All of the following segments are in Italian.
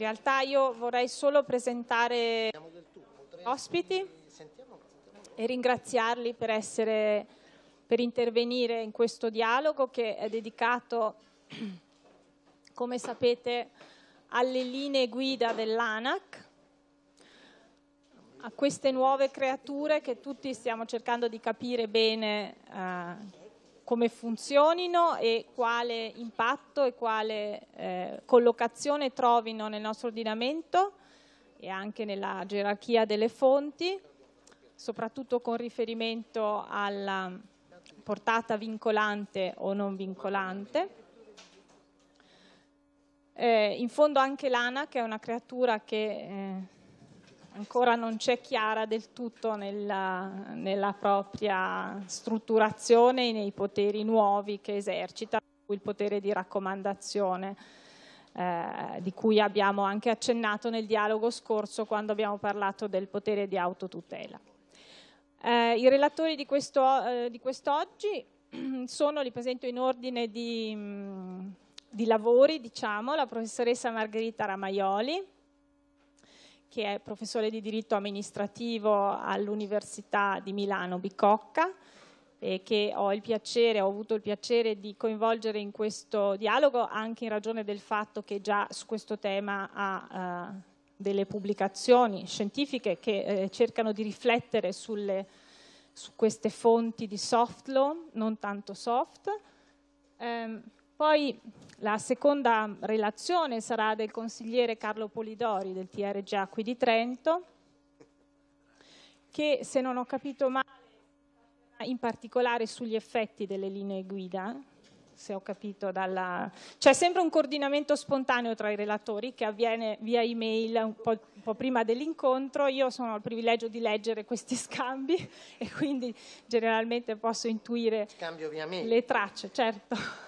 In realtà io vorrei solo presentare gli ospiti e ringraziarli per, essere, per intervenire in questo dialogo che è dedicato, come sapete, alle linee guida dell'ANAC, a queste nuove creature che tutti stiamo cercando di capire bene eh, come funzionino e quale impatto e quale eh, collocazione trovino nel nostro ordinamento e anche nella gerarchia delle fonti, soprattutto con riferimento alla portata vincolante o non vincolante. Eh, in fondo anche l'ANA, che è una creatura che eh, ancora non c'è chiara del tutto nella, nella propria strutturazione e nei poteri nuovi che esercita, il potere di raccomandazione. Eh, di cui abbiamo anche accennato nel dialogo scorso quando abbiamo parlato del potere di autotutela. Eh, I relatori di, questo, eh, di quest'oggi sono, li presento in ordine di, mm, di lavori, diciamo, la professoressa Margherita Ramaioli, che è professore di diritto amministrativo all'Università di Milano Bicocca e che ho, piacere, ho avuto il piacere di coinvolgere in questo dialogo anche in ragione del fatto che già su questo tema ha eh, delle pubblicazioni scientifiche che eh, cercano di riflettere sulle, su queste fonti di soft law, non tanto soft. Um, poi la seconda relazione sarà del consigliere Carlo Polidori del TRGA qui di Trento, che se non ho capito male in particolare sugli effetti delle linee guida, se ho capito dalla... C'è sempre un coordinamento spontaneo tra i relatori che avviene via email un po', un po prima dell'incontro. Io sono al privilegio di leggere questi scambi e quindi generalmente posso intuire le tracce, certo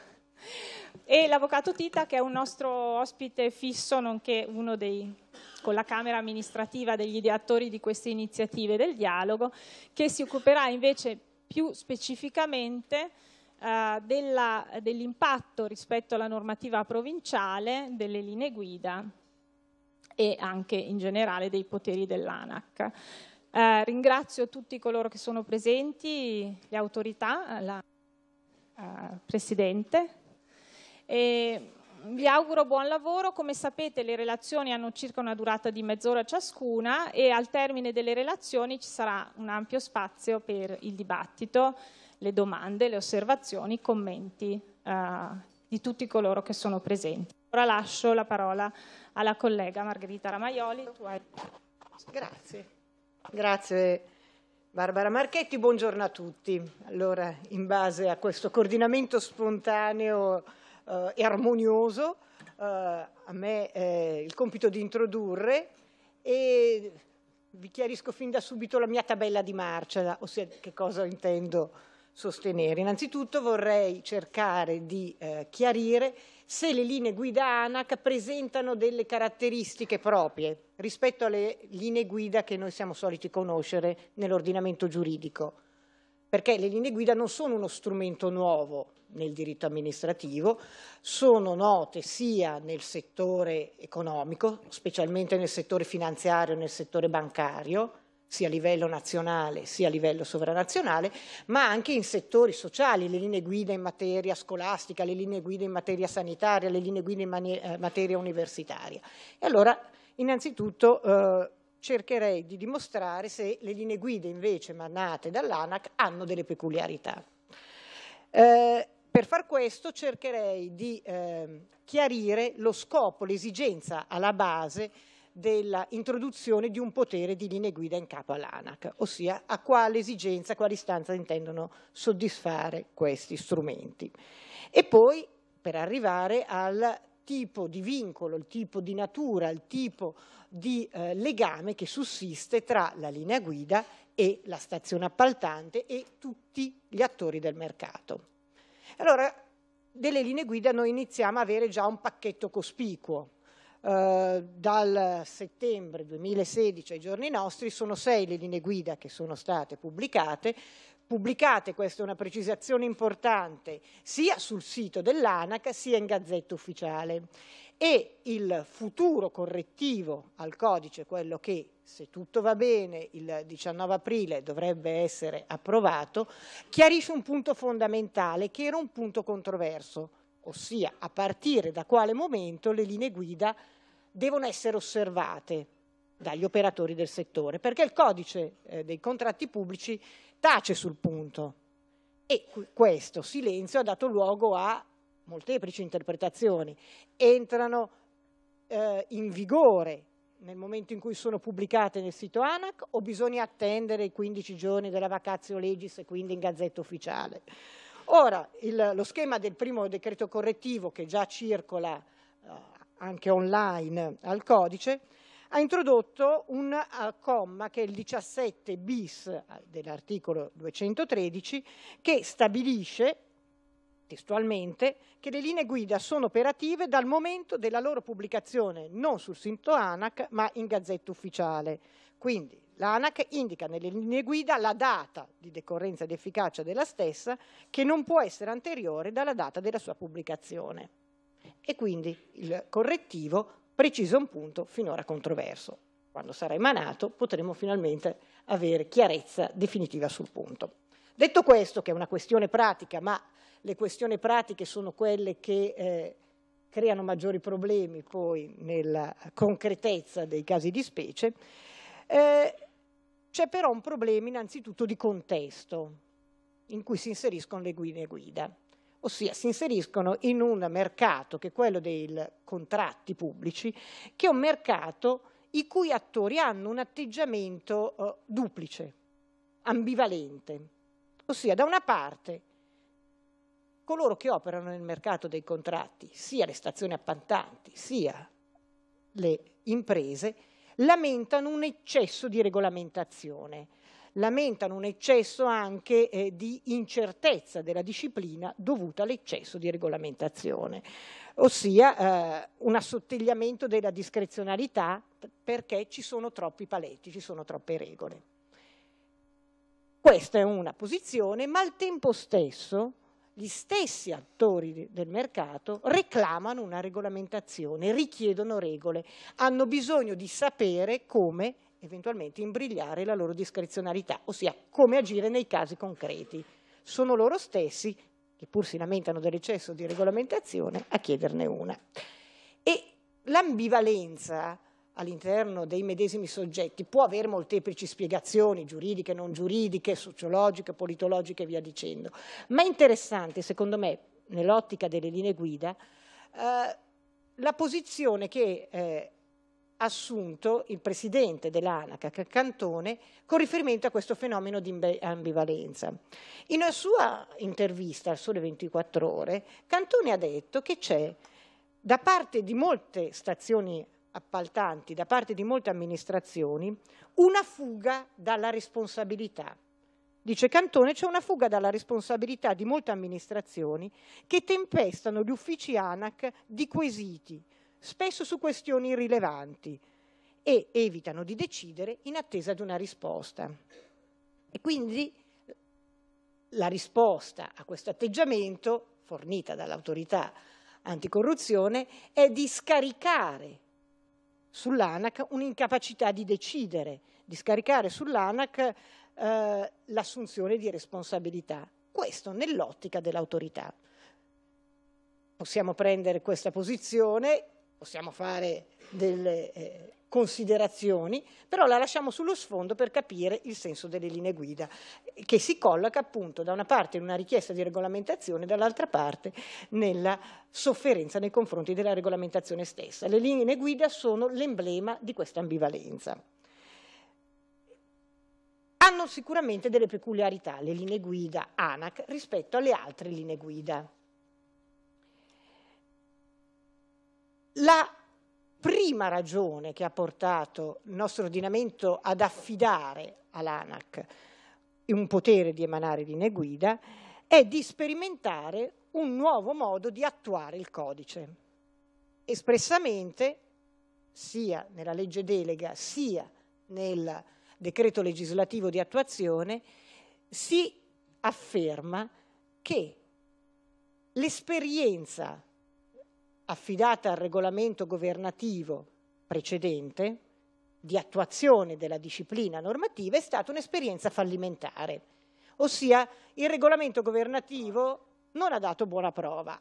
e l'avvocato Tita che è un nostro ospite fisso nonché uno dei con la Camera amministrativa degli ideatori di queste iniziative del dialogo che si occuperà invece più specificamente eh, dell'impatto rispetto alla normativa provinciale delle linee guida e anche in generale dei poteri dell'ANAC. Eh, ringrazio tutti coloro che sono presenti, le autorità, la eh, Presidente, e vi auguro buon lavoro, come sapete le relazioni hanno circa una durata di mezz'ora ciascuna e al termine delle relazioni ci sarà un ampio spazio per il dibattito, le domande, le osservazioni, i commenti eh, di tutti coloro che sono presenti. Ora lascio la parola alla collega Margherita Ramaioli. Grazie. Grazie. Barbara Marchetti, buongiorno a tutti. Allora, in base a questo coordinamento spontaneo eh, e armonioso, eh, a me eh, il compito di introdurre e vi chiarisco fin da subito la mia tabella di marcia, ossia che cosa intendo sostenere. Innanzitutto vorrei cercare di eh, chiarire se le linee guida ANAC presentano delle caratteristiche proprie rispetto alle linee guida che noi siamo soliti conoscere nell'ordinamento giuridico perché le linee guida non sono uno strumento nuovo, nel diritto amministrativo, sono note sia nel settore economico, specialmente nel settore finanziario, nel settore bancario, sia a livello nazionale sia a livello sovranazionale, ma anche in settori sociali, le linee guida in materia scolastica, le linee guida in materia sanitaria, le linee guida in eh, materia universitaria. E allora, innanzitutto, eh, cercherei di dimostrare se le linee guida invece emanate dall'ANAC hanno delle peculiarità. Eh, per far questo cercherei di eh, chiarire lo scopo, l'esigenza alla base dell'introduzione di un potere di linee guida in capo all'ANAC, ossia a quale esigenza, a quale istanza intendono soddisfare questi strumenti. E poi per arrivare al tipo di vincolo, il tipo di natura, il tipo di eh, legame che sussiste tra la linea guida e la stazione appaltante e tutti gli attori del mercato. Allora, delle linee guida noi iniziamo a avere già un pacchetto cospicuo. Uh, dal settembre 2016 ai giorni nostri sono sei le linee guida che sono state pubblicate. Pubblicate, questa è una precisazione importante, sia sul sito dell'ANAC sia in Gazzetta Ufficiale. E il futuro correttivo al codice, quello che se tutto va bene, il 19 aprile dovrebbe essere approvato, chiarisce un punto fondamentale che era un punto controverso, ossia a partire da quale momento le linee guida devono essere osservate dagli operatori del settore, perché il codice eh, dei contratti pubblici tace sul punto e questo silenzio ha dato luogo a molteplici interpretazioni. Entrano eh, in vigore nel momento in cui sono pubblicate nel sito ANAC o bisogna attendere i 15 giorni della vacazio legis e quindi in gazzetta ufficiale? Ora, il, lo schema del primo decreto correttivo che già circola eh, anche online al codice ha introdotto un uh, comma che è il 17 bis eh, dell'articolo 213 che stabilisce testualmente, che le linee guida sono operative dal momento della loro pubblicazione non sul sito ANAC ma in Gazzetta Ufficiale. Quindi l'ANAC indica nelle linee guida la data di decorrenza ed efficacia della stessa che non può essere anteriore dalla data della sua pubblicazione. E quindi il correttivo precisa un punto finora controverso. Quando sarà emanato potremo finalmente avere chiarezza definitiva sul punto. Detto questo, che è una questione pratica ma le questioni pratiche sono quelle che eh, creano maggiori problemi poi nella concretezza dei casi di specie. Eh, c'è però un problema innanzitutto di contesto in cui si inseriscono le guide guida, ossia si inseriscono in un mercato che è quello dei contratti pubblici, che è un mercato i cui attori hanno un atteggiamento eh, duplice, ambivalente, ossia da una parte coloro che operano nel mercato dei contratti, sia le stazioni appantanti, sia le imprese, lamentano un eccesso di regolamentazione, lamentano un eccesso anche eh, di incertezza della disciplina dovuta all'eccesso di regolamentazione, ossia eh, un assottigliamento della discrezionalità perché ci sono troppi paletti, ci sono troppe regole. Questa è una posizione, ma al tempo stesso gli stessi attori del mercato reclamano una regolamentazione, richiedono regole, hanno bisogno di sapere come eventualmente imbrigliare la loro discrezionalità, ossia come agire nei casi concreti. Sono loro stessi, che pur si lamentano dell'eccesso di regolamentazione, a chiederne una. E l'ambivalenza all'interno dei medesimi soggetti può avere molteplici spiegazioni giuridiche, non giuridiche, sociologiche, politologiche e via dicendo. Ma è interessante, secondo me, nell'ottica delle linee guida, eh, la posizione che eh, ha eh, assunto il presidente dell'ANAC Cantone con riferimento a questo fenomeno di ambivalenza. In una sua intervista al Sole 24 Ore, Cantone ha detto che c'è da parte di molte stazioni appaltanti da parte di molte amministrazioni una fuga dalla responsabilità. Dice Cantone c'è una fuga dalla responsabilità di molte amministrazioni che tempestano gli uffici ANAC di quesiti, spesso su questioni irrilevanti, e evitano di decidere in attesa di una risposta. E quindi la risposta a questo atteggiamento, fornita dall'autorità anticorruzione, è di scaricare sull'ANAC un'incapacità di decidere, di scaricare sull'ANAC eh, l'assunzione di responsabilità. Questo nell'ottica dell'autorità. Possiamo prendere questa posizione, possiamo fare delle eh, considerazioni, però la lasciamo sullo sfondo per capire il senso delle linee guida, che si colloca appunto da una parte in una richiesta di regolamentazione, e dall'altra parte nella sofferenza nei confronti della regolamentazione stessa. Le linee guida sono l'emblema di questa ambivalenza hanno sicuramente delle peculiarità le linee guida ANAC rispetto alle altre linee guida. La prima ragione che ha portato il nostro ordinamento ad affidare all'ANAC un potere di emanare linee guida è di sperimentare un nuovo modo di attuare il codice. Espressamente, sia nella legge delega sia nel decreto legislativo di attuazione, si afferma che l'esperienza affidata al regolamento governativo precedente di attuazione della disciplina normativa è stata un'esperienza fallimentare, ossia il regolamento governativo non ha dato buona prova,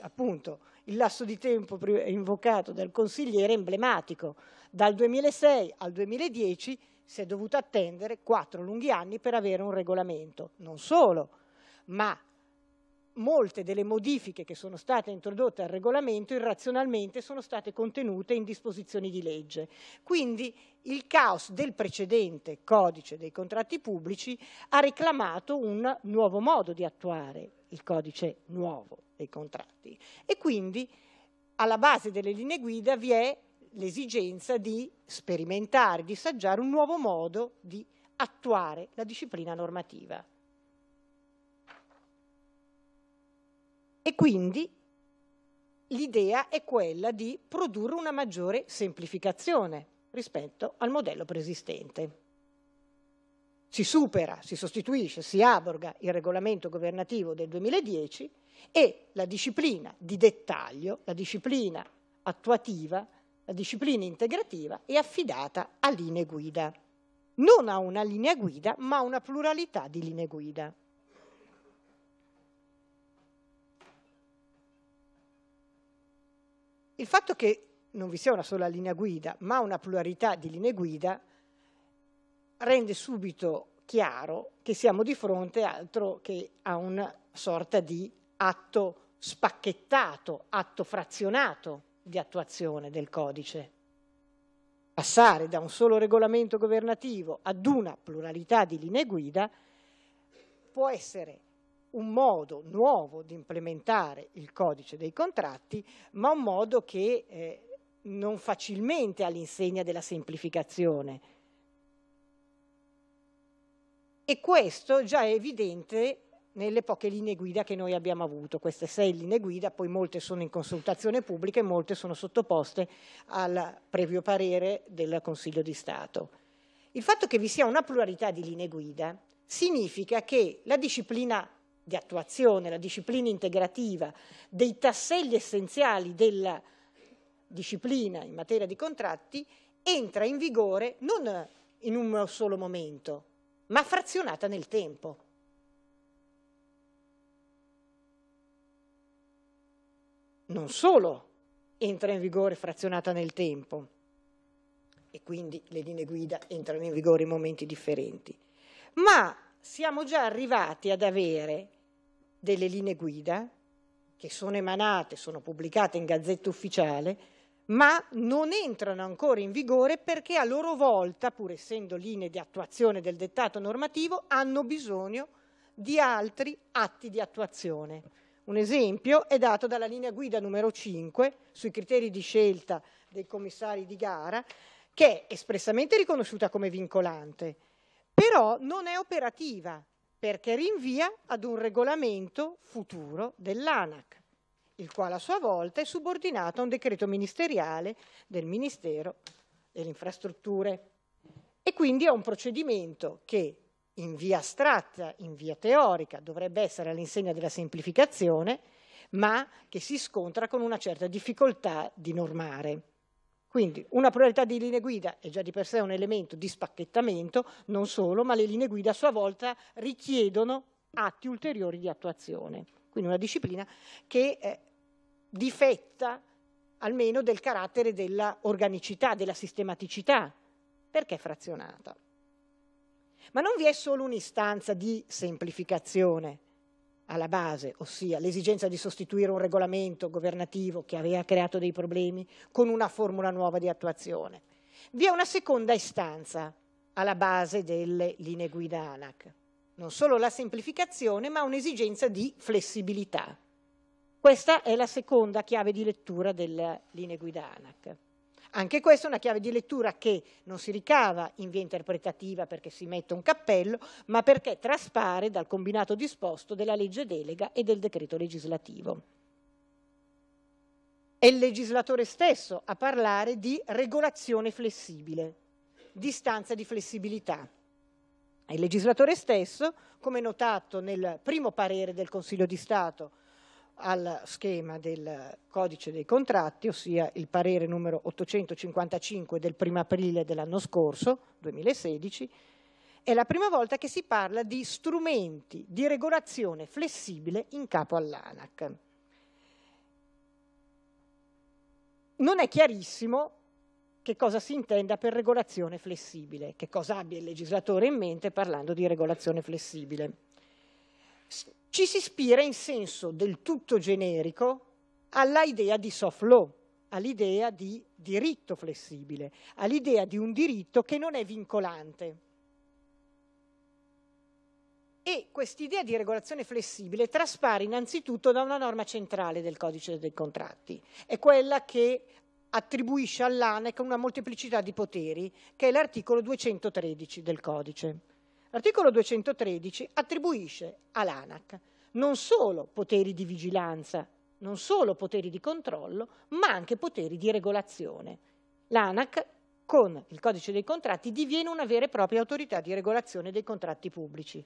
appunto il lasso di tempo invocato dal consigliere è emblematico, dal 2006 al 2010 si è dovuto attendere quattro lunghi anni per avere un regolamento, non solo, ma molte delle modifiche che sono state introdotte al regolamento irrazionalmente sono state contenute in disposizioni di legge. Quindi il caos del precedente codice dei contratti pubblici ha reclamato un nuovo modo di attuare il codice nuovo dei contratti e quindi alla base delle linee guida vi è l'esigenza di sperimentare, di saggiare un nuovo modo di attuare la disciplina normativa. E quindi l'idea è quella di produrre una maggiore semplificazione rispetto al modello preesistente. Si supera, si sostituisce, si abroga il regolamento governativo del 2010 e la disciplina di dettaglio, la disciplina attuativa, la disciplina integrativa è affidata a linee guida. Non a una linea guida, ma a una pluralità di linee guida. Il fatto che non vi sia una sola linea guida, ma una pluralità di linee guida, rende subito chiaro che siamo di fronte altro che a una sorta di atto spacchettato, atto frazionato di attuazione del codice. Passare da un solo regolamento governativo ad una pluralità di linee guida può essere un modo nuovo di implementare il codice dei contratti, ma un modo che eh, non facilmente all'insegna della semplificazione. E questo già è evidente nelle poche linee guida che noi abbiamo avuto, queste sei linee guida, poi molte sono in consultazione pubblica e molte sono sottoposte al previo parere del Consiglio di Stato. Il fatto che vi sia una pluralità di linee guida significa che la disciplina di attuazione, la disciplina integrativa dei tasselli essenziali della disciplina in materia di contratti entra in vigore non in un solo momento, ma frazionata nel tempo. Non solo entra in vigore frazionata nel tempo e quindi le linee guida entrano in vigore in momenti differenti, ma siamo già arrivati ad avere delle linee guida che sono emanate, sono pubblicate in gazzetta ufficiale, ma non entrano ancora in vigore perché a loro volta, pur essendo linee di attuazione del dettato normativo, hanno bisogno di altri atti di attuazione. Un esempio è dato dalla linea guida numero 5 sui criteri di scelta dei commissari di gara, che è espressamente riconosciuta come vincolante, però non è operativa perché rinvia ad un regolamento futuro dell'ANAC, il quale a sua volta è subordinato a un decreto ministeriale del Ministero delle Infrastrutture. E quindi è un procedimento che in via astratta, in via teorica, dovrebbe essere all'insegna della semplificazione, ma che si scontra con una certa difficoltà di normare. Quindi una pluralità di linee guida è già di per sé un elemento di spacchettamento, non solo, ma le linee guida a sua volta richiedono atti ulteriori di attuazione. Quindi una disciplina che eh, difetta almeno del carattere della organicità, della sistematicità, perché è frazionata. Ma non vi è solo un'istanza di semplificazione, alla base, ossia l'esigenza di sostituire un regolamento governativo che aveva creato dei problemi con una formula nuova di attuazione. Vi è una seconda istanza alla base delle linee guida ANAC, non solo la semplificazione ma un'esigenza di flessibilità. Questa è la seconda chiave di lettura delle linee guida ANAC. Anche questa è una chiave di lettura che non si ricava in via interpretativa perché si mette un cappello, ma perché traspare dal combinato disposto della legge delega e del decreto legislativo. È il legislatore stesso a parlare di regolazione flessibile, distanza di flessibilità. È il legislatore stesso, come notato nel primo parere del Consiglio di Stato al schema del codice dei contratti, ossia il parere numero 855 del 1 aprile dell'anno scorso, 2016, è la prima volta che si parla di strumenti di regolazione flessibile in capo all'ANAC. Non è chiarissimo che cosa si intenda per regolazione flessibile, che cosa abbia il legislatore in mente parlando di regolazione flessibile ci si ispira in senso del tutto generico all'idea di soft law, all'idea di diritto flessibile, all'idea di un diritto che non è vincolante. E quest'idea di regolazione flessibile traspare innanzitutto da una norma centrale del codice dei contratti, è quella che attribuisce all'ANEC una molteplicità di poteri, che è l'articolo 213 del codice. L'articolo 213 attribuisce all'ANAC non solo poteri di vigilanza, non solo poteri di controllo, ma anche poteri di regolazione. L'ANAC con il codice dei contratti diviene una vera e propria autorità di regolazione dei contratti pubblici.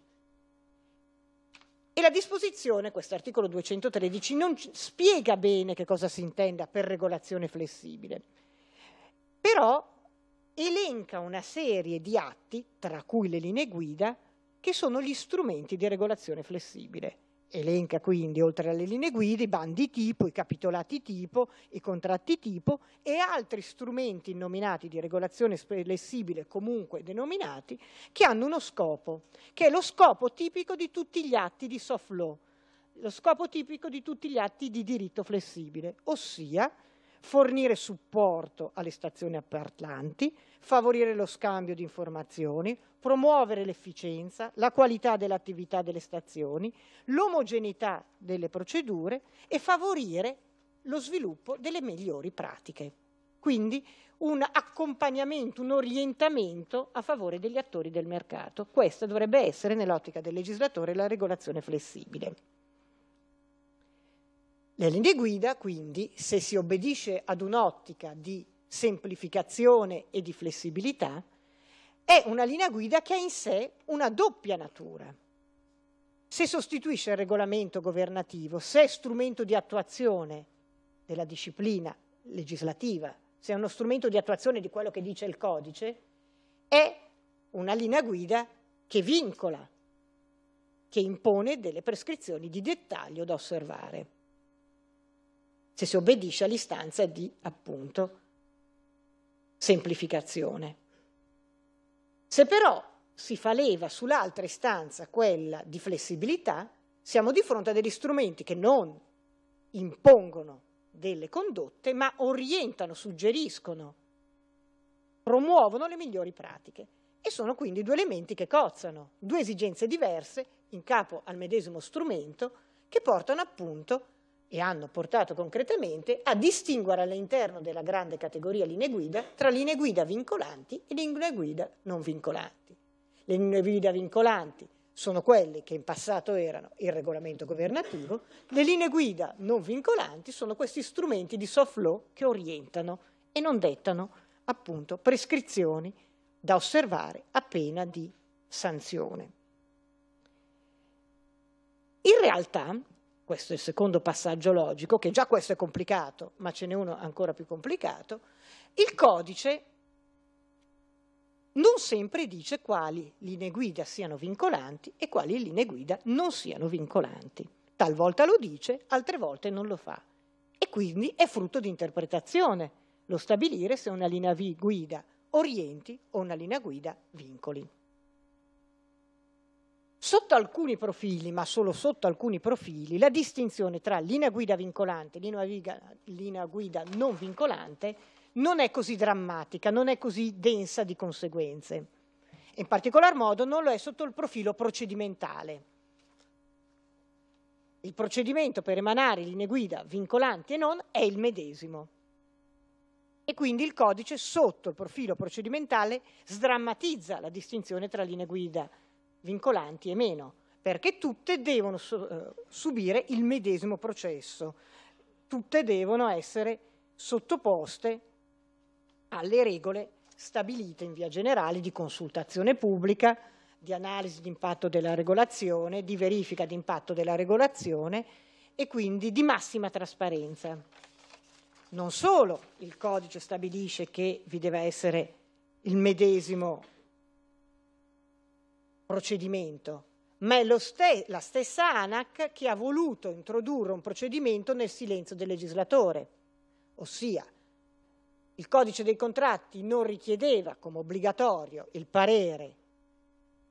E la disposizione, questo articolo 213, non spiega bene che cosa si intenda per regolazione flessibile. Però elenca una serie di atti, tra cui le linee guida, che sono gli strumenti di regolazione flessibile. Elenca quindi, oltre alle linee guida, i bandi tipo, i capitolati tipo, i contratti tipo e altri strumenti nominati di regolazione flessibile, comunque denominati, che hanno uno scopo, che è lo scopo tipico di tutti gli atti di soft law, lo scopo tipico di tutti gli atti di diritto flessibile, ossia fornire supporto alle stazioni appaltanti, favorire lo scambio di informazioni, promuovere l'efficienza, la qualità dell'attività delle stazioni, l'omogeneità delle procedure e favorire lo sviluppo delle migliori pratiche. Quindi un accompagnamento, un orientamento a favore degli attori del mercato. Questa dovrebbe essere, nell'ottica del legislatore, la regolazione flessibile. Le linee guida, quindi, se si obbedisce ad un'ottica di semplificazione e di flessibilità, è una linea guida che ha in sé una doppia natura. Se sostituisce il regolamento governativo, se è strumento di attuazione della disciplina legislativa, se è uno strumento di attuazione di quello che dice il codice, è una linea guida che vincola, che impone delle prescrizioni di dettaglio da osservare se si obbedisce all'istanza di, appunto, semplificazione. Se però si fa leva sull'altra istanza, quella di flessibilità, siamo di fronte a degli strumenti che non impongono delle condotte, ma orientano, suggeriscono, promuovono le migliori pratiche. E sono quindi due elementi che cozzano, due esigenze diverse in capo al medesimo strumento che portano appunto e hanno portato concretamente a distinguere all'interno della grande categoria linee guida tra linee guida vincolanti e linee guida non vincolanti. Le linee guida vincolanti sono quelle che in passato erano il regolamento governativo, le linee guida non vincolanti sono questi strumenti di soft law che orientano e non dettano appunto prescrizioni da osservare a pena di sanzione. In realtà questo è il secondo passaggio logico, che già questo è complicato, ma ce n'è uno ancora più complicato, il codice non sempre dice quali linee guida siano vincolanti e quali linee guida non siano vincolanti. Talvolta lo dice, altre volte non lo fa. E quindi è frutto di interpretazione lo stabilire se una linea guida orienti o una linea guida vincoli sotto alcuni profili, ma solo sotto alcuni profili, la distinzione tra linea guida vincolante e linea guida, non vincolante non è così drammatica, non è così densa di conseguenze. In particolar modo non lo è sotto il profilo procedimentale. Il procedimento per emanare linee guida vincolanti e non è il medesimo. E quindi il codice sotto il profilo procedimentale sdrammatizza la distinzione tra linee guida vincolanti e meno, perché tutte devono eh, subire il medesimo processo, tutte devono essere sottoposte alle regole stabilite in via generale di consultazione pubblica, di analisi di impatto della regolazione, di verifica di impatto della regolazione e quindi di massima trasparenza. Non solo il codice stabilisce che vi deve essere il medesimo procedimento, ma è ste la stessa ANAC che ha voluto introdurre un procedimento nel silenzio del legislatore, ossia il codice dei contratti non richiedeva come obbligatorio il parere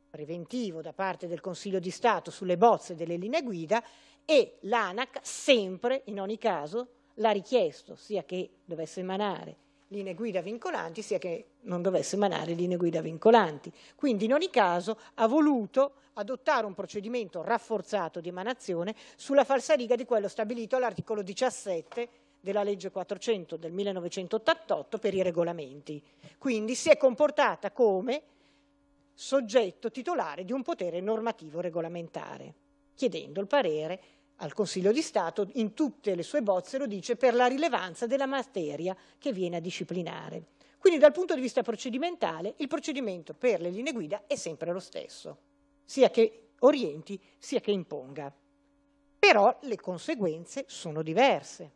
preventivo da parte del Consiglio di Stato sulle bozze delle linee guida e l'ANAC sempre, in ogni caso, l'ha richiesto, sia che dovesse emanare linee guida vincolanti sia che non dovesse emanare linee guida vincolanti. Quindi in ogni caso ha voluto adottare un procedimento rafforzato di emanazione sulla falsariga di quello stabilito all'articolo 17 della legge 400 del 1988 per i regolamenti. Quindi si è comportata come soggetto titolare di un potere normativo regolamentare, chiedendo il parere al Consiglio di Stato, in tutte le sue bozze lo dice, per la rilevanza della materia che viene a disciplinare. Quindi dal punto di vista procedimentale il procedimento per le linee guida è sempre lo stesso, sia che orienti sia che imponga. Però le conseguenze sono diverse.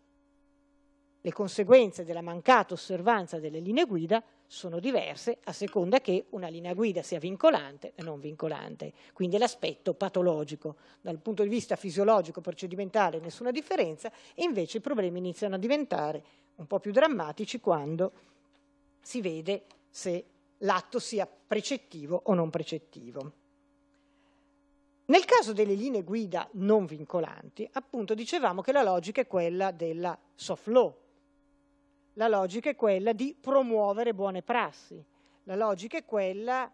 Le conseguenze della mancata osservanza delle linee guida sono diverse a seconda che una linea guida sia vincolante o non vincolante, quindi l'aspetto patologico. Dal punto di vista fisiologico, procedimentale, nessuna differenza, e invece i problemi iniziano a diventare un po' più drammatici quando si vede se l'atto sia precettivo o non precettivo. Nel caso delle linee guida non vincolanti, appunto dicevamo che la logica è quella della soft law, la logica è quella di promuovere buone prassi, la logica è quella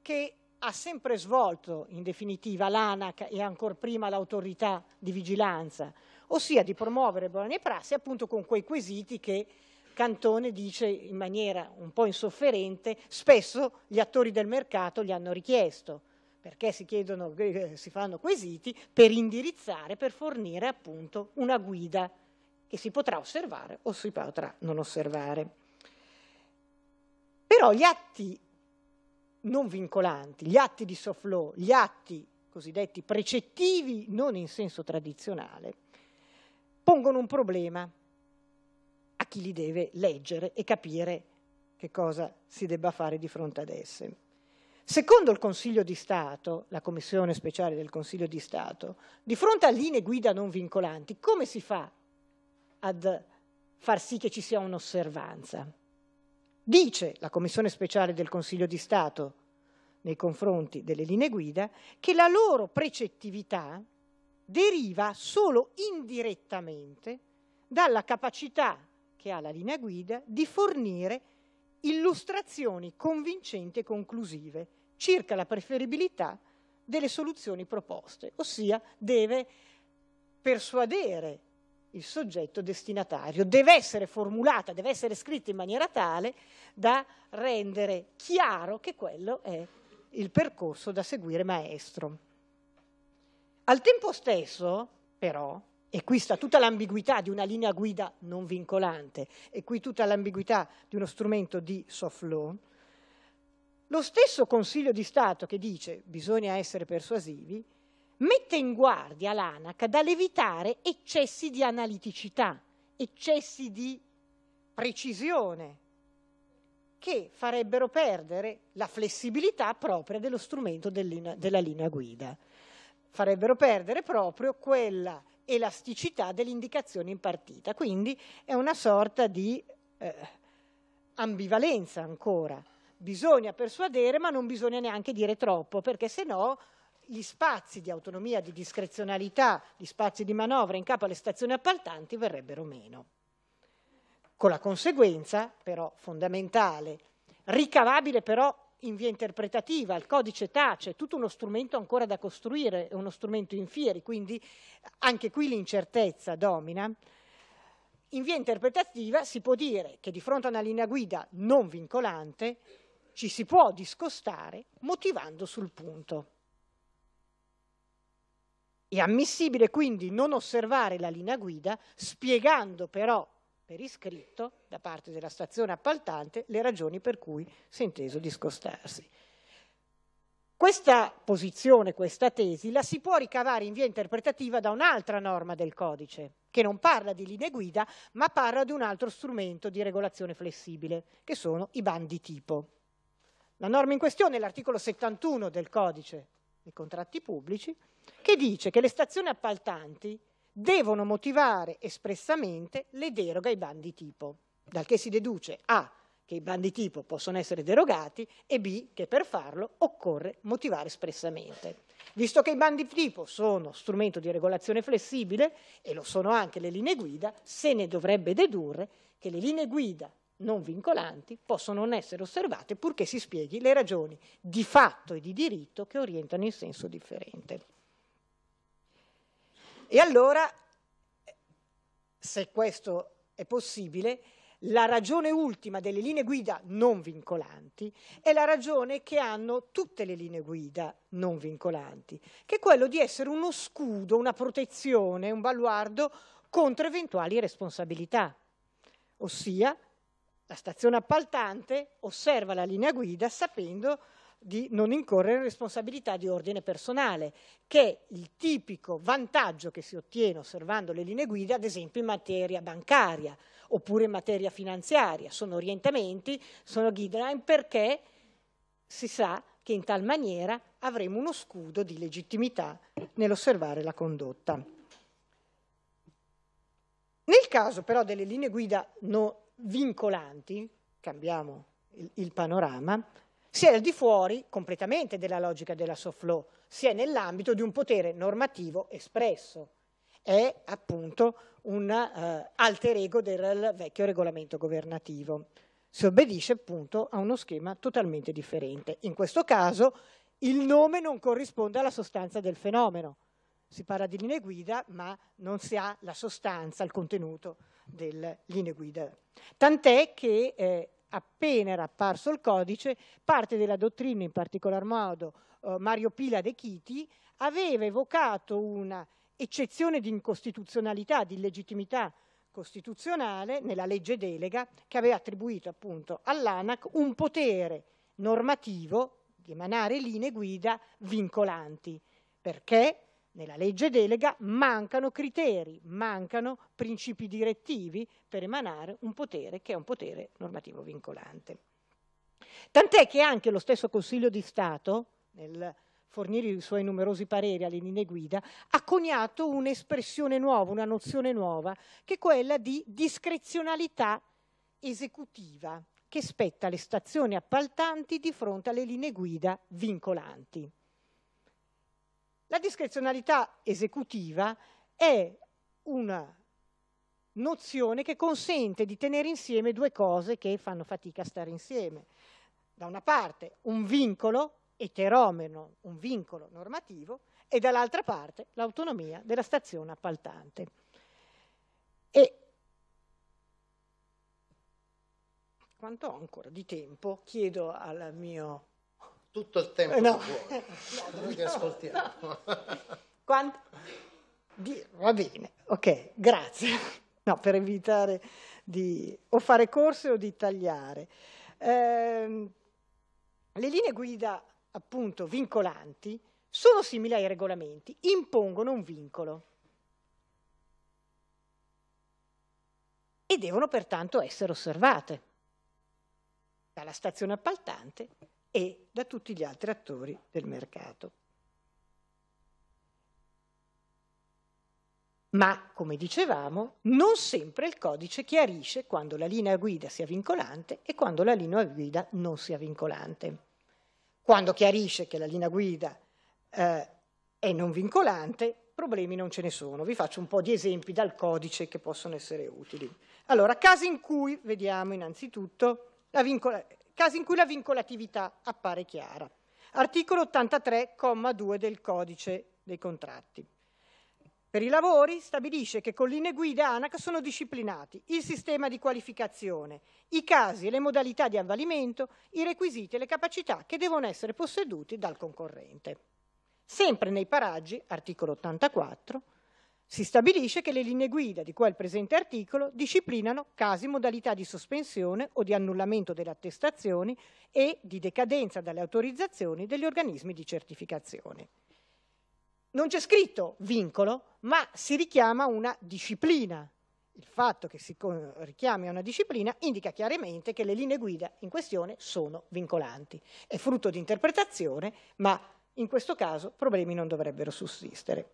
che ha sempre svolto in definitiva l'ANAC e ancora prima l'autorità di vigilanza, ossia di promuovere buone prassi appunto con quei quesiti che Cantone dice in maniera un po' insofferente, spesso gli attori del mercato gli hanno richiesto, perché si, chiedono, eh, si fanno quesiti per indirizzare, per fornire appunto una guida che si potrà osservare o si potrà non osservare. Però gli atti non vincolanti, gli atti di soft law, gli atti cosiddetti precettivi non in senso tradizionale, pongono un problema a chi li deve leggere e capire che cosa si debba fare di fronte ad esse. Secondo il Consiglio di Stato, la Commissione speciale del Consiglio di Stato, di fronte a linee guida non vincolanti, come si fa ad far sì che ci sia un'osservanza. Dice la Commissione speciale del Consiglio di Stato nei confronti delle linee guida che la loro precettività deriva solo indirettamente dalla capacità che ha la linea guida di fornire illustrazioni convincenti e conclusive circa la preferibilità delle soluzioni proposte, ossia deve persuadere il soggetto destinatario. Deve essere formulata, deve essere scritta in maniera tale da rendere chiaro che quello è il percorso da seguire maestro. Al tempo stesso, però, e qui sta tutta l'ambiguità di una linea guida non vincolante e qui tutta l'ambiguità di uno strumento di soft law, lo stesso Consiglio di Stato che dice bisogna essere persuasivi, mette in guardia l'ANAC dall'evitare eccessi di analiticità, eccessi di precisione, che farebbero perdere la flessibilità propria dello strumento della linea guida, farebbero perdere proprio quella elasticità dell'indicazione impartita. Quindi è una sorta di eh, ambivalenza ancora. Bisogna persuadere, ma non bisogna neanche dire troppo, perché se no gli spazi di autonomia, di discrezionalità, gli spazi di manovra in capo alle stazioni appaltanti verrebbero meno. Con la conseguenza, però, fondamentale, ricavabile però in via interpretativa, il codice tace, tutto uno strumento ancora da costruire, è uno strumento in fieri, quindi anche qui l'incertezza domina. In via interpretativa si può dire che di fronte a una linea guida non vincolante ci si può discostare motivando sul punto. È ammissibile quindi non osservare la linea guida, spiegando però per iscritto da parte della stazione appaltante le ragioni per cui si è inteso di scostarsi. Questa posizione, questa tesi, la si può ricavare in via interpretativa da un'altra norma del codice, che non parla di linee guida, ma parla di un altro strumento di regolazione flessibile, che sono i bandi tipo. La norma in questione è l'articolo 71 del codice dei contratti pubblici, che dice che le stazioni appaltanti devono motivare espressamente le deroghe ai bandi tipo, dal che si deduce A che i bandi tipo possono essere derogati e B che per farlo occorre motivare espressamente. Visto che i bandi tipo sono strumento di regolazione flessibile e lo sono anche le linee guida, se ne dovrebbe dedurre che le linee guida non vincolanti possono non essere osservate purché si spieghi le ragioni di fatto e di diritto che orientano in senso differente. E allora, se questo è possibile, la ragione ultima delle linee guida non vincolanti è la ragione che hanno tutte le linee guida non vincolanti, che è quello di essere uno scudo, una protezione, un baluardo contro eventuali responsabilità. Ossia, la stazione appaltante osserva la linea guida sapendo di non incorrere in responsabilità di ordine personale, che è il tipico vantaggio che si ottiene osservando le linee guida, ad esempio in materia bancaria oppure in materia finanziaria. Sono orientamenti, sono guideline perché si sa che in tal maniera avremo uno scudo di legittimità nell'osservare la condotta. Nel caso però delle linee guida non vincolanti, cambiamo il, il panorama, sia al di fuori completamente della logica della soft law, sia nell'ambito di un potere normativo espresso. È appunto un eh, alter ego del vecchio regolamento governativo. Si obbedisce appunto a uno schema totalmente differente. In questo caso il nome non corrisponde alla sostanza del fenomeno. Si parla di linee guida, ma non si ha la sostanza, il contenuto delle linee guida. Tant'è che eh, appena era apparso il codice, parte della dottrina, in particolar modo eh, Mario Pila De Chiti, aveva evocato una eccezione di incostituzionalità, di illegittimità costituzionale nella legge delega che aveva attribuito appunto all'ANAC un potere normativo di emanare linee guida vincolanti, perché nella legge delega mancano criteri, mancano principi direttivi per emanare un potere che è un potere normativo vincolante. Tant'è che anche lo stesso Consiglio di Stato, nel fornire i suoi numerosi pareri alle linee guida, ha coniato un'espressione nuova, una nozione nuova, che è quella di discrezionalità esecutiva che spetta le stazioni appaltanti di fronte alle linee guida vincolanti. La discrezionalità esecutiva è una nozione che consente di tenere insieme due cose che fanno fatica a stare insieme. Da una parte un vincolo eteromeno, un vincolo normativo, e dall'altra parte l'autonomia della stazione appaltante. E quanto ho ancora di tempo? Chiedo al mio tutto il tempo eh, no. che vuole. Noi ti ascoltiamo. No. Quando... Va bene, ok, grazie. No, per evitare di o fare corse o di tagliare. Eh, le linee guida appunto vincolanti sono simili ai regolamenti, impongono un vincolo e devono pertanto essere osservate dalla stazione appaltante e da tutti gli altri attori del mercato. Ma, come dicevamo, non sempre il codice chiarisce quando la linea guida sia vincolante e quando la linea guida non sia vincolante. Quando chiarisce che la linea guida eh, è non vincolante, problemi non ce ne sono. Vi faccio un po' di esempi dal codice che possono essere utili. Allora, casi in cui vediamo innanzitutto la vincola casi in cui la vincolatività appare chiara. Articolo 83,2 del codice dei contratti. Per i lavori stabilisce che con linee guida ANAC sono disciplinati il sistema di qualificazione, i casi e le modalità di avvalimento, i requisiti e le capacità che devono essere posseduti dal concorrente. Sempre nei paraggi, articolo 84, si stabilisce che le linee guida di cui al presente articolo disciplinano casi, modalità di sospensione o di annullamento delle attestazioni e di decadenza dalle autorizzazioni degli organismi di certificazione. Non c'è scritto vincolo, ma si richiama una disciplina. Il fatto che si richiami a una disciplina indica chiaramente che le linee guida in questione sono vincolanti. È frutto di interpretazione, ma in questo caso problemi non dovrebbero sussistere.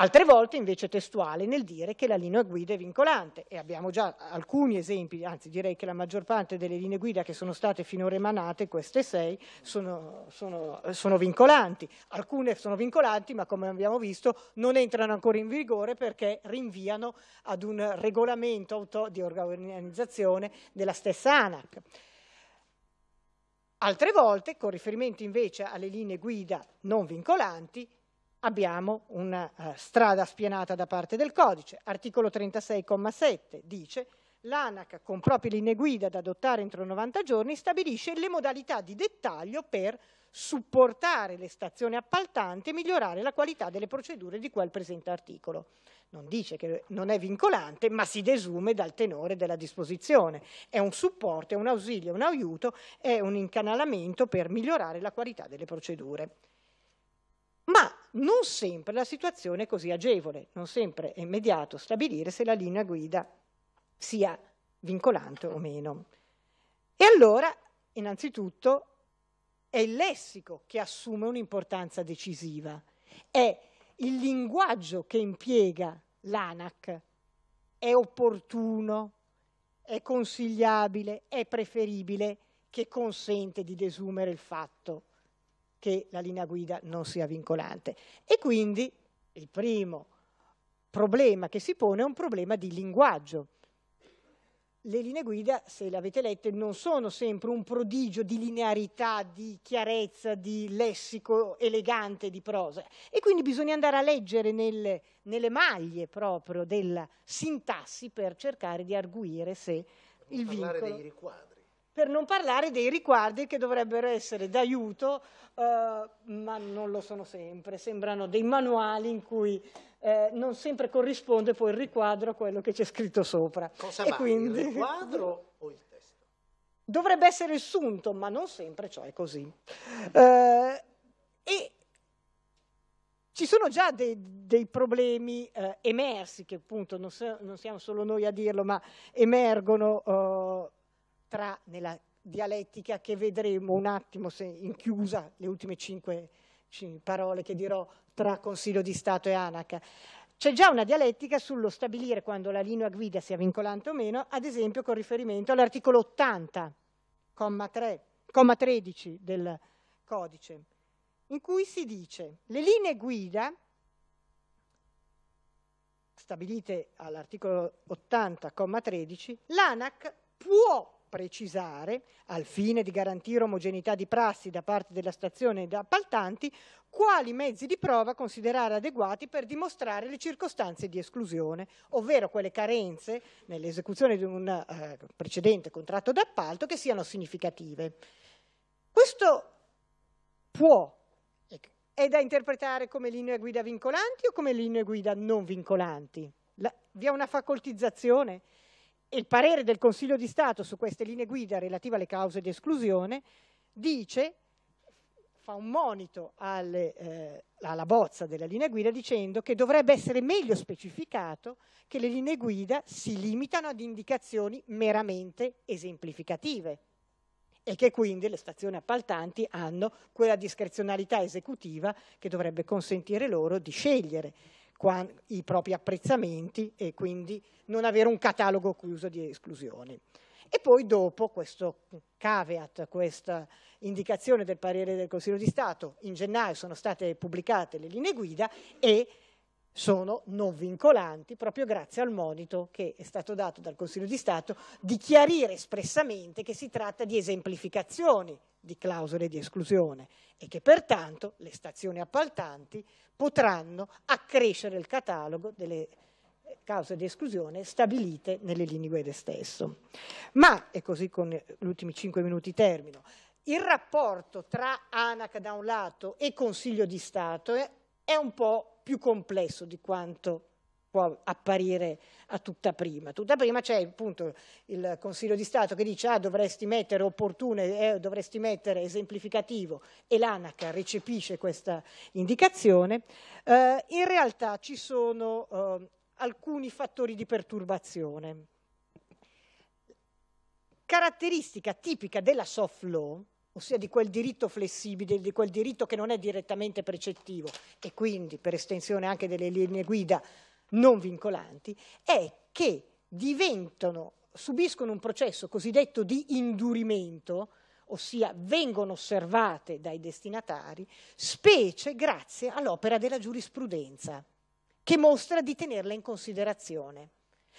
Altre volte invece testuale nel dire che la linea guida è vincolante e abbiamo già alcuni esempi, anzi direi che la maggior parte delle linee guida che sono state finora emanate, queste sei, sono, sono, sono vincolanti. Alcune sono vincolanti ma come abbiamo visto non entrano ancora in vigore perché rinviano ad un regolamento di organizzazione della stessa ANAC. Altre volte, con riferimento invece alle linee guida non vincolanti, abbiamo una uh, strada spianata da parte del codice. Articolo 36,7 dice l'ANAC con proprie linee guida da adottare entro 90 giorni stabilisce le modalità di dettaglio per supportare le stazioni appaltanti e migliorare la qualità delle procedure di quel presente articolo. Non dice che non è vincolante, ma si desume dal tenore della disposizione. È un supporto, è un ausilio, è un aiuto, è un incanalamento per migliorare la qualità delle procedure. Ma non sempre la situazione è così agevole, non sempre è immediato stabilire se la linea guida sia vincolante o meno. E allora, innanzitutto, è il lessico che assume un'importanza decisiva, è il linguaggio che impiega l'ANAC, è opportuno, è consigliabile, è preferibile, che consente di desumere il fatto che la linea guida non sia vincolante. E quindi il primo problema che si pone è un problema di linguaggio. Le linee guida, se le avete lette, non sono sempre un prodigio di linearità, di chiarezza, di lessico elegante, di prosa. E quindi bisogna andare a leggere nelle, nelle maglie proprio della sintassi per cercare di arguire se il vincolo... Parlare dei riquadri per non parlare dei riquadri che dovrebbero essere d'aiuto, eh, ma non lo sono sempre, sembrano dei manuali in cui eh, non sempre corrisponde poi il riquadro a quello che c'è scritto sopra. Cosa e va, quindi... il riquadro o il testo? Dovrebbe essere il sunto, ma non sempre ciò è così. Eh, e ci sono già dei, dei problemi eh, emersi, che appunto non, so, non, siamo solo noi a dirlo, ma emergono eh, tra nella dialettica che vedremo un attimo se in chiusa le ultime cinque, parole che dirò tra Consiglio di Stato e ANAC. C'è già una dialettica sullo stabilire quando la linea guida sia vincolante o meno, ad esempio con riferimento all'articolo 80, comma, 3, comma 13 del codice, in cui si dice le linee guida stabilite all'articolo 80, comma 13, l'ANAC può precisare, al fine di garantire omogeneità di prassi da parte della stazione ed appaltanti, quali mezzi di prova considerare adeguati per dimostrare le circostanze di esclusione, ovvero quelle carenze nell'esecuzione di un eh, precedente contratto d'appalto che siano significative. Questo può, è da interpretare come linee guida vincolanti o come linee guida non vincolanti? La, vi è una facoltizzazione? il parere del Consiglio di Stato su queste linee guida relative alle cause di esclusione dice, fa un monito alle, eh, alla bozza della linea guida dicendo che dovrebbe essere meglio specificato che le linee guida si limitano ad indicazioni meramente esemplificative e che quindi le stazioni appaltanti hanno quella discrezionalità esecutiva che dovrebbe consentire loro di scegliere i propri apprezzamenti e quindi non avere un catalogo chiuso di esclusioni. E poi dopo questo caveat, questa indicazione del parere del Consiglio di Stato, in gennaio sono state pubblicate le linee guida e sono non vincolanti proprio grazie al monito che è stato dato dal Consiglio di Stato di chiarire espressamente che si tratta di esemplificazioni di clausole di esclusione e che pertanto le stazioni appaltanti potranno accrescere il catalogo delle eh, cause di esclusione stabilite nelle linee guida stesso. Ma, e così con gli ultimi 5 minuti termino, il rapporto tra ANAC da un lato e Consiglio di Stato è un po' più complesso di quanto può apparire a tutta prima. Tutta prima c'è appunto il Consiglio di Stato che dice ah, dovresti mettere opportune, eh, dovresti mettere esemplificativo e l'ANAC recepisce questa indicazione. Eh, in realtà ci sono eh, alcuni fattori di perturbazione. Caratteristica tipica della soft law ossia di quel diritto flessibile, di quel diritto che non è direttamente precettivo e quindi per estensione anche delle linee guida non vincolanti, è che diventano, subiscono un processo cosiddetto di indurimento, ossia vengono osservate dai destinatari, specie grazie all'opera della giurisprudenza, che mostra di tenerla in considerazione.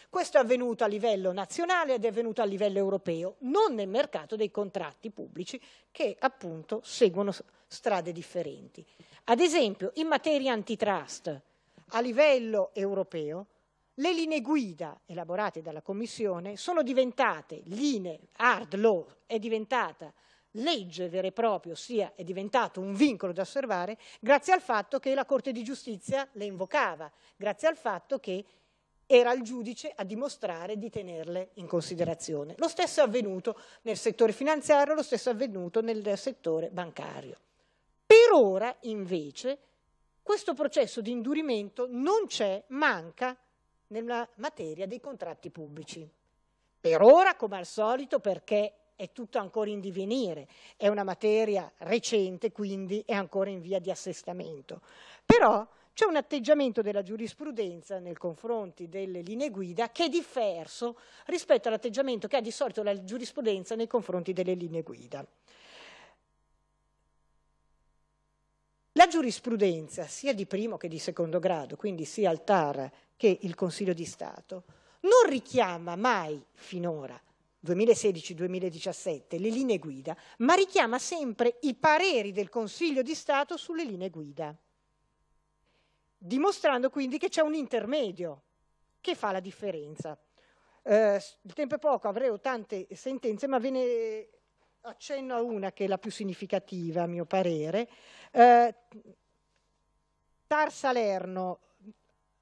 Questo è avvenuto a livello nazionale ed è avvenuto a livello europeo, non nel mercato dei contratti pubblici che appunto seguono strade differenti. Ad esempio, in materia antitrust, a livello europeo, le linee guida elaborate dalla Commissione sono diventate linee, hard law è diventata legge vera e propria, ossia è diventato un vincolo da osservare, grazie al fatto che la Corte di Giustizia le invocava, grazie al fatto che era il giudice a dimostrare di tenerle in considerazione. Lo stesso è avvenuto nel settore finanziario, lo stesso è avvenuto nel settore bancario. Per ora, invece, questo processo di indurimento non c'è, manca nella materia dei contratti pubblici. Per ora, come al solito, perché è tutto ancora in divenire, è una materia recente, quindi è ancora in via di assestamento. Però c'è un atteggiamento della giurisprudenza nei confronti delle linee guida che è diverso rispetto all'atteggiamento che ha di solito la giurisprudenza nei confronti delle linee guida. La giurisprudenza, sia di primo che di secondo grado, quindi sia il TAR che il Consiglio di Stato, non richiama mai finora 2016-2017 le linee guida, ma richiama sempre i pareri del Consiglio di Stato sulle linee guida, dimostrando quindi che c'è un intermedio che fa la differenza. Eh, il tempo è poco, avrei tante sentenze, ma ve ne accenno a una che è la più significativa, a mio parere. Eh, Tar Salerno,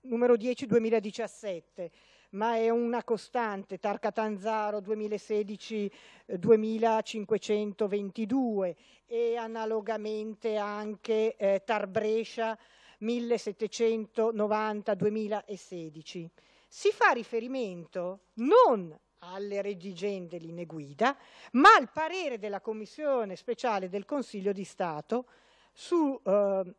numero 10 2017 ma è una costante, Tar Catanzaro 2016 2522 eh, e analogamente anche eh, Tar Brescia 1790 2016. Si fa riferimento non alle redigende linee guida, ma al parere della Commissione speciale del Consiglio di Stato sui eh,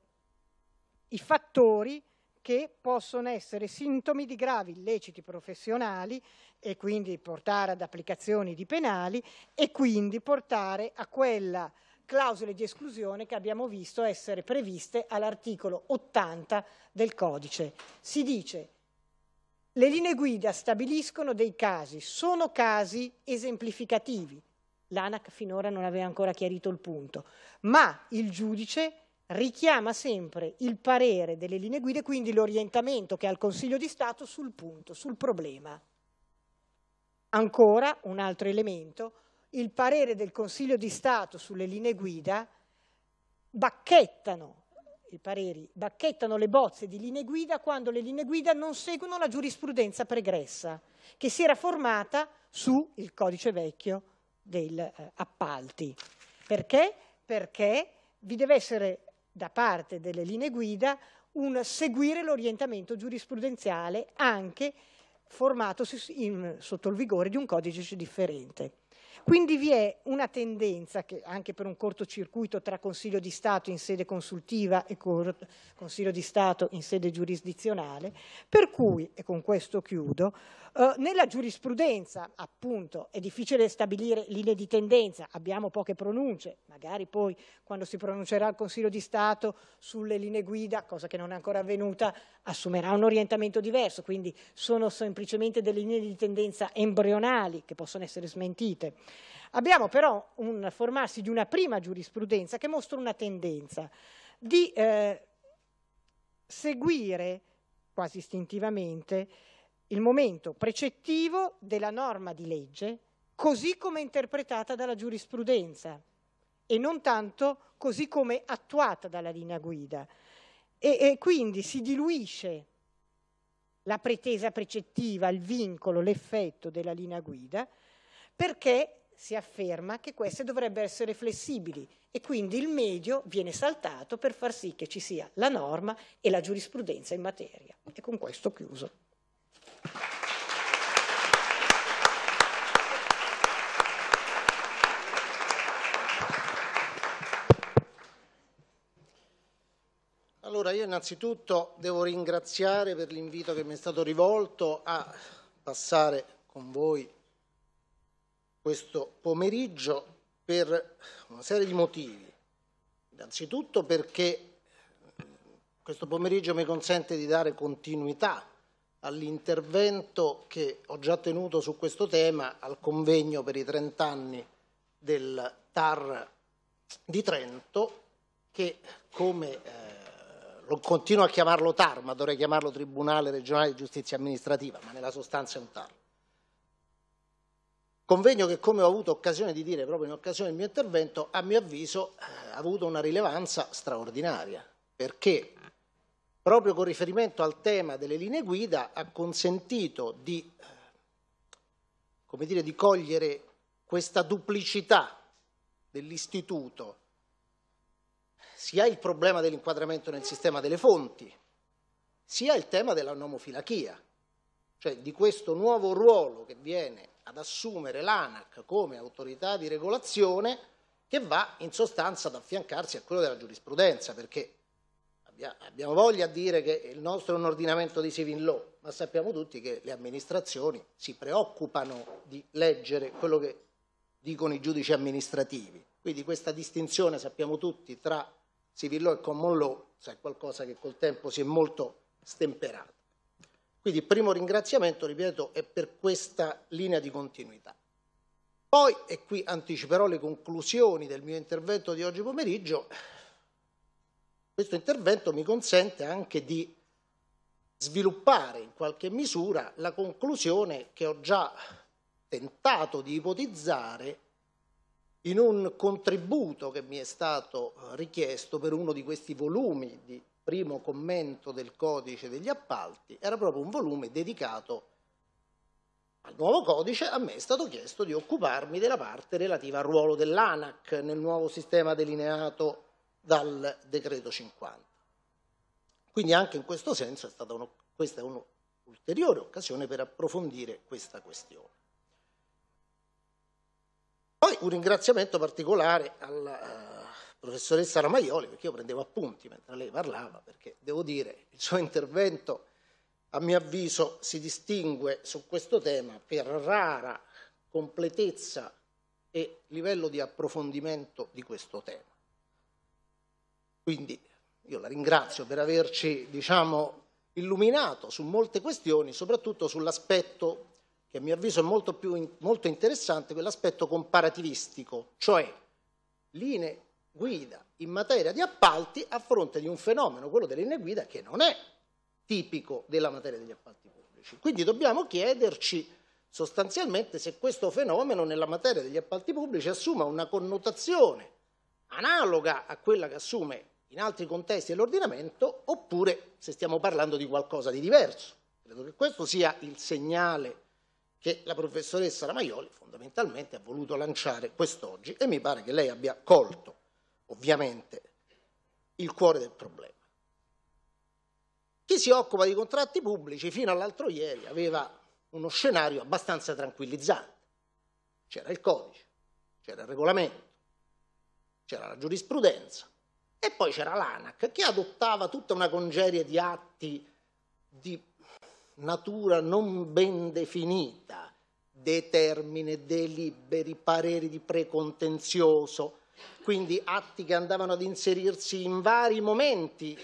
fattori che possono essere sintomi di gravi illeciti professionali e quindi portare ad applicazioni di penali e quindi portare a quella clausole di esclusione che abbiamo visto essere previste all'articolo 80 del codice. Si dice le linee guida stabiliscono dei casi, sono casi esemplificativi, l'ANAC finora non aveva ancora chiarito il punto, ma il giudice richiama sempre il parere delle linee guida, e quindi l'orientamento che ha il Consiglio di Stato sul punto, sul problema. Ancora un altro elemento, il parere del Consiglio di Stato sulle linee guida bacchettano i pareri, bacchettano le bozze di linee guida quando le linee guida non seguono la giurisprudenza pregressa che si era formata su il codice vecchio degli eh, appalti. Perché? Perché vi deve essere da parte delle linee guida un seguire l'orientamento giurisprudenziale anche formato in, sotto il vigore di un codice differente. Quindi vi è una tendenza, che anche per un cortocircuito tra Consiglio di Stato in sede consultiva e Consiglio di Stato in sede giurisdizionale, per cui, e con questo chiudo, eh, nella giurisprudenza, appunto, è difficile stabilire linee di tendenza, abbiamo poche pronunce, magari poi quando si pronuncerà il Consiglio di Stato sulle linee guida, cosa che non è ancora avvenuta, assumerà un orientamento diverso, quindi sono semplicemente delle linee di tendenza embrionali che possono essere smentite. Abbiamo però un formarsi di una prima giurisprudenza che mostra una tendenza di eh, seguire quasi istintivamente il momento precettivo della norma di legge così come interpretata dalla giurisprudenza e non tanto così come attuata dalla linea guida. E, e quindi si diluisce la pretesa precettiva, il vincolo, l'effetto della linea guida, perché si afferma che queste dovrebbero essere flessibili e quindi il medio viene saltato per far sì che ci sia la norma e la giurisprudenza in materia. E con questo chiuso. Allora io innanzitutto devo ringraziare per l'invito che mi è stato rivolto a passare con voi questo pomeriggio per una serie di motivi. Innanzitutto perché eh, questo pomeriggio mi consente di dare continuità all'intervento che ho già tenuto su questo tema al convegno per i 30 anni del TAR di Trento che come eh, continuo a chiamarlo TAR, ma dovrei chiamarlo Tribunale regionale di giustizia amministrativa, ma nella sostanza è un TAR. Convegno che, come ho avuto occasione di dire proprio in occasione del mio intervento, a mio avviso eh, ha avuto una rilevanza straordinaria, perché proprio con riferimento al tema delle linee guida ha consentito di, eh, dire, di cogliere questa duplicità dell'istituto sia il problema dell'inquadramento nel sistema delle fonti, sia il tema della nomofilachia, cioè di questo nuovo ruolo che viene ad assumere l'ANAC come autorità di regolazione che va in sostanza ad affiancarsi a quello della giurisprudenza, perché abbiamo voglia di dire che il nostro è un ordinamento di civil law, ma sappiamo tutti che le amministrazioni si preoccupano di leggere quello che dicono i giudici amministrativi. Quindi questa distinzione, sappiamo tutti, tra civil law e common law è cioè qualcosa che col tempo si è molto stemperato. Quindi il primo ringraziamento, ripeto, è per questa linea di continuità. Poi, e qui anticiperò le conclusioni del mio intervento di oggi pomeriggio, questo intervento mi consente anche di sviluppare in qualche misura la conclusione che ho già tentato di ipotizzare in un contributo che mi è stato eh, richiesto per uno di questi volumi di primo commento del codice degli appalti, era proprio un volume dedicato al nuovo codice, a me è stato chiesto di occuparmi della parte relativa al ruolo dell'ANAC nel nuovo sistema delineato dal decreto 50. Quindi anche in questo senso è stata uno, questa è un'ulteriore occasione per approfondire questa questione. Poi un ringraziamento particolare alla eh, professoressa Ramaioli, perché io prendevo appunti mentre lei parlava, perché devo dire il suo intervento a mio avviso si distingue su questo tema per rara completezza e livello di approfondimento di questo tema. Quindi io la ringrazio per averci diciamo, illuminato su molte questioni, soprattutto sull'aspetto che a mio avviso è molto, più, molto interessante, quell'aspetto comparativistico, cioè linee guida in materia di appalti a fronte di un fenomeno, quello delle linee guida, che non è tipico della materia degli appalti pubblici. Quindi dobbiamo chiederci sostanzialmente se questo fenomeno nella materia degli appalti pubblici assuma una connotazione analoga a quella che assume in altri contesti dell'ordinamento oppure se stiamo parlando di qualcosa di diverso. Credo che questo sia il segnale che la professoressa Ramaioli fondamentalmente ha voluto lanciare quest'oggi e mi pare che lei abbia colto ovviamente il cuore del problema. Chi si occupa di contratti pubblici fino all'altro ieri aveva uno scenario abbastanza tranquillizzante. C'era il codice, c'era il regolamento, c'era la giurisprudenza e poi c'era l'ANAC che adottava tutta una congerie di atti di natura non ben definita, determine, deliberi, pareri di precontenzioso, quindi atti che andavano ad inserirsi in vari momenti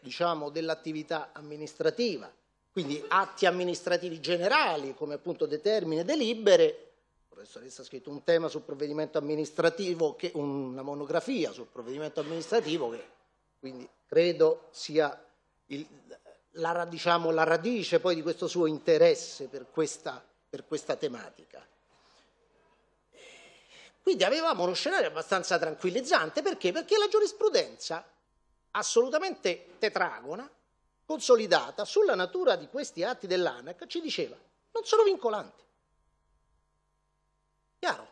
diciamo, dell'attività amministrativa, quindi atti amministrativi generali come appunto determine, delibere, professoressa ha scritto un tema sul provvedimento amministrativo, che, una monografia sul provvedimento amministrativo che quindi credo sia il, la, diciamo, la radice poi di questo suo interesse per questa, per questa tematica. Quindi avevamo uno scenario abbastanza tranquillizzante, perché? Perché la giurisprudenza assolutamente tetragona, consolidata sulla natura di questi atti dell'ANAC, ci diceva non sono vincolanti. Chiaro?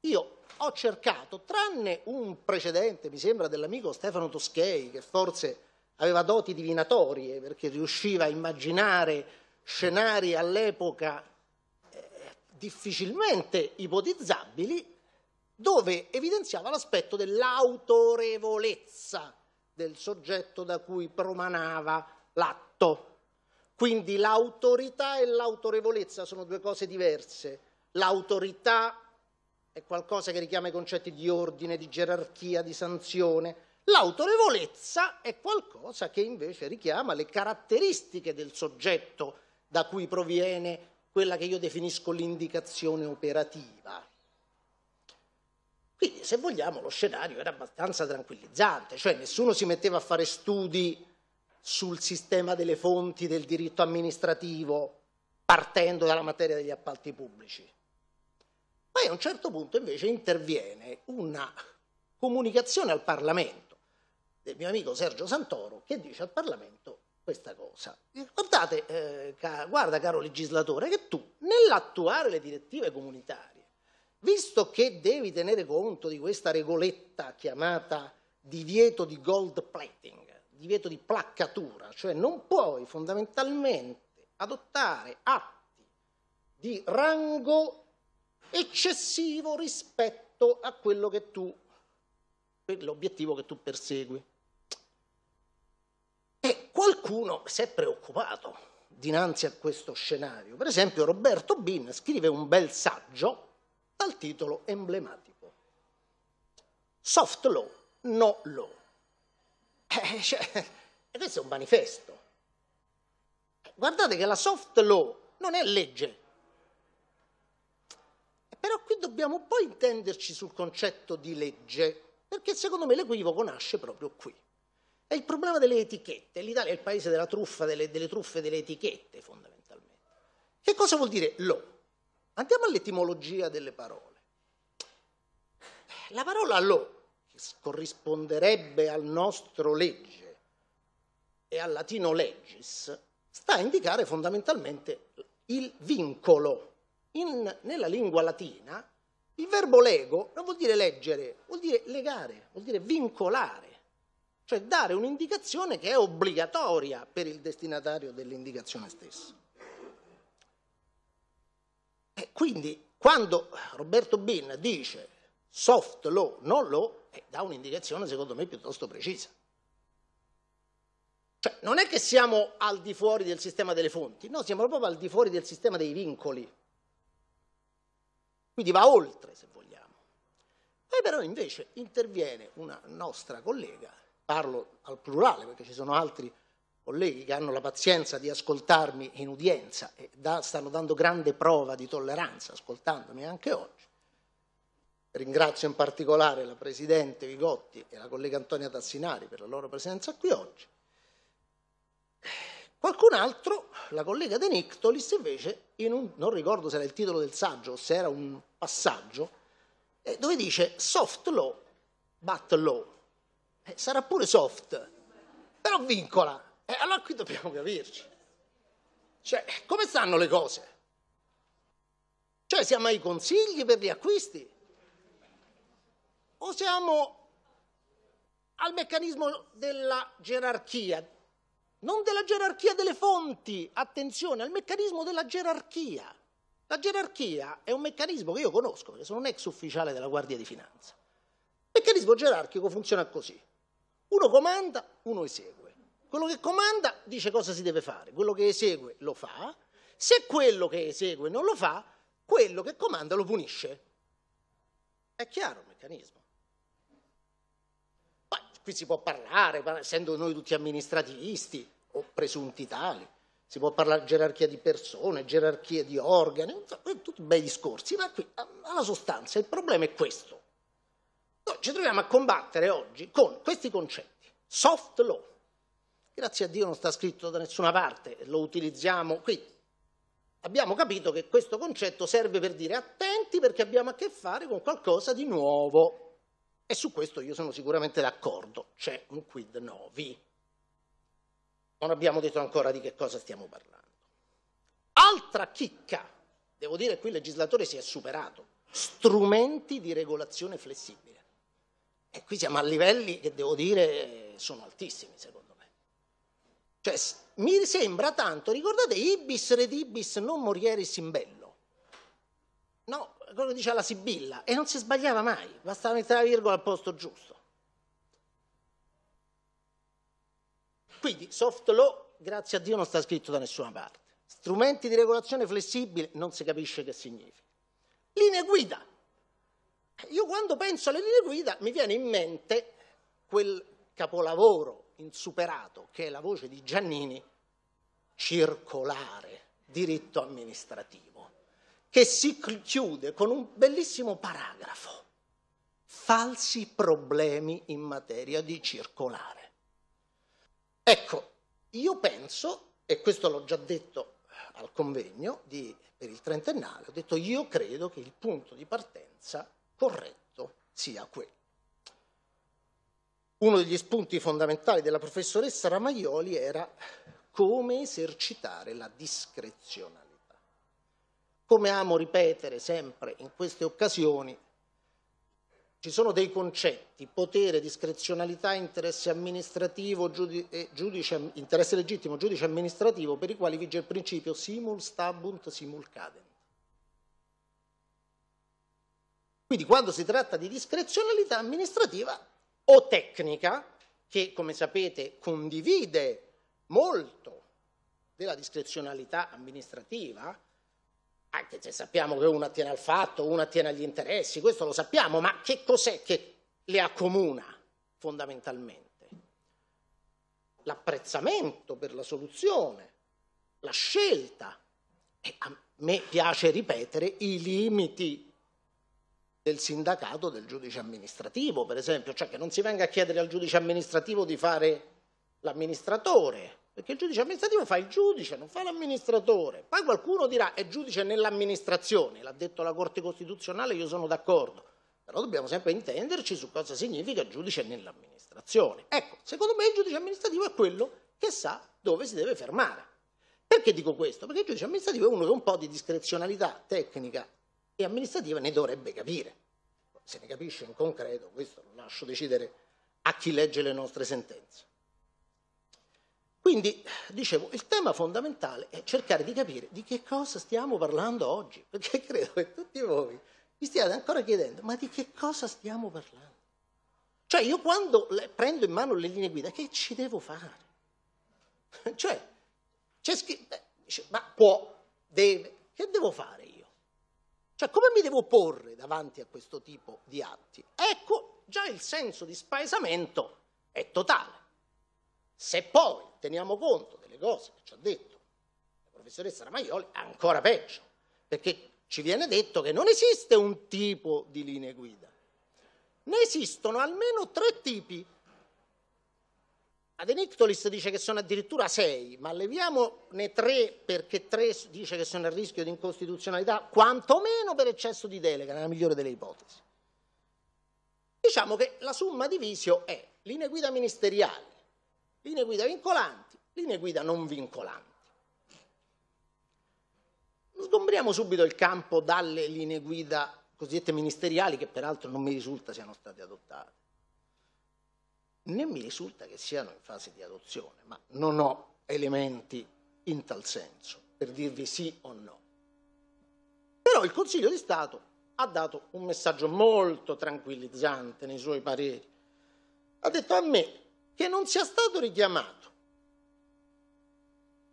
Io ho cercato, tranne un precedente, mi sembra, dell'amico Stefano Toschei, che forse aveva doti divinatorie eh, perché riusciva a immaginare scenari all'epoca eh, difficilmente ipotizzabili dove evidenziava l'aspetto dell'autorevolezza del soggetto da cui promanava l'atto. Quindi l'autorità e l'autorevolezza sono due cose diverse. L'autorità è qualcosa che richiama i concetti di ordine, di gerarchia, di sanzione, L'autorevolezza è qualcosa che invece richiama le caratteristiche del soggetto da cui proviene quella che io definisco l'indicazione operativa. Quindi, se vogliamo, lo scenario era abbastanza tranquillizzante, cioè nessuno si metteva a fare studi sul sistema delle fonti del diritto amministrativo partendo dalla materia degli appalti pubblici. Poi a un certo punto invece interviene una comunicazione al Parlamento del mio amico Sergio Santoro che dice al Parlamento questa cosa. Guardate, eh, ca guarda caro legislatore, che tu nell'attuare le direttive comunitarie, visto che devi tenere conto di questa regoletta chiamata divieto di gold plating, divieto di placcatura, cioè non puoi fondamentalmente adottare atti di rango eccessivo rispetto a quello che tu l'obiettivo che tu persegui. Qualcuno si è preoccupato dinanzi a questo scenario. Per esempio Roberto Bin scrive un bel saggio dal titolo emblematico. Soft law, no law. Eh, eh cioè, e eh, questo è un manifesto. Guardate che la soft law non è legge. Eh, però qui dobbiamo un po' intenderci sul concetto di legge, perché secondo me l'equivoco nasce proprio qui. È il problema delle etichette. L'Italia è il paese della truffa, delle, delle truffe delle etichette, fondamentalmente. Che cosa vuol dire lo? Andiamo all'etimologia delle parole. La parola lo, che corrisponderebbe al nostro legge e al latino legis, sta a indicare fondamentalmente il vincolo. In, nella lingua latina il verbo lego non vuol dire leggere, vuol dire legare, vuol dire vincolare cioè dare un'indicazione che è obbligatoria per il destinatario dell'indicazione stessa. E quindi quando Roberto Bin dice soft law, non law, eh, dà un'indicazione secondo me piuttosto precisa. Cioè, non è che siamo al di fuori del sistema delle fonti, no, siamo proprio al di fuori del sistema dei vincoli. Quindi va oltre, se vogliamo. Poi però invece interviene una nostra collega parlo al plurale perché ci sono altri colleghi che hanno la pazienza di ascoltarmi in udienza e da, stanno dando grande prova di tolleranza ascoltandomi anche oggi. Ringrazio in particolare la Presidente Vigotti e la collega Antonia Tassinari per la loro presenza qui oggi. Qualcun altro, la collega De Nictolis invece, in un, non ricordo se era il titolo del saggio o se era un passaggio, eh, dove dice soft law, but law, eh, sarà pure soft, però vincola. Eh, allora qui dobbiamo capirci. Cioè, come stanno le cose? Cioè, siamo ai consigli per gli acquisti? O siamo al meccanismo della gerarchia? Non della gerarchia delle fonti, attenzione, al meccanismo della gerarchia. La gerarchia è un meccanismo che io conosco, perché sono un ex ufficiale della Guardia di Finanza. Il meccanismo gerarchico funziona così. Uno comanda, uno esegue. Quello che comanda dice cosa si deve fare, quello che esegue lo fa, se quello che esegue non lo fa, quello che comanda lo punisce. È chiaro il meccanismo. Poi qui si può parlare, essendo noi tutti amministrativisti o presunti tali, si può parlare di gerarchia di persone, gerarchia di organi, tutti bei discorsi, ma qui alla sostanza il problema è questo. Noi ci troviamo a combattere oggi con questi concetti. Soft law. Grazie a Dio non sta scritto da nessuna parte, lo utilizziamo qui. Abbiamo capito che questo concetto serve per dire attenti perché abbiamo a che fare con qualcosa di nuovo. E su questo io sono sicuramente d'accordo, c'è un quid novi. Non abbiamo detto ancora di che cosa stiamo parlando. Altra chicca, devo dire che qui il legislatore si è superato, strumenti di regolazione flessibile. E qui siamo a livelli che devo dire sono altissimi secondo me. Cioè, mi sembra tanto, ricordate, ibis redibis non morieris in bello. No, quello che diceva la Sibilla, e non si sbagliava mai, bastava mettere la virgola al posto giusto. Quindi soft law, grazie a Dio, non sta scritto da nessuna parte. Strumenti di regolazione flessibile, non si capisce che significa. Linee guida, io quando penso alle linee guida mi viene in mente quel capolavoro insuperato che è la voce di Giannini, circolare, diritto amministrativo, che si chiude con un bellissimo paragrafo, falsi problemi in materia di circolare. Ecco, io penso, e questo l'ho già detto al convegno di, per il trentennale, ho detto io credo che il punto di partenza corretto sia quello. Uno degli spunti fondamentali della professoressa Ramaioli era come esercitare la discrezionalità. Come amo ripetere sempre in queste occasioni, ci sono dei concetti, potere, discrezionalità, interesse amministrativo, giudice, giudice, interesse legittimo, giudice amministrativo, per i quali vige il principio simul stabunt simul cadent. Quindi quando si tratta di discrezionalità amministrativa o tecnica, che come sapete condivide molto della discrezionalità amministrativa, anche se sappiamo che una attiene al fatto, una attiene agli interessi, questo lo sappiamo, ma che cos'è che le accomuna fondamentalmente? L'apprezzamento per la soluzione, la scelta e a me piace ripetere i limiti del sindacato del giudice amministrativo, per esempio, cioè che non si venga a chiedere al giudice amministrativo di fare l'amministratore, perché il giudice amministrativo fa il giudice, non fa l'amministratore. Poi qualcuno dirà è giudice nell'amministrazione, l'ha detto la Corte Costituzionale, io sono d'accordo, però dobbiamo sempre intenderci su cosa significa giudice nell'amministrazione. Ecco, secondo me il giudice amministrativo è quello che sa dove si deve fermare. Perché dico questo? Perché il giudice amministrativo è uno che un po' di discrezionalità tecnica e amministrativa ne dovrebbe capire. Se ne capisce in concreto, questo lo lascio decidere a chi legge le nostre sentenze. Quindi, dicevo, il tema fondamentale è cercare di capire di che cosa stiamo parlando oggi, perché credo che tutti voi vi stiate ancora chiedendo, ma di che cosa stiamo parlando? Cioè, io quando prendo in mano le linee guida, che ci devo fare? Cioè, c'è scritto, ma può, deve, che devo fare io? Cioè come mi devo porre davanti a questo tipo di atti? Ecco, già il senso di spaesamento è totale. Se poi teniamo conto delle cose che ci ha detto la professoressa Ramaioli, ancora peggio, perché ci viene detto che non esiste un tipo di linee guida. Ne esistono almeno tre tipi Adenictolis dice che sono addirittura sei, ma leviamone tre perché tre dice che sono a rischio di incostituzionalità, quantomeno per eccesso di delega, nella migliore delle ipotesi. Diciamo che la somma di visio è linee guida ministeriali, linee guida vincolanti, linee guida non vincolanti. Sgombriamo subito il campo dalle linee guida cosiddette ministeriali, che peraltro non mi risulta siano state adottate né mi risulta che siano in fase di adozione, ma non ho elementi in tal senso per dirvi sì o no. Però il Consiglio di Stato ha dato un messaggio molto tranquillizzante nei suoi pareri. Ha detto a me che non sia stato richiamato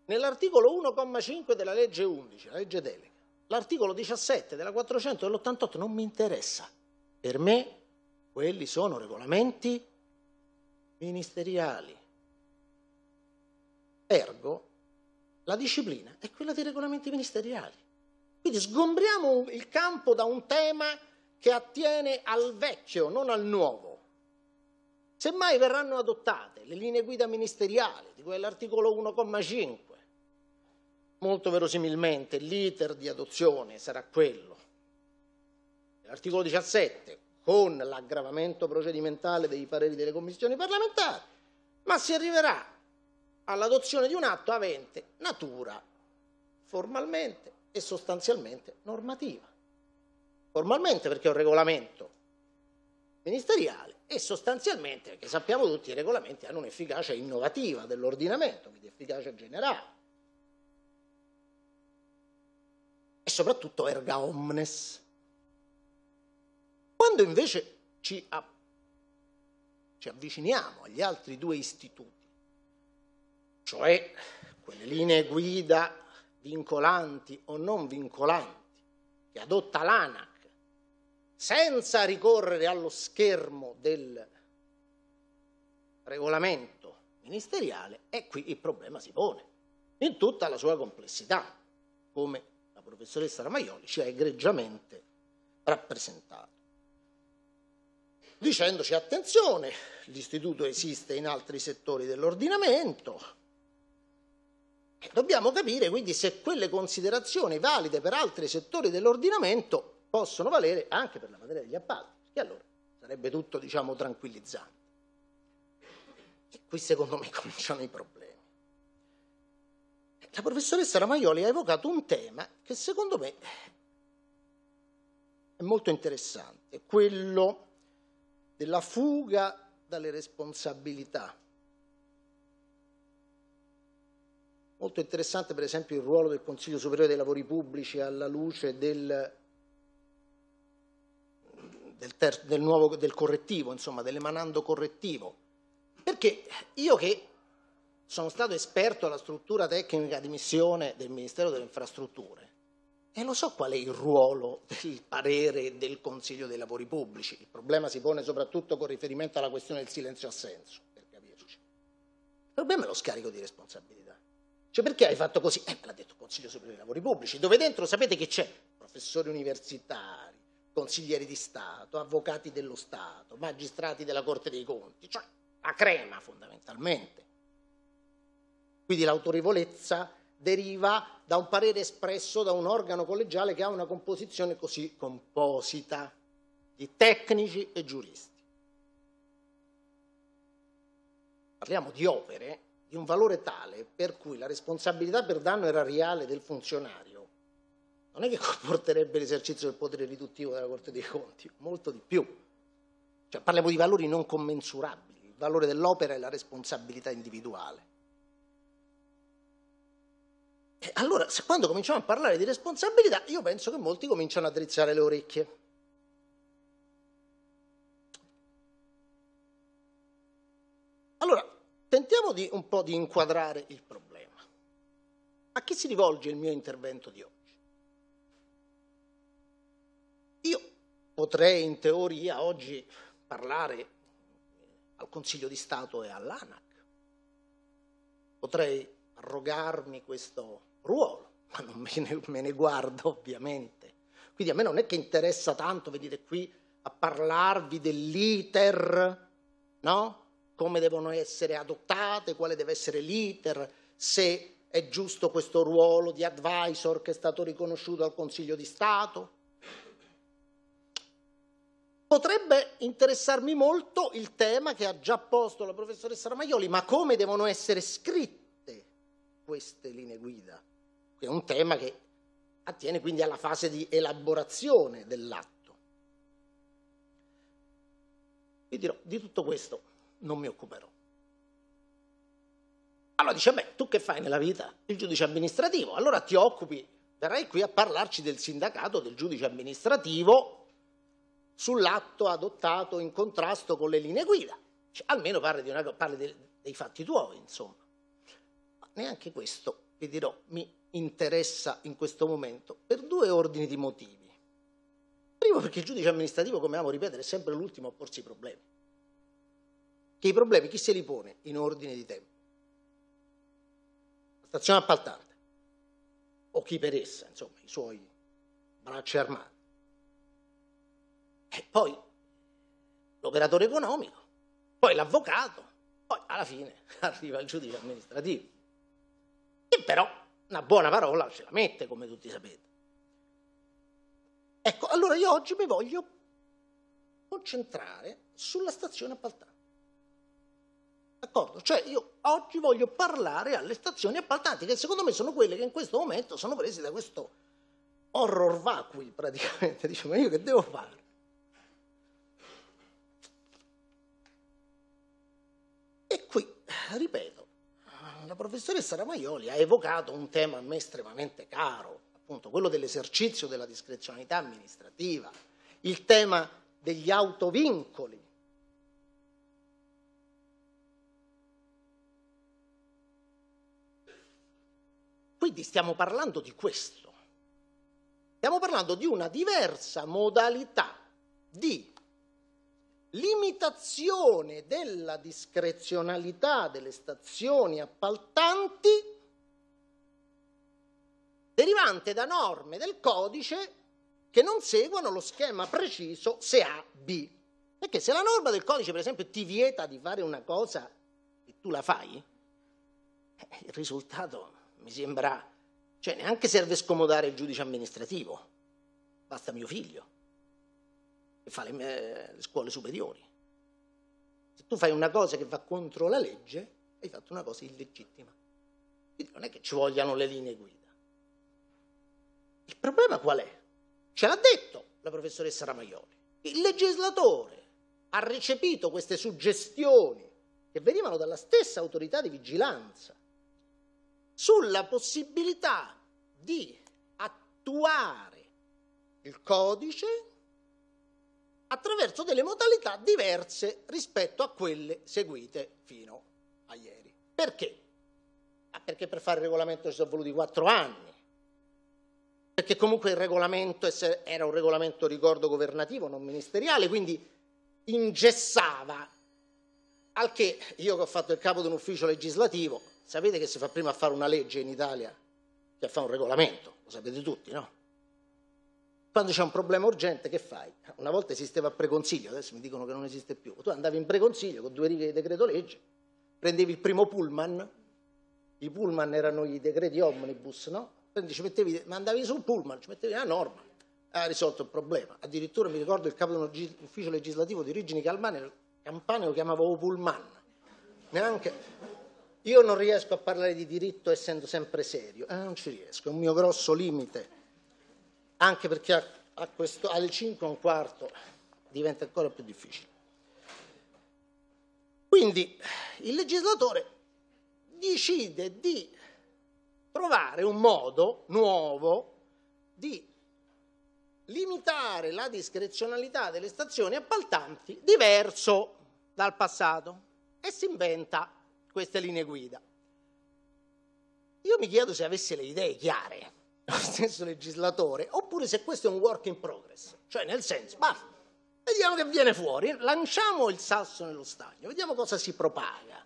nell'articolo 1,5 della legge 11, la legge delega, l'articolo 17 della 400 dell'88 non mi interessa. Per me quelli sono regolamenti ministeriali. Ergo, la disciplina è quella dei regolamenti ministeriali. Quindi sgombriamo il campo da un tema che attiene al vecchio, non al nuovo. Semmai verranno adottate le linee guida ministeriali di quell'articolo 1,5. Molto verosimilmente l'iter di adozione sarà quello. L'articolo 17, con l'aggravamento procedimentale dei pareri delle commissioni parlamentari, ma si arriverà all'adozione di un atto avente natura formalmente e sostanzialmente normativa. Formalmente perché è un regolamento ministeriale e sostanzialmente, perché sappiamo tutti, i regolamenti hanno un'efficacia innovativa dell'ordinamento, quindi efficacia generale. E soprattutto erga omnes. Quando invece ci, ci avviciniamo agli altri due istituti, cioè quelle linee guida vincolanti o non vincolanti che adotta l'ANAC senza ricorrere allo schermo del regolamento ministeriale, e qui il problema si pone in tutta la sua complessità, come la professoressa Ramaioli ci ha egregiamente rappresentato dicendoci attenzione, l'istituto esiste in altri settori dell'ordinamento, Dobbiamo capire quindi se quelle considerazioni valide per altri settori dell'ordinamento possono valere anche per la materia degli appalti, perché allora sarebbe tutto diciamo tranquillizzante. E qui secondo me cominciano i problemi. La professoressa Ramaioli ha evocato un tema che secondo me è molto interessante, quello della fuga dalle responsabilità. Molto interessante per esempio il ruolo del Consiglio Superiore dei Lavori Pubblici alla luce del, del, ter, del, nuovo, del correttivo, insomma, dell'emanando correttivo. Perché io che sono stato esperto alla struttura tecnica di missione del Ministero delle Infrastrutture, e lo so qual è il ruolo del parere del Consiglio dei lavori pubblici. Il problema si pone soprattutto con riferimento alla questione del silenzio-assenso, per capirci. Il problema è lo scarico di responsabilità. Cioè, perché hai fatto così? Eh, me l'ha detto il Consiglio Superiore dei Lavori Pubblici, dove dentro sapete che c'è professori universitari, consiglieri di Stato, avvocati dello Stato, magistrati della Corte dei Conti, cioè la crema fondamentalmente. Quindi l'autorevolezza deriva da un parere espresso da un organo collegiale che ha una composizione così composita di tecnici e giuristi. Parliamo di opere di un valore tale per cui la responsabilità per danno erariale del funzionario non è che comporterebbe l'esercizio del potere riduttivo della Corte dei Conti, molto di più. Cioè, parliamo di valori non commensurabili, il valore dell'opera e la responsabilità individuale. E allora, quando cominciamo a parlare di responsabilità, io penso che molti cominciano a drizzare le orecchie. Allora, tentiamo di, un po' di inquadrare il problema. A chi si rivolge il mio intervento di oggi? Io potrei in teoria oggi parlare al Consiglio di Stato e all'ANAC. Potrei arrogarmi questo ruolo, ma non me ne, me ne guardo ovviamente. Quindi a me non è che interessa tanto venire qui a parlarvi dell'iter, no? Come devono essere adottate, quale deve essere l'iter, se è giusto questo ruolo di advisor che è stato riconosciuto al Consiglio di Stato. Potrebbe interessarmi molto il tema che ha già posto la professoressa Ramaioli, ma come devono essere scritte queste linee guida? È un tema che attiene quindi alla fase di elaborazione dell'atto. Vi dirò, di tutto questo non mi occuperò. Allora dice, beh, tu che fai nella vita? Il giudice amministrativo. Allora ti occupi, verrai qui a parlarci del sindacato del giudice amministrativo sull'atto adottato in contrasto con le linee guida. Cioè, almeno parli, una, parli dei, dei fatti tuoi, insomma. Ma neanche questo vi dirò, mi interessa in questo momento per due ordini di motivi. Primo perché il giudice amministrativo, come amo ripetere, è sempre l'ultimo a porsi i problemi. Che i problemi chi se li pone in ordine di tempo? La stazione appaltante o chi per essa, insomma, i suoi bracci armati. E poi l'operatore economico, poi l'avvocato, poi alla fine arriva il giudice amministrativo però una buona parola ce la mette, come tutti sapete. Ecco, allora io oggi mi voglio concentrare sulla stazione appaltante. D'accordo? Cioè io oggi voglio parlare alle stazioni appaltanti, che secondo me sono quelle che in questo momento sono prese da questo horror vacui praticamente. Dice, ma io che devo fare? E qui, ripeto, la professoressa Ramaioli ha evocato un tema a me estremamente caro, appunto quello dell'esercizio della discrezionalità amministrativa, il tema degli autovincoli. Quindi stiamo parlando di questo. Stiamo parlando di una diversa modalità di limitazione della discrezionalità delle stazioni appaltanti derivante da norme del codice che non seguono lo schema preciso se A, B. Perché se la norma del codice, per esempio, ti vieta di fare una cosa e tu la fai, eh, il risultato mi sembra... Cioè, neanche serve scomodare il giudice amministrativo, basta mio figlio fa le, eh, le scuole superiori. Se tu fai una cosa che va contro la legge, hai fatto una cosa illegittima. Quindi non è che ci vogliano le linee guida. Il problema qual è? Ce l'ha detto la professoressa Ramaioli. Il legislatore ha recepito queste suggestioni che venivano dalla stessa autorità di vigilanza sulla possibilità di attuare il codice attraverso delle modalità diverse rispetto a quelle seguite fino a ieri. Perché? Ah, perché per fare il regolamento ci sono voluti quattro anni, perché comunque il regolamento era un regolamento, ricordo, governativo, non ministeriale, quindi ingessava. Al che io che ho fatto il capo di un ufficio legislativo, sapete che si fa prima a fare una legge in Italia che a fare un regolamento, lo sapete tutti, no? Quando c'è un problema urgente, che fai? Una volta esisteva il preconsiglio, adesso mi dicono che non esiste più. Tu andavi in preconsiglio con due righe di decreto legge, prendevi il primo pullman, i pullman erano i decreti omnibus, no? Quindi ci mettevi, ma mandavi sul pullman, ci mettevi la norma, ha risolto il problema. Addirittura mi ricordo il capo dell'ufficio legislativo di origini Calmani, Campane lo chiamavo pullman. Neanche... Io non riesco a parlare di diritto essendo sempre serio, eh, non ci riesco, è un mio grosso limite anche perché a, a questo, alle 5 e un quarto diventa ancora più difficile. Quindi il legislatore decide di trovare un modo nuovo di limitare la discrezionalità delle stazioni appaltanti diverso dal passato e si inventa queste linee guida. Io mi chiedo se avesse le idee chiare lo stesso legislatore, oppure se questo è un work in progress, cioè nel senso, basta, vediamo che viene fuori, lanciamo il sasso nello stagno, vediamo cosa si propaga,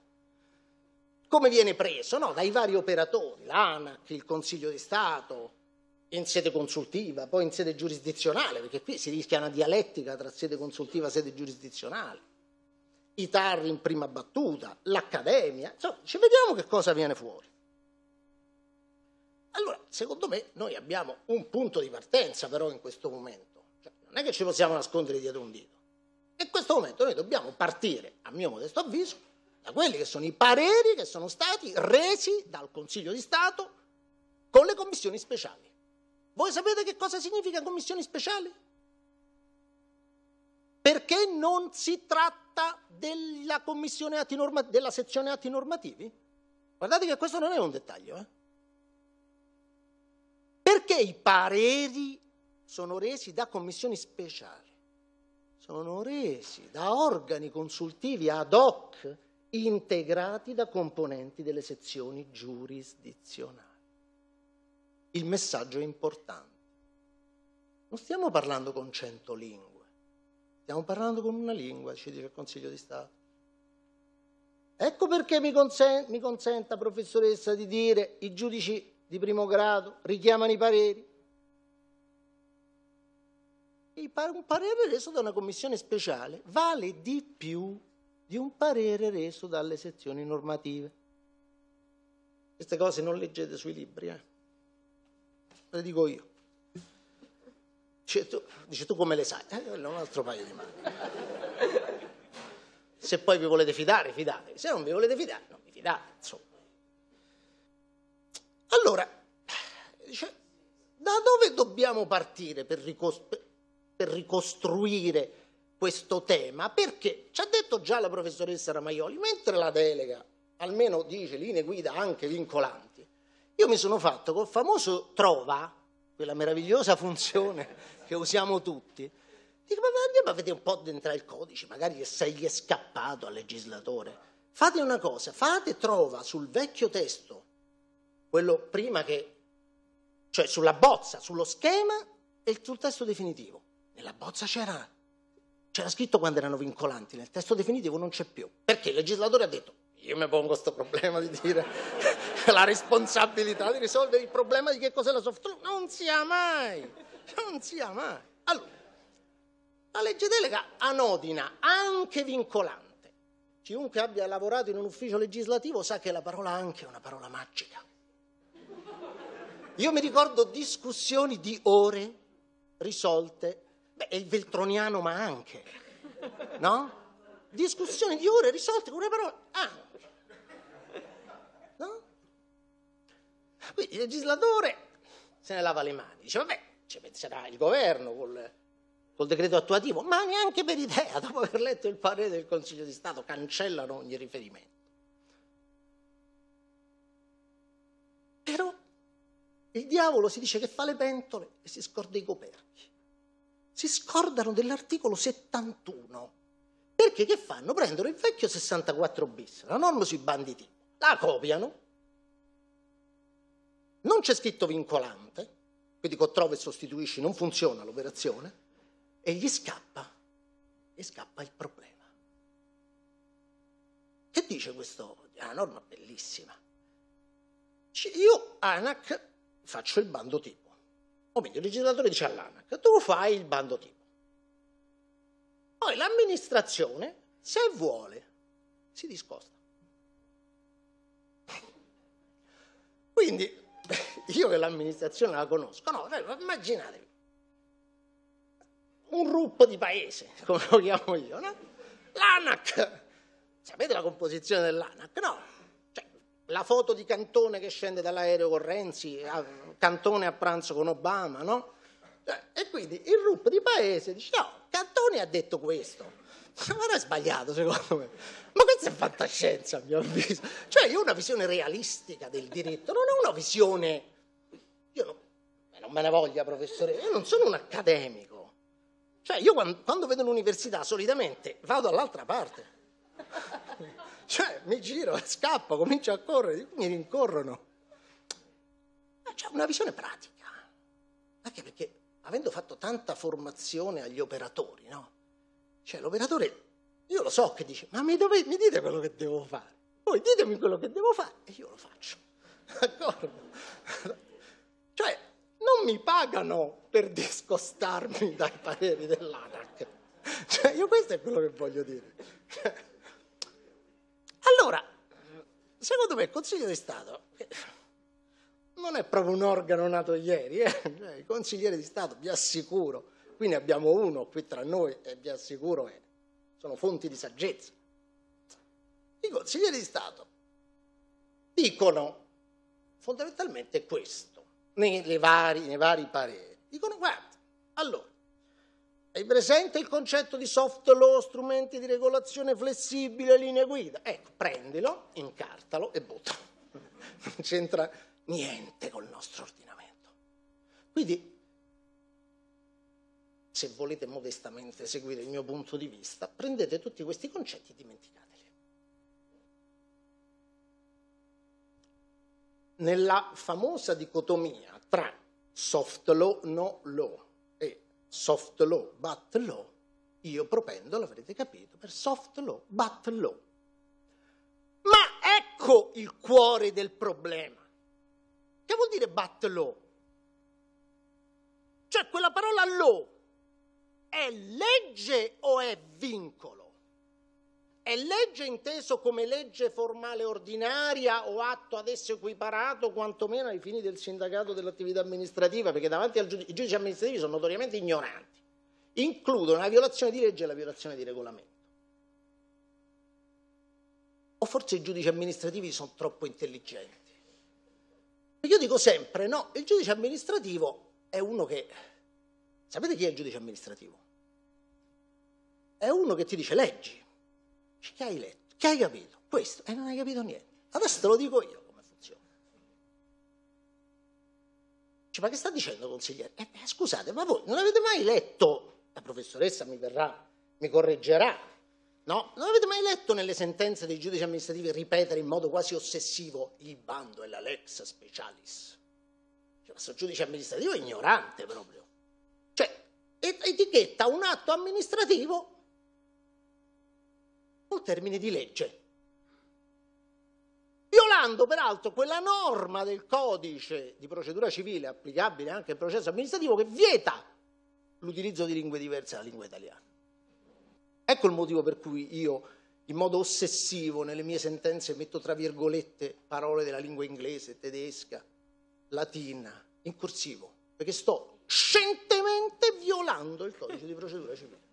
come viene preso no? dai vari operatori, l'ANAC, il Consiglio di Stato, in sede consultiva, poi in sede giurisdizionale, perché qui si rischia una dialettica tra sede consultiva e sede giurisdizionale, i TAR in prima battuta, l'Accademia, insomma, ci vediamo che cosa viene fuori. Allora, secondo me, noi abbiamo un punto di partenza però in questo momento. Cioè, non è che ci possiamo nascondere dietro un dito. in questo momento noi dobbiamo partire, a mio modesto avviso, da quelli che sono i pareri che sono stati resi dal Consiglio di Stato con le commissioni speciali. Voi sapete che cosa significa commissioni speciali? Perché non si tratta della, della sezione atti normativi? Guardate che questo non è un dettaglio, eh? perché i pareri sono resi da commissioni speciali, sono resi da organi consultivi ad hoc integrati da componenti delle sezioni giurisdizionali. Il messaggio è importante. Non stiamo parlando con cento lingue, stiamo parlando con una lingua, ci dice il Consiglio di Stato. Ecco perché mi, consen mi consenta, professoressa, di dire i giudici di primo grado, richiamano i pareri. Un parere reso da una commissione speciale vale di più di un parere reso dalle sezioni normative. Queste cose non leggete sui libri, eh? le dico io. Dice tu, dice, tu come le sai? Eh, è un altro paio di mani. Se poi vi volete fidare, fidate. Se non vi volete fidare, non vi fidate, insomma. Allora, cioè, da dove dobbiamo partire per, ricostru per ricostruire questo tema? Perché ci ha detto già la professoressa Ramaioli, mentre la delega almeno dice linee guida anche vincolanti, io mi sono fatto col famoso trova, quella meravigliosa funzione che usiamo tutti, Dico, ma andiamo a vedere un po' dentro il codice, magari se gli è scappato al legislatore. Fate una cosa, fate trova sul vecchio testo quello prima che, cioè sulla bozza, sullo schema e sul testo definitivo. Nella bozza c'era, c'era scritto quando erano vincolanti, nel testo definitivo non c'è più, perché il legislatore ha detto io mi pongo questo problema di dire la responsabilità di risolvere il problema di che cos'è la soft law, non si ha mai, non si ha mai. Allora, la legge delega anodina, anche vincolante. Chiunque abbia lavorato in un ufficio legislativo sa che la parola anche è una parola magica. Io mi ricordo discussioni di ore risolte, beh, il veltroniano ma anche, no? Discussioni di ore risolte con una parola anche, no? Quindi il legislatore se ne lava le mani, dice vabbè, ci penserà il governo col, col decreto attuativo, ma neanche per idea, dopo aver letto il parere del Consiglio di Stato, cancellano ogni riferimento. Però il diavolo si dice che fa le pentole e si scorda i coperchi. Si scordano dell'articolo 71. Perché che fanno? Prendono il vecchio 64 bis, la norma sui banditi, la copiano. Non c'è scritto vincolante, quindi controva e sostituisci, non funziona l'operazione, e gli scappa, gli scappa il problema. Che dice questo? Ah, è una norma bellissima. Io, ANAC, faccio il bando tipo. O meglio, il legislatore dice all'ANAC, tu fai il bando tipo. Poi l'amministrazione, se vuole, si discosta. Quindi, io che l'amministrazione la conosco, no, cioè, immaginatevi, un ruppo di paese, come lo chiamo io, no? L'ANAC, sapete la composizione dell'ANAC? No, la foto di Cantone che scende dall'aereo con Renzi, a Cantone a pranzo con Obama, no? Eh, e quindi il RUP di paese dice no, Cantone ha detto questo. Ma non è sbagliato secondo me. Ma questa è fantascienza a mio avviso. Cioè io ho una visione realistica del diritto, non ho una visione... Io non, non me ne voglia professore, io non sono un accademico. Cioè io quando, quando vedo l'università solitamente vado dall'altra parte. Cioè, mi giro, scappo, comincio a correre, mi rincorrono. Ma c'è una visione pratica. Anche perché, avendo fatto tanta formazione agli operatori, no? Cioè, l'operatore, io lo so che dice, ma mi, dove, mi dite quello che devo fare. Voi ditemi quello che devo fare e io lo faccio. D'accordo? Cioè, non mi pagano per discostarmi dai pareri dell'ANAC. Cioè, io questo è quello che voglio dire. Allora, secondo me il Consiglio di Stato eh, non è proprio un organo nato ieri, eh? il cioè, consigliere di Stato, vi assicuro, qui ne abbiamo uno qui tra noi e vi assicuro che sono fonti di saggezza. I consiglieri di Stato dicono fondamentalmente questo nei vari, nei vari pareri. Dicono guarda, allora, hai presente il concetto di soft law, strumenti di regolazione flessibile, linea guida? Ecco, prendilo, incartalo e buttalo. Non c'entra niente col nostro ordinamento. Quindi se volete modestamente seguire il mio punto di vista, prendete tutti questi concetti e dimenticateli. Nella famosa dicotomia tra soft law, no law, soft law, but law, io propendo, l'avrete capito, per soft law, but law. Ma ecco il cuore del problema. Che vuol dire but law? Cioè quella parola law è legge o è vincolo? È legge inteso come legge formale ordinaria o atto ad esso equiparato quantomeno ai fini del sindacato dell'attività amministrativa, perché davanti ai giudici, giudici amministrativi sono notoriamente ignoranti. Includono la violazione di legge e la violazione di regolamento. O forse i giudici amministrativi sono troppo intelligenti. Io dico sempre, no, il giudice amministrativo è uno che... Sapete chi è il giudice amministrativo? È uno che ti dice leggi. Che hai letto? Che hai capito? Questo. E non hai capito niente. Adesso te lo dico io come funziona. Cioè, ma che sta dicendo consigliere? Eh, scusate, ma voi non avete mai letto, la professoressa mi verrà, mi correggerà, no? Non avete mai letto nelle sentenze dei giudici amministrativi ripetere in modo quasi ossessivo il bando e la lex specialis? Cioè, questo giudice amministrativo è ignorante proprio. Cioè, etichetta un atto amministrativo o termine di legge. Violando peraltro quella norma del codice di procedura civile applicabile anche al processo amministrativo che vieta l'utilizzo di lingue diverse dalla lingua italiana. Ecco il motivo per cui io in modo ossessivo nelle mie sentenze metto tra virgolette parole della lingua inglese, tedesca, latina, in corsivo, perché sto scientemente violando il codice di procedura civile.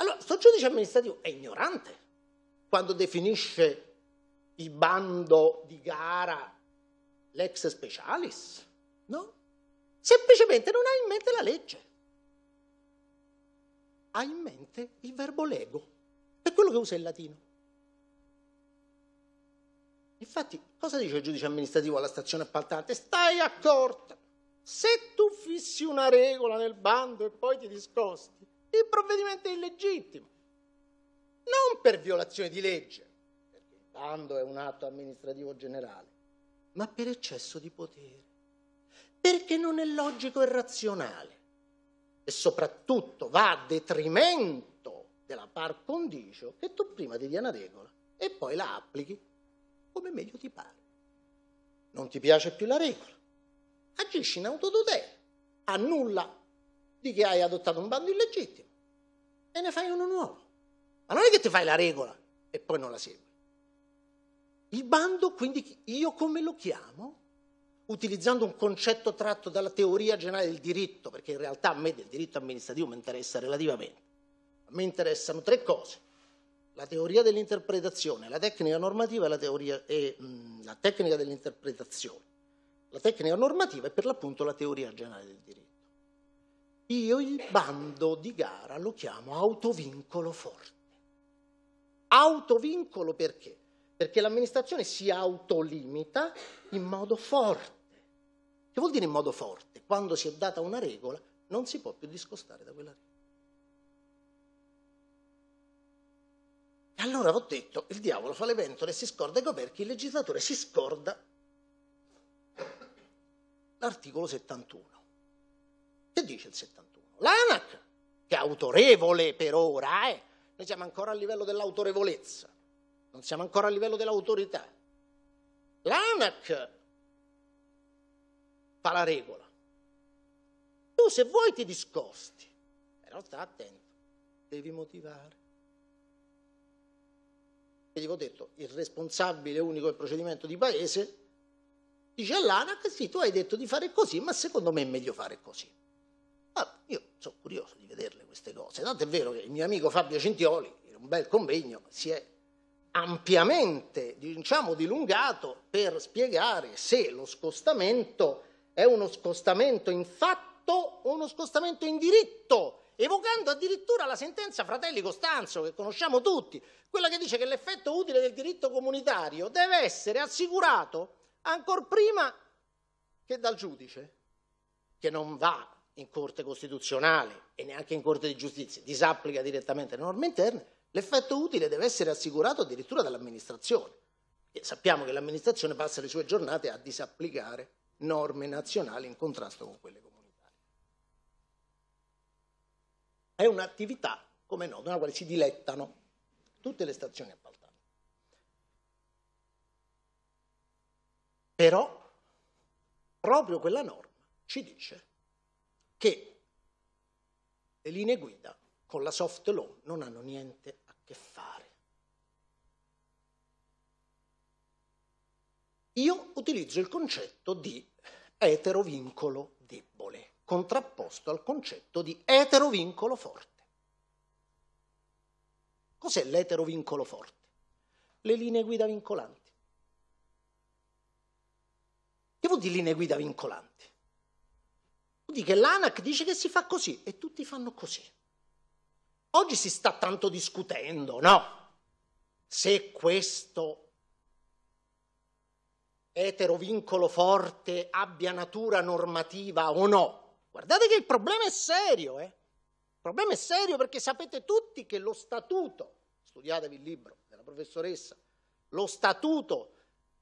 Allora, sto giudice amministrativo è ignorante quando definisce il bando di gara l'ex specialis, no? Semplicemente non ha in mente la legge, ha in mente il verbo lego, è quello che usa il latino. Infatti, cosa dice il giudice amministrativo alla stazione appaltante? Stai accorta, se tu fissi una regola nel bando e poi ti discosti, il provvedimento è illegittimo, non per violazione di legge, perché il bando è un atto amministrativo generale, ma per eccesso di potere, perché non è logico e razionale e soprattutto va a detrimento della par condicio che tu prima ti dia una regola e poi la applichi come meglio ti pare. Non ti piace più la regola, agisci in autotutela, annulla di che hai adottato un bando illegittimo e ne fai uno nuovo. Ma non è che ti fai la regola e poi non la segui. Il bando, quindi io come lo chiamo? Utilizzando un concetto tratto dalla teoria generale del diritto, perché in realtà a me del diritto amministrativo mi interessa relativamente. A me interessano tre cose. La teoria dell'interpretazione, la tecnica normativa e la, teoria, e, mh, mm, la tecnica dell'interpretazione. La tecnica normativa è per l'appunto la teoria generale del diritto. Io il bando di gara lo chiamo autovincolo forte. Autovincolo perché? Perché l'amministrazione si autolimita in modo forte. Che vuol dire in modo forte? Quando si è data una regola non si può più discostare da quella regola. E allora ho detto, il diavolo fa le ventole e si scorda i coperchi, il legislatore si scorda l'articolo 71. Che dice il 71? L'ANAC, che è autorevole per ora, eh? noi siamo ancora a livello dell'autorevolezza, non siamo ancora a livello dell'autorità. L'ANAC fa la regola. Tu se vuoi ti discosti, però sta attento, devi motivare. E Vedi, ho detto, il responsabile unico del procedimento di paese dice all'ANAC, sì, tu hai detto di fare così, ma secondo me è meglio fare così. Allora, ah, io sono curioso di vederle queste cose. Tanto è vero che il mio amico Fabio Cintioli, in un bel convegno, si è ampiamente, diciamo, dilungato per spiegare se lo scostamento è uno scostamento in fatto o uno scostamento in diritto, evocando addirittura la sentenza Fratelli Costanzo, che conosciamo tutti, quella che dice che l'effetto utile del diritto comunitario deve essere assicurato ancor prima che dal giudice, che non va in Corte Costituzionale e neanche in Corte di Giustizia, disapplica direttamente le norme interne, l'effetto utile deve essere assicurato addirittura dall'amministrazione. sappiamo che l'amministrazione passa le sue giornate a disapplicare norme nazionali in contrasto con quelle comunitarie. È un'attività, come è noto, nella quale si dilettano tutte le stazioni appaltanti. Però proprio quella norma ci dice che le linee guida con la soft law non hanno niente a che fare. Io utilizzo il concetto di eterovincolo debole, contrapposto al concetto di eterovincolo forte. Cos'è l'eterovincolo forte? Le linee guida vincolanti. Che vuol dire linee guida vincolanti? Vuol che l'ANAC dice che si fa così e tutti fanno così. Oggi si sta tanto discutendo, no? Se questo etero vincolo forte abbia natura normativa o no. Guardate che il problema è serio, eh? Il problema è serio perché sapete tutti che lo statuto, studiatevi il libro della professoressa, lo statuto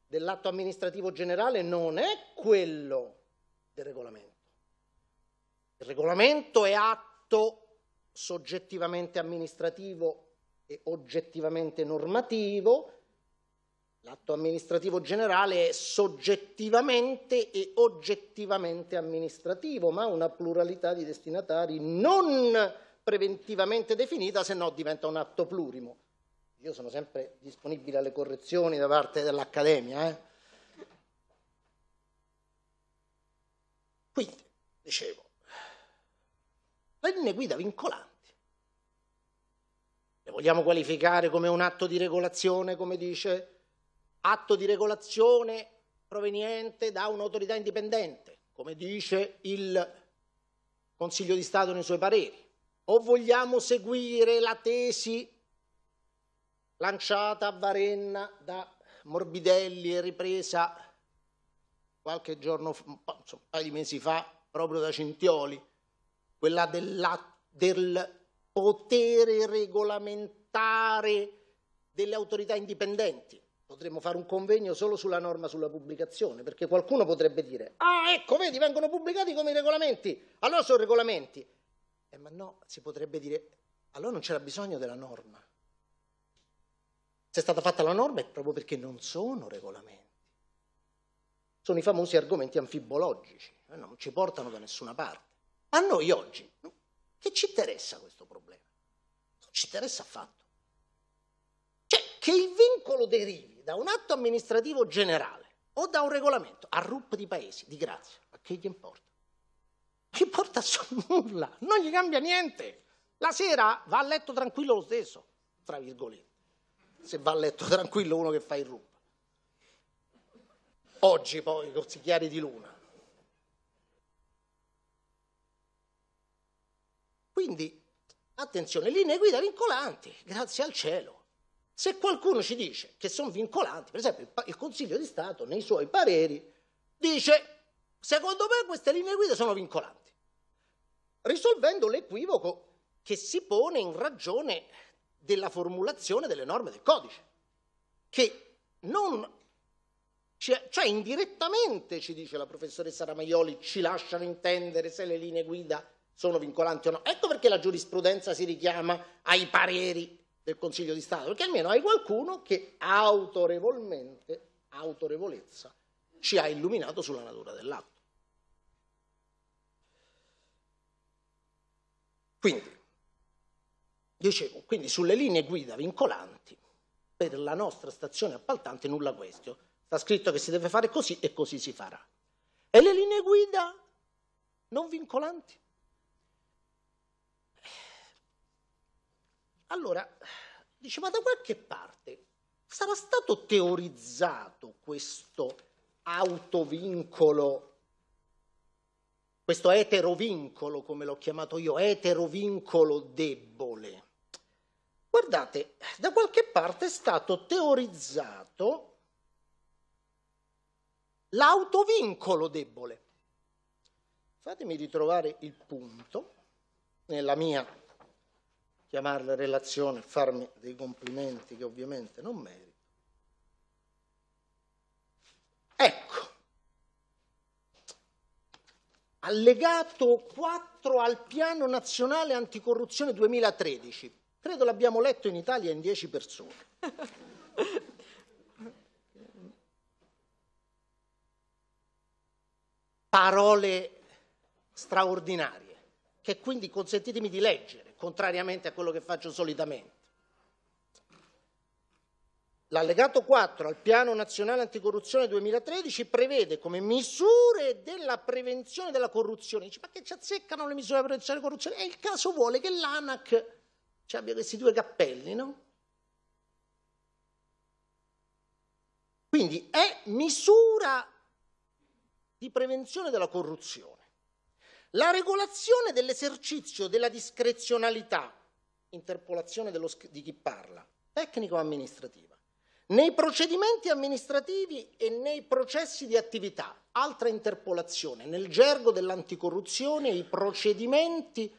dell'atto amministrativo generale non è quello del regolamento. Il regolamento è atto soggettivamente amministrativo e oggettivamente normativo, l'atto amministrativo generale è soggettivamente e oggettivamente amministrativo, ma una pluralità di destinatari non preventivamente definita, se no diventa un atto plurimo. Io sono sempre disponibile alle correzioni da parte dell'Accademia. Eh? Quindi, dicevo, le linee guida vincolanti. Le vogliamo qualificare come un atto di regolazione, come dice, atto di regolazione proveniente da un'autorità indipendente, come dice il Consiglio di Stato nei suoi pareri, o vogliamo seguire la tesi lanciata a Varenna da Morbidelli e ripresa qualche giorno, un paio di mesi fa, proprio da Cintioli, quella della, del potere regolamentare delle autorità indipendenti. Potremmo fare un convegno solo sulla norma sulla pubblicazione, perché qualcuno potrebbe dire, ah ecco, vedi, vengono pubblicati come i regolamenti, allora sono regolamenti. Eh, ma no, si potrebbe dire, allora non c'era bisogno della norma. Se è stata fatta la norma è proprio perché non sono regolamenti. Sono i famosi argomenti anfibologici, eh, non ci portano da nessuna parte. A noi oggi che ci interessa questo problema? Non ci interessa affatto. Cioè che il vincolo derivi da un atto amministrativo generale o da un regolamento a RUP di paesi, di grazia, a che gli importa? Gli importa solo nulla, non gli cambia niente. La sera va a letto tranquillo lo stesso, tra virgolette, se va a letto tranquillo uno che fa il RUP. Oggi poi, con Sichiari di Luna, Quindi, attenzione, linee guida vincolanti, grazie al cielo. Se qualcuno ci dice che sono vincolanti, per esempio il Consiglio di Stato nei suoi pareri dice secondo me queste linee guida sono vincolanti, risolvendo l'equivoco che si pone in ragione della formulazione delle norme del codice, che non cioè, indirettamente ci dice la professoressa Ramaioli, ci lasciano intendere se le linee guida sono vincolanti o no. Ecco perché la giurisprudenza si richiama ai pareri del Consiglio di Stato, perché almeno hai qualcuno che autorevolmente, autorevolezza, ci ha illuminato sulla natura dell'atto. Quindi, dicevo, quindi sulle linee guida vincolanti per la nostra stazione appaltante nulla questo. Sta scritto che si deve fare così e così si farà. E le linee guida non vincolanti? Allora, dice, ma da qualche parte sarà stato teorizzato questo autovincolo, questo eterovincolo, come l'ho chiamato io, eterovincolo debole. Guardate, da qualche parte è stato teorizzato l'autovincolo debole. Fatemi ritrovare il punto nella mia chiamarla relazione e farmi dei complimenti che ovviamente non merito. Ecco, allegato 4 al piano nazionale anticorruzione 2013, credo l'abbiamo letto in Italia in 10 persone. Parole straordinarie, che quindi consentitemi di leggere contrariamente a quello che faccio solitamente. L'allegato 4 al Piano Nazionale Anticorruzione 2013 prevede come misure della prevenzione della corruzione. Dice, ma che ci azzeccano le misure della prevenzione della corruzione? E il caso vuole che l'ANAC ci abbia questi due cappelli, no? Quindi è misura di prevenzione della corruzione. La regolazione dell'esercizio della discrezionalità, interpolazione sc- di chi parla, tecnico-amministrativa, nei procedimenti amministrativi e nei processi di attività, altra interpolazione, nel gergo dell'anticorruzione i procedimenti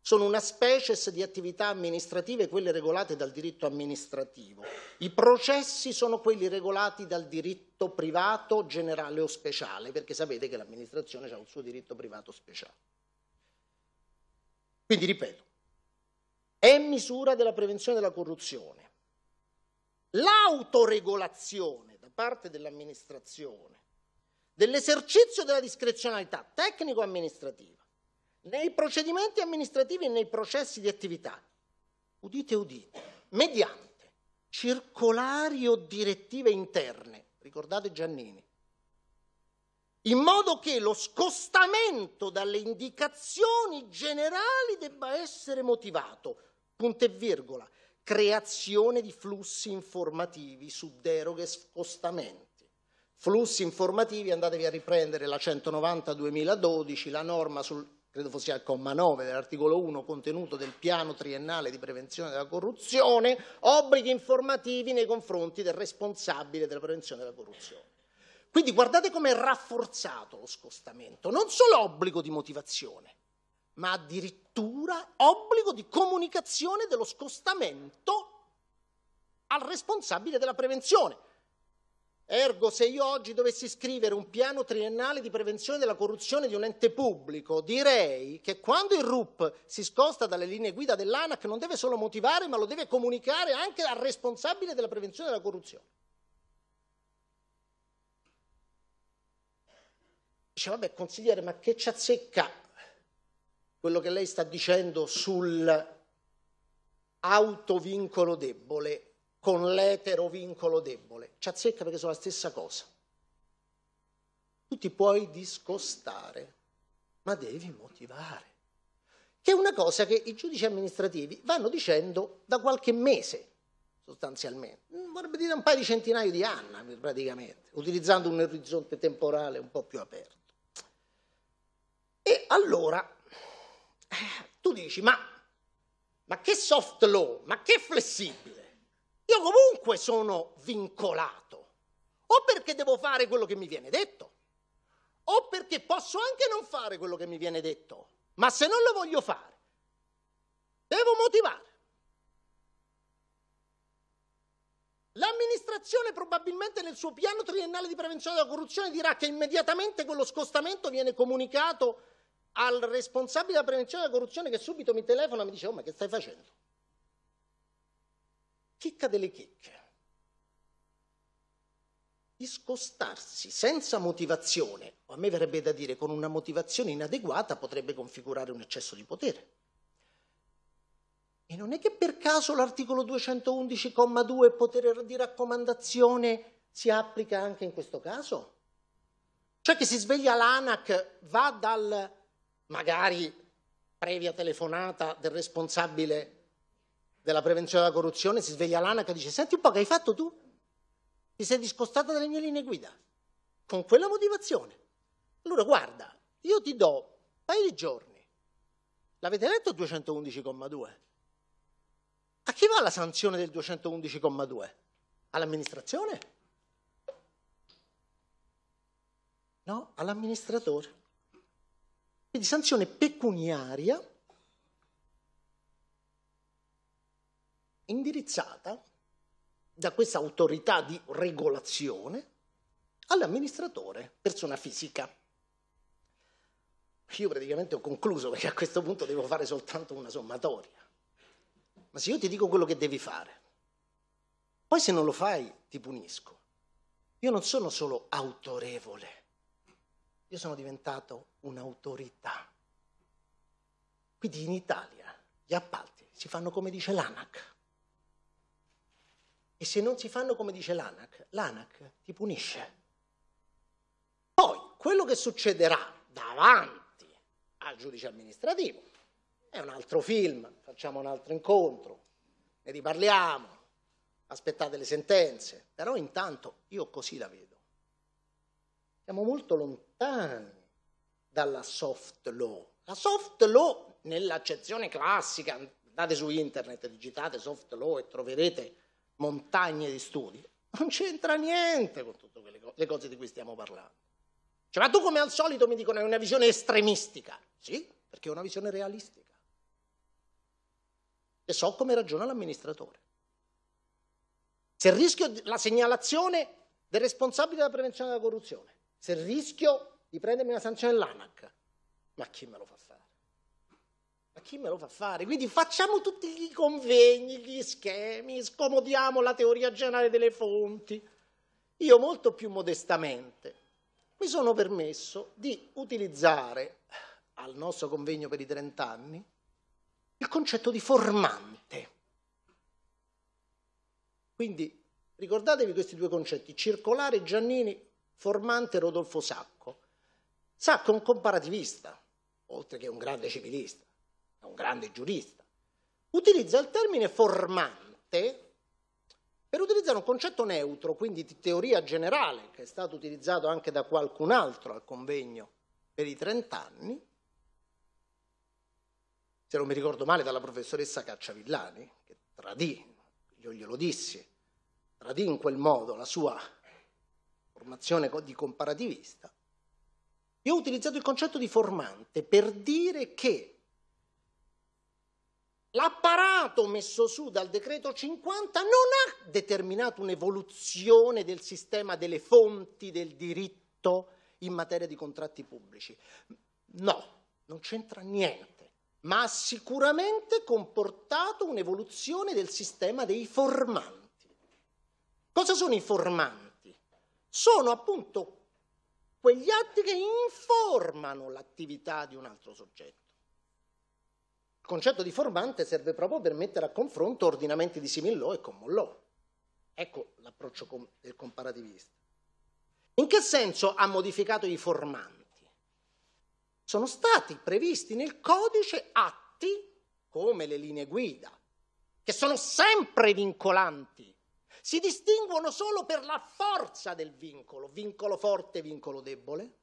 sono una specie di attività amministrative, quelle regolate dal diritto amministrativo. I processi sono quelli regolati dal diritto diritto privato generale o speciale, perché sapete che l'amministrazione ha un suo diritto privato speciale. Quindi ripeto, è misura della prevenzione della corruzione. L'autoregolazione da parte dell'amministrazione dell'esercizio della discrezionalità tecnico-amministrativa nei procedimenti amministrativi e nei processi di attività, udite udite, mediante circolari o direttive interne ricordate Giannini, in modo che lo scostamento dalle indicazioni generali debba essere motivato, punto e virgola, creazione di flussi informativi su deroghe e scostamenti. Flussi informativi, andatevi a riprendere la 190-2012, la norma sul credo fosse al comma 9 dell'articolo 1 contenuto del piano triennale di prevenzione della corruzione, obblighi informativi nei confronti del responsabile della prevenzione della corruzione. Quindi guardate come è rafforzato lo scostamento, non solo obbligo di motivazione, ma addirittura obbligo di comunicazione dello scostamento al responsabile della prevenzione. Ergo, se io oggi dovessi scrivere un piano triennale di prevenzione della corruzione di un ente pubblico, direi che quando il RUP si scosta dalle linee guida dell'ANAC non deve solo motivare, ma lo deve comunicare anche al responsabile della prevenzione della corruzione. Dice, vabbè, consigliere, ma che ci azzecca quello che lei sta dicendo sul autovincolo debole? con l'etero vincolo debole. Ci azzecca perché sono la stessa cosa. Tu ti puoi discostare, ma devi motivare. Che è una cosa che i giudici amministrativi vanno dicendo da qualche mese, sostanzialmente. Vorrebbe dire un paio di centinaia di anni, praticamente, utilizzando un orizzonte temporale un po' più aperto. E allora eh, tu dici, ma, ma che soft law, ma che flessibile. Io comunque sono vincolato, o perché devo fare quello che mi viene detto, o perché posso anche non fare quello che mi viene detto, ma se non lo voglio fare, devo motivare. L'amministrazione probabilmente nel suo piano triennale di prevenzione della corruzione dirà che immediatamente quello scostamento viene comunicato al responsabile della prevenzione della corruzione che subito mi telefona e mi dice oh ma che stai facendo? chicca delle chicche. Discostarsi senza motivazione, o a me verrebbe da dire con una motivazione inadeguata, potrebbe configurare un eccesso di potere. E non è che per caso l'articolo 211,2 potere di raccomandazione si applica anche in questo caso? Cioè che si sveglia l'ANAC, va dal magari previa telefonata del responsabile della prevenzione della corruzione, si sveglia l'anaca e dice senti un po' che hai fatto tu? Ti sei discostata dalle mie linee guida, con quella motivazione. Allora guarda, io ti do un paio di giorni, l'avete letto 211,2? A chi va la sanzione del 211,2? All'amministrazione? No, all'amministratore. Quindi sanzione pecuniaria indirizzata da questa autorità di regolazione all'amministratore, persona fisica. Io praticamente ho concluso perché a questo punto devo fare soltanto una sommatoria. Ma se io ti dico quello che devi fare, poi se non lo fai ti punisco. Io non sono solo autorevole, io sono diventato un'autorità. Quindi in Italia gli appalti si fanno come dice l'ANAC. E se non si fanno come dice l'ANAC, l'ANAC ti punisce. Poi, quello che succederà davanti al giudice amministrativo è un altro film, facciamo un altro incontro, ne riparliamo, aspettate le sentenze, però intanto io così la vedo. Siamo molto lontani dalla soft law. La soft law nell'accezione classica, andate su internet, digitate soft law e troverete montagne di studi, non c'entra niente con tutte co le cose di cui stiamo parlando. Cioè, ma tu come al solito mi dicono hai una visione estremistica. Sì, perché è una visione realistica. E so come ragiona l'amministratore. Se il rischio la segnalazione del responsabile della prevenzione della corruzione, se il rischio di prendermi una sanzione dell'ANAC, ma chi me lo fa fare? Ma chi me lo fa fare? Quindi facciamo tutti gli convegni, gli schemi, scomodiamo la teoria generale delle fonti. Io molto più modestamente mi sono permesso di utilizzare al nostro convegno per i 30 anni il concetto di formante. Quindi ricordatevi questi due concetti, circolare Giannini, formante Rodolfo Sacco. Sacco è un comparativista, oltre che un grande civilista è un grande giurista, utilizza il termine formante per utilizzare un concetto neutro, quindi di teoria generale, che è stato utilizzato anche da qualcun altro al convegno per i 30 anni, se non mi ricordo male dalla professoressa Cacciavillani, che tradì, io glielo dissi, tradì in quel modo la sua formazione di comparativista, io ho utilizzato il concetto di formante per dire che L'apparato messo su dal decreto 50 non ha determinato un'evoluzione del sistema delle fonti del diritto in materia di contratti pubblici. No, non c'entra niente, ma ha sicuramente comportato un'evoluzione del sistema dei formanti. Cosa sono i formanti? Sono appunto quegli atti che informano l'attività di un altro soggetto concetto di formante serve proprio per mettere a confronto ordinamenti di simil law e common law. Ecco l'approccio del comparativista. In che senso ha modificato i formanti? Sono stati previsti nel codice atti, come le linee guida, che sono sempre vincolanti, si distinguono solo per la forza del vincolo, vincolo forte, vincolo debole,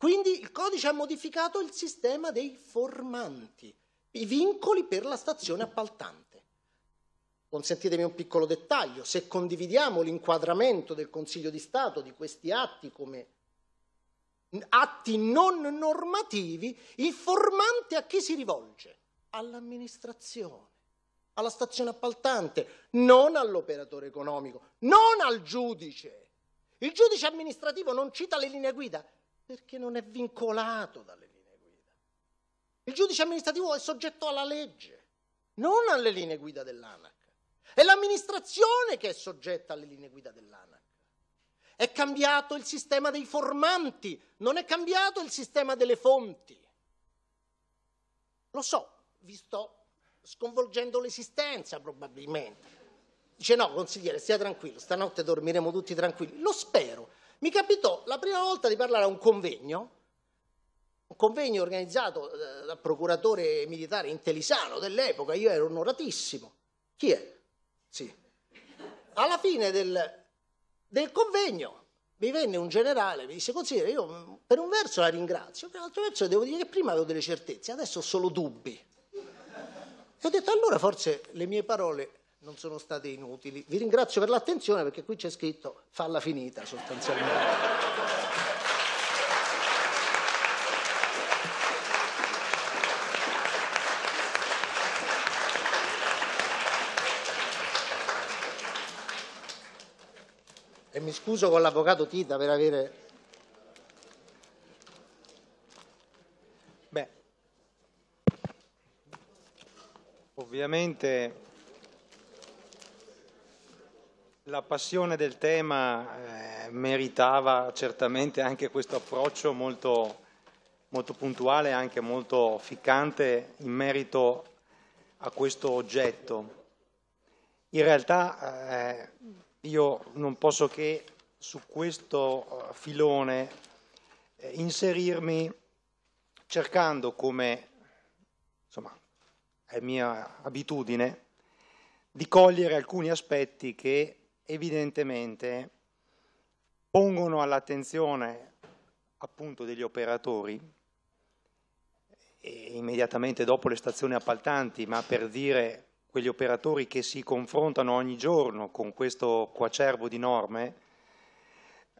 quindi il codice ha modificato il sistema dei formanti, i vincoli per la stazione appaltante. Consentitemi un piccolo dettaglio, se condividiamo l'inquadramento del Consiglio di Stato di questi atti come atti non normativi, il formante a chi si rivolge? All'amministrazione, alla stazione appaltante, non all'operatore economico, non al giudice. Il giudice amministrativo non cita le linee guida, perché non è vincolato dalle linee guida. Il giudice amministrativo è soggetto alla legge, non alle linee guida dell'ANAC. È l'amministrazione che è soggetta alle linee guida dell'ANAC. È cambiato il sistema dei formanti, non è cambiato il sistema delle fonti. Lo so, vi sto sconvolgendo l'esistenza probabilmente. Dice no, consigliere, stia tranquillo, stanotte dormiremo tutti tranquilli. Lo spero, mi capitò la prima volta di parlare a un convegno, un convegno organizzato eh, dal procuratore militare Intelisano dell'epoca, io ero onoratissimo. Chi è? Sì. Alla fine del, del convegno mi venne un generale, mi disse, consigliere, io mm, per un verso la ringrazio, per l'altro verso devo dire che prima avevo delle certezze, adesso ho solo dubbi. E ho detto, allora forse le mie parole non sono state inutili. Vi ringrazio per l'attenzione perché qui c'è scritto falla finita sostanzialmente. E mi scuso con l'avvocato Tita per avere... ovviamente la passione del tema eh, meritava certamente anche questo approccio molto, molto puntuale e anche molto ficcante in merito a questo oggetto. In realtà eh, io non posso che su questo eh, filone eh, inserirmi cercando come insomma, è mia abitudine di cogliere alcuni aspetti che evidentemente pongono all'attenzione appunto degli operatori immediatamente dopo le stazioni appaltanti, ma per dire quegli operatori che si confrontano ogni giorno con questo quacervo di norme,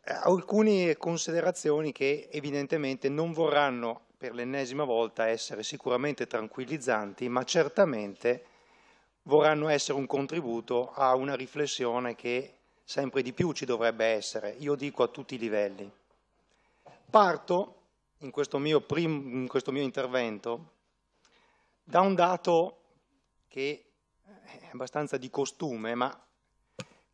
alcune considerazioni che evidentemente non vorranno per l'ennesima volta essere sicuramente tranquillizzanti, ma certamente vorranno essere un contributo a una riflessione che sempre di più ci dovrebbe essere, io dico a tutti i livelli. Parto in questo mio, in questo mio intervento da un dato che è abbastanza di costume, ma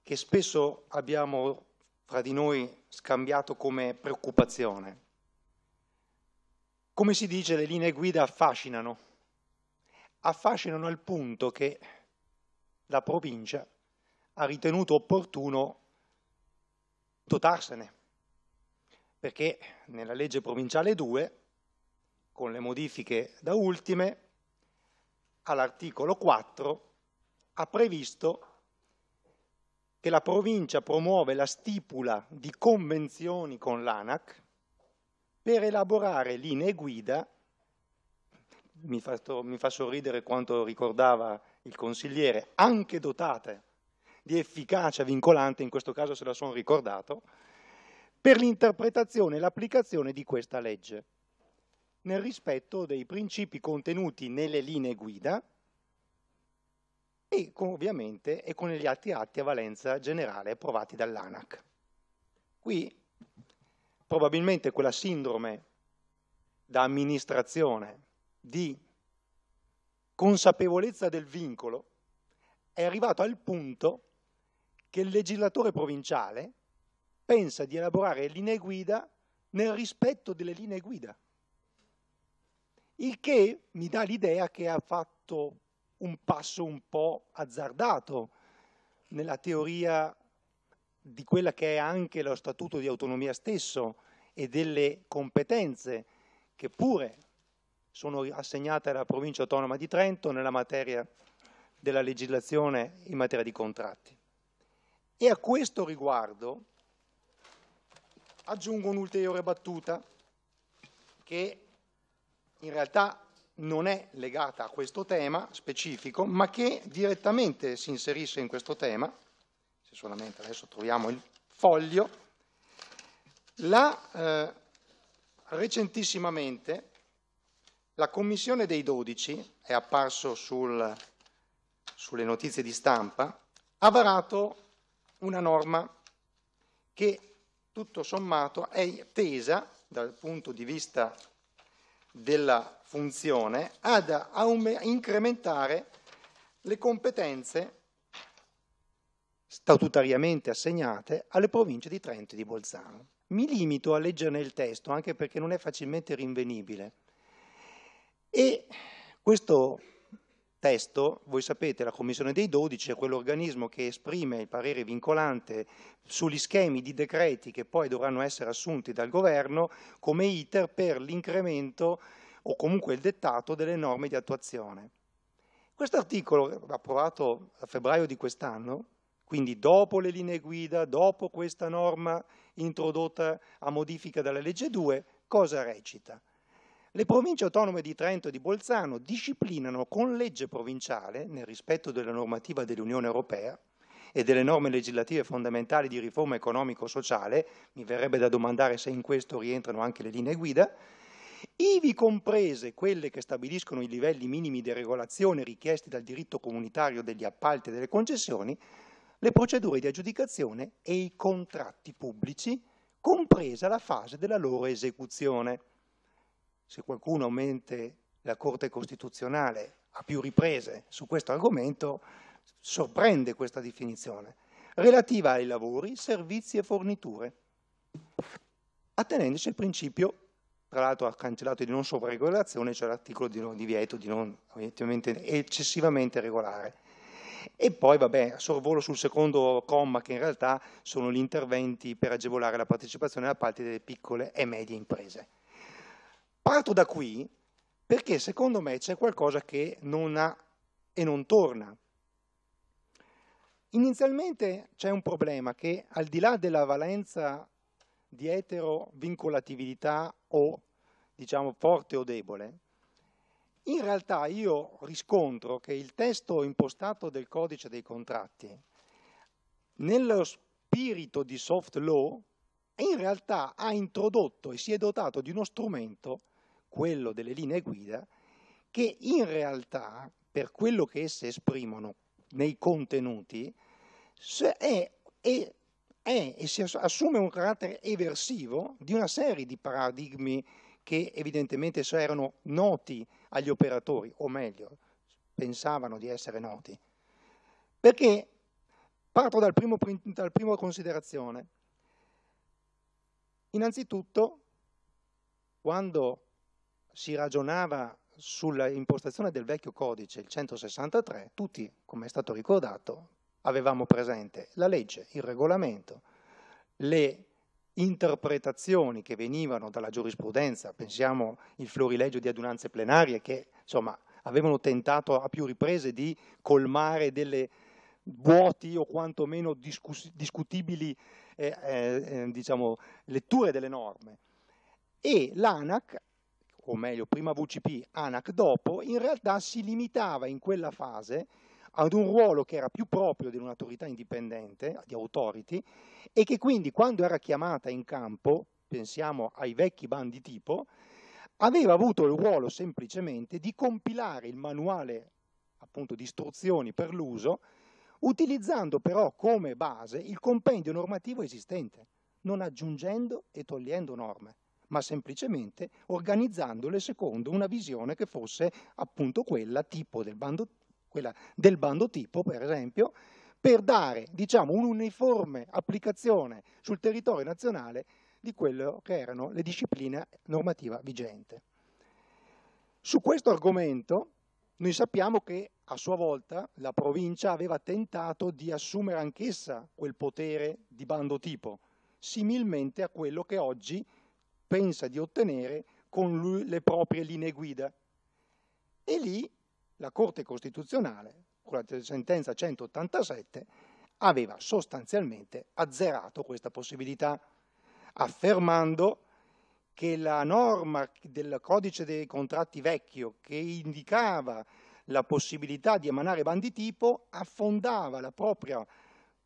che spesso abbiamo fra di noi scambiato come preoccupazione. Come si dice, le linee guida affascinano, affascinano al punto che la provincia ha ritenuto opportuno dotarsene, perché nella legge provinciale 2, con le modifiche da ultime, all'articolo 4 ha previsto che la provincia promuove la stipula di convenzioni con l'ANAC per elaborare linee guida, mi fa, mi fa sorridere quanto ricordava il consigliere, anche dotate di efficacia vincolante, in questo caso se la sono ricordato, per l'interpretazione e l'applicazione di questa legge, nel rispetto dei principi contenuti nelle linee guida e con, ovviamente e con gli altri atti a valenza generale approvati dall'ANAC. Qui probabilmente quella sindrome da amministrazione di consapevolezza del vincolo, è arrivato al punto che il legislatore provinciale pensa di elaborare linee guida nel rispetto delle linee guida. Il che mi dà l'idea che ha fatto un passo un po' azzardato nella teoria di quella che è anche lo statuto di autonomia stesso e delle competenze che pure sono assegnate alla provincia autonoma di Trento nella materia della legislazione in materia di contratti. E a questo riguardo aggiungo un'ulteriore battuta che in realtà non è legata a questo tema specifico, ma che direttamente si inserisce in questo tema, se solamente adesso troviamo il foglio, la eh, recentissimamente la commissione dei dodici, è apparso sul, sulle notizie di stampa, ha varato una norma che tutto sommato è tesa dal punto di vista della funzione ad incrementare le competenze statutariamente assegnate alle province di Trento e di Bolzano. Mi limito a leggerne il testo anche perché non è facilmente rinvenibile. E questo testo, voi sapete, la Commissione dei 12 è quell'organismo che esprime il parere vincolante sugli schemi di decreti che poi dovranno essere assunti dal governo come iter per l'incremento o comunque il dettato delle norme di attuazione. Questo articolo, approvato a febbraio di quest'anno, quindi dopo le linee guida, dopo questa norma introdotta a modifica dalla legge 2, cosa recita? Le province autonome di Trento e di Bolzano disciplinano con legge provinciale, nel rispetto della normativa dell'Unione Europea, e delle norme legislative fondamentali di riforma economico-sociale, mi verrebbe da domandare se in questo rientrano anche le linee guida, ivi comprese quelle che stabiliscono i livelli minimi di regolazione richiesti dal diritto comunitario degli appalti e delle concessioni, le procedure di aggiudicazione e i contratti pubblici, compresa la fase della loro esecuzione se qualcuno ha mente la Corte Costituzionale a più riprese su questo argomento, sorprende questa definizione, relativa ai lavori, servizi e forniture, attenendosi al principio, tra l'altro cancellato di non sovraregolazione, cioè l'articolo di non divieto di non eccessivamente regolare. E poi, vabbè, sorvolo sul secondo comma che in realtà sono gli interventi per agevolare la partecipazione alla parte delle piccole e medie imprese. Parto da qui perché secondo me c'è qualcosa che non ha e non torna. Inizialmente c'è un problema che al di là della valenza di etero vincolatività o diciamo forte o debole, in realtà io riscontro che il testo impostato del codice dei contratti, nello spirito di soft law, in realtà ha introdotto e si è dotato di uno strumento quello delle linee guida, che in realtà, per quello che esse esprimono nei contenuti, è, è, è e si assume un carattere eversivo di una serie di paradigmi che evidentemente erano noti agli operatori, o meglio, pensavano di essere noti. Perché parto dal primo, dal primo considerazione. Innanzitutto, quando si ragionava sulla impostazione del vecchio codice, il 163, tutti, come è stato ricordato, avevamo presente la legge, il regolamento, le interpretazioni che venivano dalla giurisprudenza, pensiamo il florilegio di adunanze plenarie che insomma avevano tentato a più riprese di colmare delle vuoti o quantomeno discutibili eh, eh, eh, diciamo, letture delle norme. E l'ANAC o meglio prima VCP, ANAC dopo, in realtà si limitava in quella fase ad un ruolo che era più proprio di un'autorità indipendente, di authority, e che quindi quando era chiamata in campo, pensiamo ai vecchi bandi tipo, aveva avuto il ruolo semplicemente di compilare il manuale appunto di istruzioni per l'uso, utilizzando però come base il compendio normativo esistente, non aggiungendo e togliendo norme ma semplicemente organizzandole secondo una visione che fosse appunto quella, del bando, quella del bando tipo, per esempio, per dare diciamo, un'uniforme applicazione sul territorio nazionale di quello che erano le discipline normativa vigente. Su questo argomento noi sappiamo che a sua volta la provincia aveva tentato di assumere anch'essa quel potere di bando tipo, similmente a quello che oggi pensa di ottenere con lui le proprie linee guida. E lì la Corte Costituzionale, con la sentenza 187, aveva sostanzialmente azzerato questa possibilità, affermando che la norma del codice dei contratti vecchio che indicava la possibilità di emanare bandi tipo affondava propria,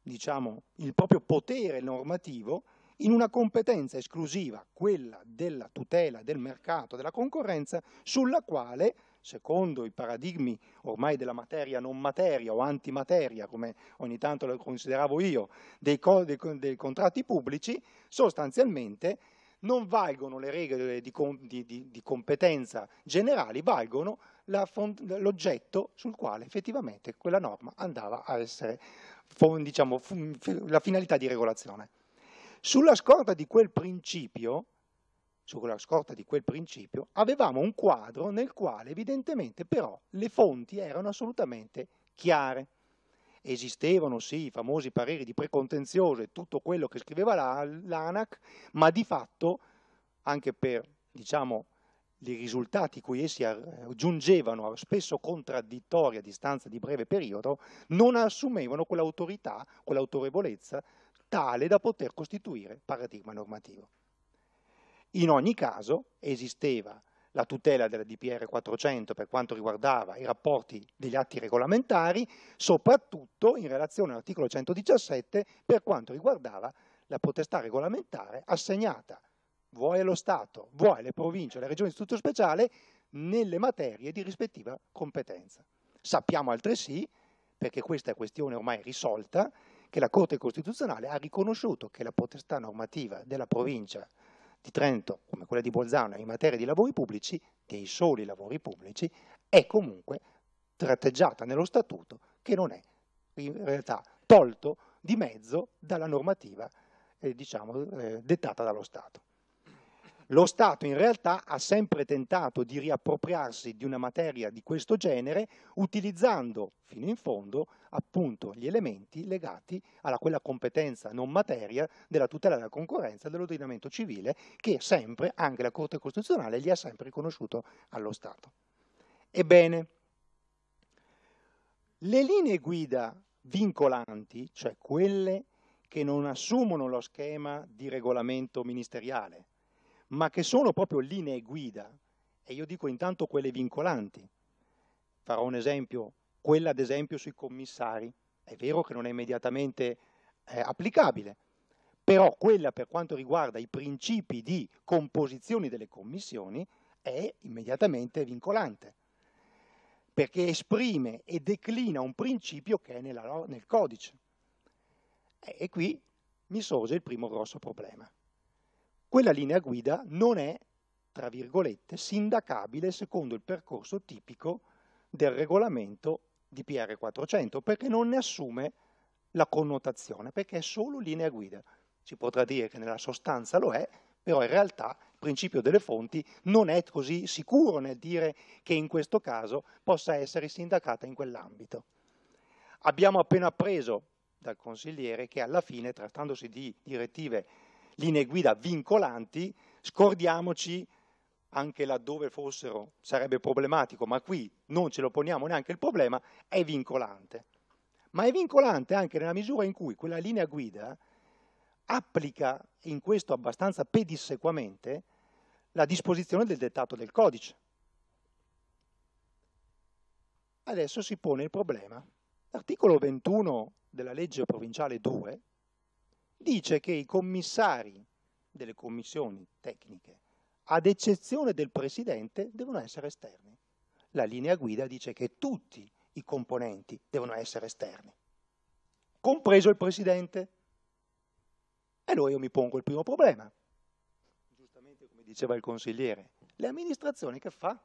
diciamo, il proprio potere normativo in una competenza esclusiva, quella della tutela del mercato, della concorrenza, sulla quale, secondo i paradigmi ormai della materia non materia o antimateria, come ogni tanto lo consideravo io, dei, co- dei, dei contratti pubblici, sostanzialmente non valgono le regole di, com- di, di, di competenza generali, valgono fond- l'oggetto sul quale effettivamente quella norma andava a essere, diciamo, la finalità di regolazione. Sulla scorta di quel principio, sulla scorta di quel principio, avevamo un quadro nel quale evidentemente però le fonti erano assolutamente chiare. Esistevano sì i famosi pareri di precontenzioso e tutto quello che scriveva l'ANAC, ma di fatto, anche per diciamo, i risultati cui essi giungevano, spesso contraddittori a distanza di breve periodo, non assumevano quell'autorità, quell'autorevolezza tale da poter costituire paradigma normativo. In ogni caso esisteva la tutela della DPR 400 per quanto riguardava i rapporti degli atti regolamentari, soprattutto in relazione all'articolo 117 per quanto riguardava la potestà regolamentare assegnata vuoi allo Stato, vuoi alle province, alle regioni di istituto speciale, nelle materie di rispettiva competenza. Sappiamo altresì, perché questa è questione ormai risolta, che la Corte Costituzionale ha riconosciuto che la potestà normativa della provincia di Trento, come quella di Bolzano, in materia di lavori pubblici, dei soli lavori pubblici, è comunque tratteggiata nello statuto che non è in realtà tolto di mezzo dalla normativa eh, diciamo, eh, dettata dallo Stato. Lo Stato in realtà ha sempre tentato di riappropriarsi di una materia di questo genere utilizzando fino in fondo appunto gli elementi legati a quella competenza non materia della tutela della concorrenza dell'ordinamento civile che sempre anche la Corte Costituzionale gli ha sempre riconosciuto allo Stato. Ebbene, le linee guida vincolanti, cioè quelle che non assumono lo schema di regolamento ministeriale, ma che sono proprio linee guida, e io dico intanto quelle vincolanti. Farò un esempio, quella ad esempio sui commissari, è vero che non è immediatamente eh, applicabile, però quella per quanto riguarda i principi di composizione delle commissioni è immediatamente vincolante, perché esprime e declina un principio che è nella, nel codice. E qui mi sorge il primo grosso problema quella linea guida non è, tra virgolette, sindacabile secondo il percorso tipico del regolamento DPR 400 perché non ne assume la connotazione, perché è solo linea guida. Si potrà dire che nella sostanza lo è, però in realtà il principio delle fonti non è così sicuro nel dire che in questo caso possa essere sindacata in quell'ambito. Abbiamo appena appreso dal consigliere che alla fine, trattandosi di direttive linee guida vincolanti, scordiamoci anche laddove fossero, sarebbe problematico, ma qui non ce lo poniamo neanche il problema, è vincolante. Ma è vincolante anche nella misura in cui quella linea guida applica, in questo abbastanza pedissequamente, la disposizione del dettato del codice. Adesso si pone il problema. L'articolo 21 della legge provinciale 2 dice che i commissari delle commissioni tecniche, ad eccezione del Presidente, devono essere esterni. La linea guida dice che tutti i componenti devono essere esterni, compreso il Presidente. E allora io mi pongo il primo problema. Giustamente come diceva il consigliere, le amministrazioni che fa?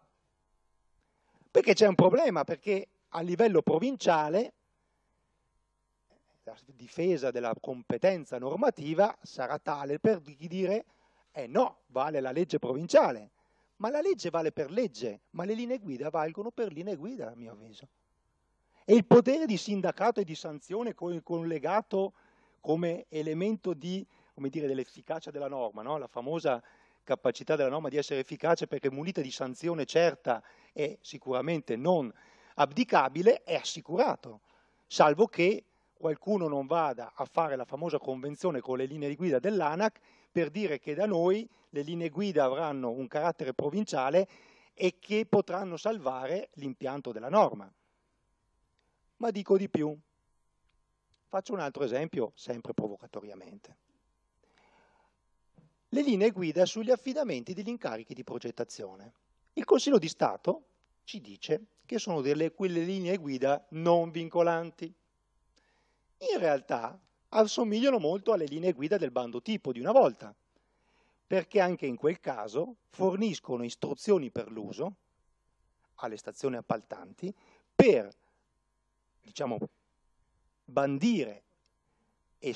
Perché c'è un problema, perché a livello provinciale la difesa della competenza normativa sarà tale per dire eh no, vale la legge provinciale, ma la legge vale per legge, ma le linee guida valgono per linee guida a mio avviso. E il potere di sindacato e di sanzione collegato come elemento di, come dire, dell'efficacia della norma, no? la famosa capacità della norma di essere efficace perché munita di sanzione certa e sicuramente non abdicabile, è assicurato, salvo che qualcuno non vada a fare la famosa convenzione con le linee di guida dell'ANAC per dire che da noi le linee guida avranno un carattere provinciale e che potranno salvare l'impianto della norma. Ma dico di più. Faccio un altro esempio, sempre provocatoriamente. Le linee guida sugli affidamenti degli incarichi di progettazione. Il Consiglio di Stato ci dice che sono delle, quelle linee guida non vincolanti in realtà assomigliano molto alle linee guida del bando tipo di una volta, perché anche in quel caso forniscono istruzioni per l'uso alle stazioni appaltanti per diciamo, bandire e,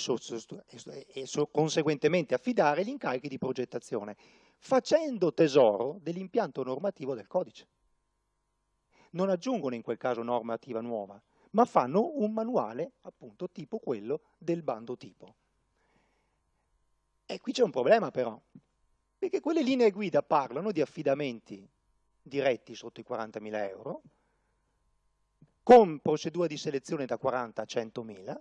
e conseguentemente affidare gli incarichi di progettazione, facendo tesoro dell'impianto normativo del codice. Non aggiungono in quel caso normativa nuova, ma fanno un manuale appunto tipo quello del bando tipo. E qui c'è un problema però, perché quelle linee guida parlano di affidamenti diretti sotto i 40.000 euro, con procedura di selezione da 40 a 100.000,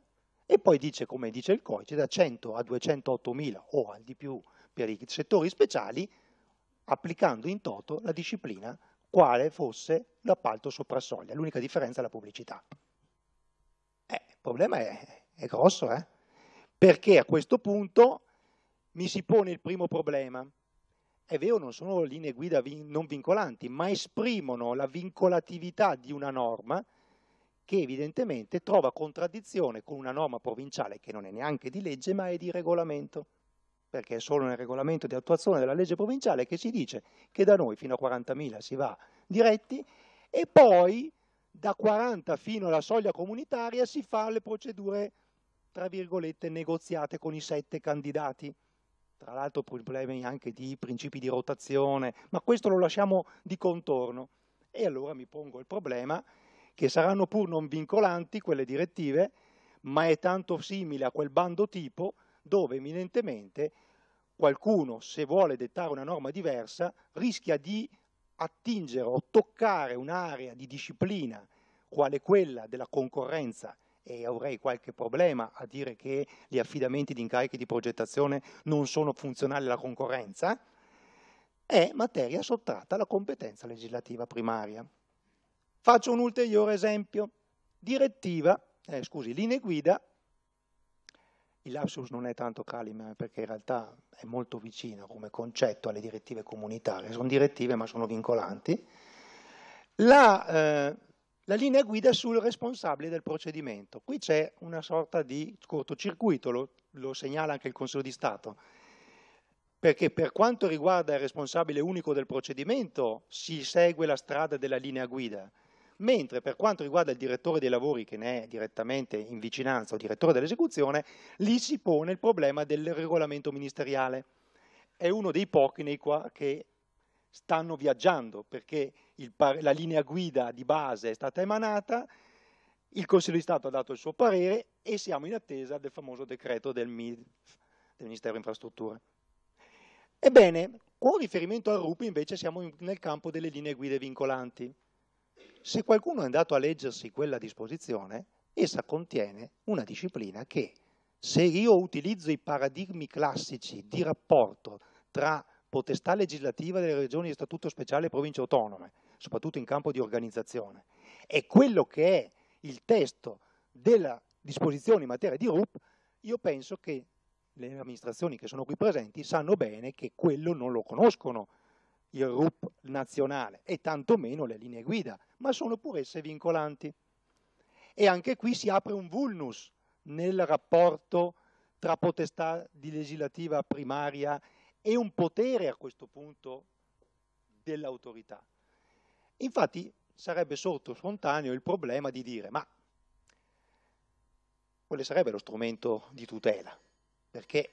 e poi dice, come dice il codice, da 100 a 208.000 o al di più per i settori speciali, applicando in toto la disciplina quale fosse l'appalto sopra soglia. L'unica differenza è la pubblicità problema è, è grosso, eh? perché a questo punto mi si pone il primo problema. È vero, non sono linee guida vin non vincolanti, ma esprimono la vincolatività di una norma che evidentemente trova contraddizione con una norma provinciale che non è neanche di legge ma è di regolamento, perché è solo nel regolamento di attuazione della legge provinciale che si dice che da noi fino a 40.000 si va diretti e poi da 40 fino alla soglia comunitaria si fa le procedure, tra virgolette, negoziate con i sette candidati. Tra l'altro problemi anche di principi di rotazione, ma questo lo lasciamo di contorno. E allora mi pongo il problema che saranno pur non vincolanti quelle direttive, ma è tanto simile a quel bando tipo dove evidentemente qualcuno, se vuole dettare una norma diversa, rischia di attingere o toccare un'area di disciplina quale quella della concorrenza e avrei qualche problema a dire che gli affidamenti di incarichi di progettazione non sono funzionali alla concorrenza, è materia sottratta alla competenza legislativa primaria. Faccio un ulteriore esempio. Direttiva, eh, scusi, linee guida il lapsus non è tanto Calim eh, perché in realtà è molto vicino come concetto alle direttive comunitarie, sono direttive ma sono vincolanti. La, eh, la linea guida sul responsabile del procedimento. Qui c'è una sorta di cortocircuito, lo, lo segnala anche il Consiglio di Stato, perché per quanto riguarda il responsabile unico del procedimento si segue la strada della linea guida, mentre per quanto riguarda il direttore dei lavori che ne è direttamente in vicinanza o direttore dell'esecuzione, lì si pone il problema del regolamento ministeriale. È uno dei pochi nei qua che stanno viaggiando perché il, la linea guida di base è stata emanata, il Consiglio di Stato ha dato il suo parere e siamo in attesa del famoso decreto del, MID, del Ministero Infrastrutture. Ebbene, con riferimento al RUP invece siamo in, nel campo delle linee guida vincolanti. Se qualcuno è andato a leggersi quella disposizione, essa contiene una disciplina che, se io utilizzo i paradigmi classici di rapporto tra potestà legislativa delle regioni e statuto speciale e province autonome, soprattutto in campo di organizzazione, e quello che è il testo della disposizione in materia di RUP, io penso che le amministrazioni che sono qui presenti sanno bene che quello non lo conoscono il RUP nazionale e tantomeno le linee guida, ma sono pur esse vincolanti. E anche qui si apre un vulnus nel rapporto tra potestà di legislativa primaria e un potere a questo punto dell'autorità. Infatti sarebbe sorto spontaneo il problema di dire ma quale sarebbe lo strumento di tutela? Perché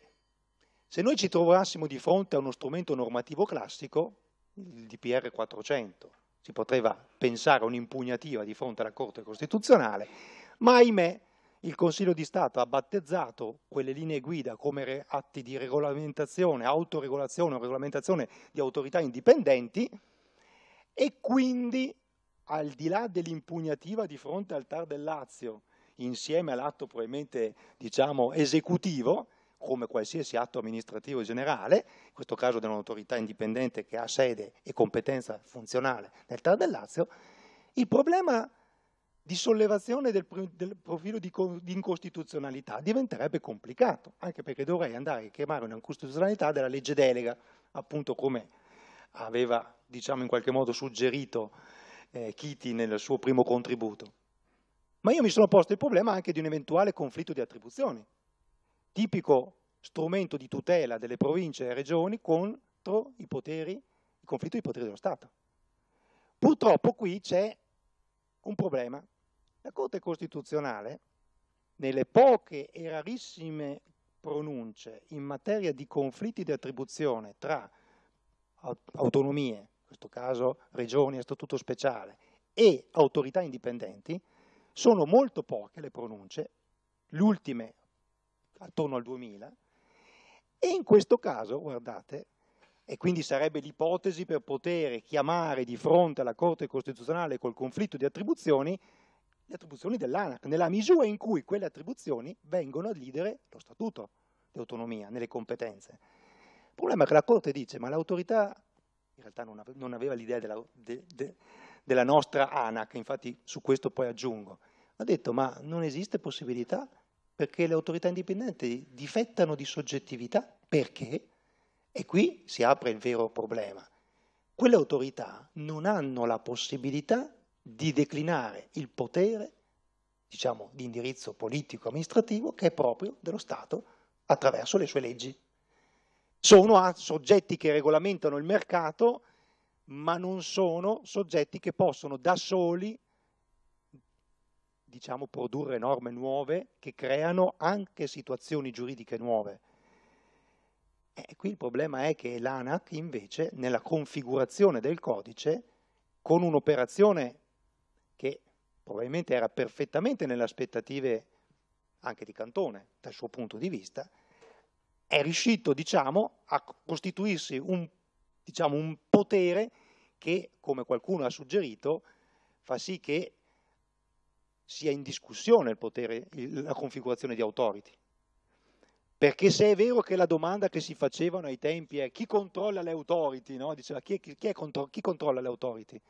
se noi ci trovassimo di fronte a uno strumento normativo classico, il DPR 400, si poteva pensare a un'impugnativa di fronte alla Corte Costituzionale, ma ahimè il Consiglio di Stato ha battezzato quelle linee guida come atti di regolamentazione, autoregolazione o regolamentazione di autorità indipendenti e quindi al di là dell'impugnativa di fronte al TAR del Lazio, insieme all'atto probabilmente diciamo, esecutivo, come qualsiasi atto amministrativo generale, in questo caso dell'autorità indipendente che ha sede e competenza funzionale nel TAR del Lazio, il problema di sollevazione del, del profilo di, di, incostituzionalità diventerebbe complicato, anche perché dovrei andare a chiamare un'incostituzionalità della legge delega, appunto come aveva diciamo, in qualche modo suggerito eh, Chiti nel suo primo contributo. Ma io mi sono posto il problema anche di un eventuale conflitto di attribuzioni, tipico strumento di tutela delle province e regioni contro i poteri, il conflitto di poteri dello Stato. Purtroppo qui c'è un problema. La Corte Costituzionale, nelle poche e rarissime pronunce in materia di conflitti di attribuzione tra autonomie, in questo caso regioni a statuto speciale, e autorità indipendenti, sono molto poche le pronunce, le ultime attorno al 2000, e in questo caso, guardate, e quindi sarebbe l'ipotesi per poter chiamare di fronte alla Corte Costituzionale col conflitto di attribuzioni le attribuzioni dell'ANAC, nella misura in cui quelle attribuzioni vengono a lidere lo statuto di autonomia nelle competenze. Il problema è che la Corte dice, ma l'autorità in realtà non aveva, non aveva l'idea della, de, de, della nostra ANAC, infatti su questo poi aggiungo, ha detto ma non esiste possibilità perché le autorità indipendenti difettano di soggettività perché, e qui si apre il vero problema, quelle autorità non hanno la possibilità di declinare il potere, diciamo, di indirizzo politico-amministrativo che è proprio dello Stato attraverso le sue leggi. Sono soggetti che regolamentano il mercato, ma non sono soggetti che possono da soli diciamo, produrre norme nuove che creano anche situazioni giuridiche nuove. E qui il problema è che l'ANAC invece nella configurazione del codice, con un'operazione che probabilmente era perfettamente nelle aspettative anche di Cantone dal suo punto di vista, è riuscito diciamo, a costituirsi un, diciamo, un potere che, come qualcuno ha suggerito, fa sì che sia in discussione il potere, la configurazione di authority. Perché se è vero che la domanda che si facevano ai tempi è chi controlla le authority, no? diceva chi, chi, chi, contro, chi, controlla le authority,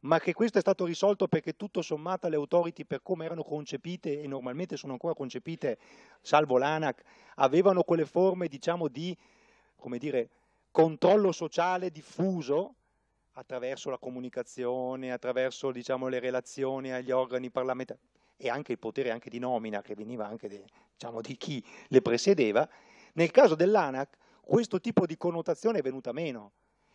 ma che questo è stato risolto perché tutto sommato le authority per come erano concepite e normalmente sono ancora concepite, salvo l'ANAC, avevano quelle forme diciamo, di dire, controllo sociale diffuso attraverso la comunicazione, attraverso diciamo, le relazioni agli organi parlamentari e anche il potere anche di nomina che veniva anche de, diciamo, di chi le presiedeva, nel caso dell'ANAC questo tipo di connotazione è venuta meno.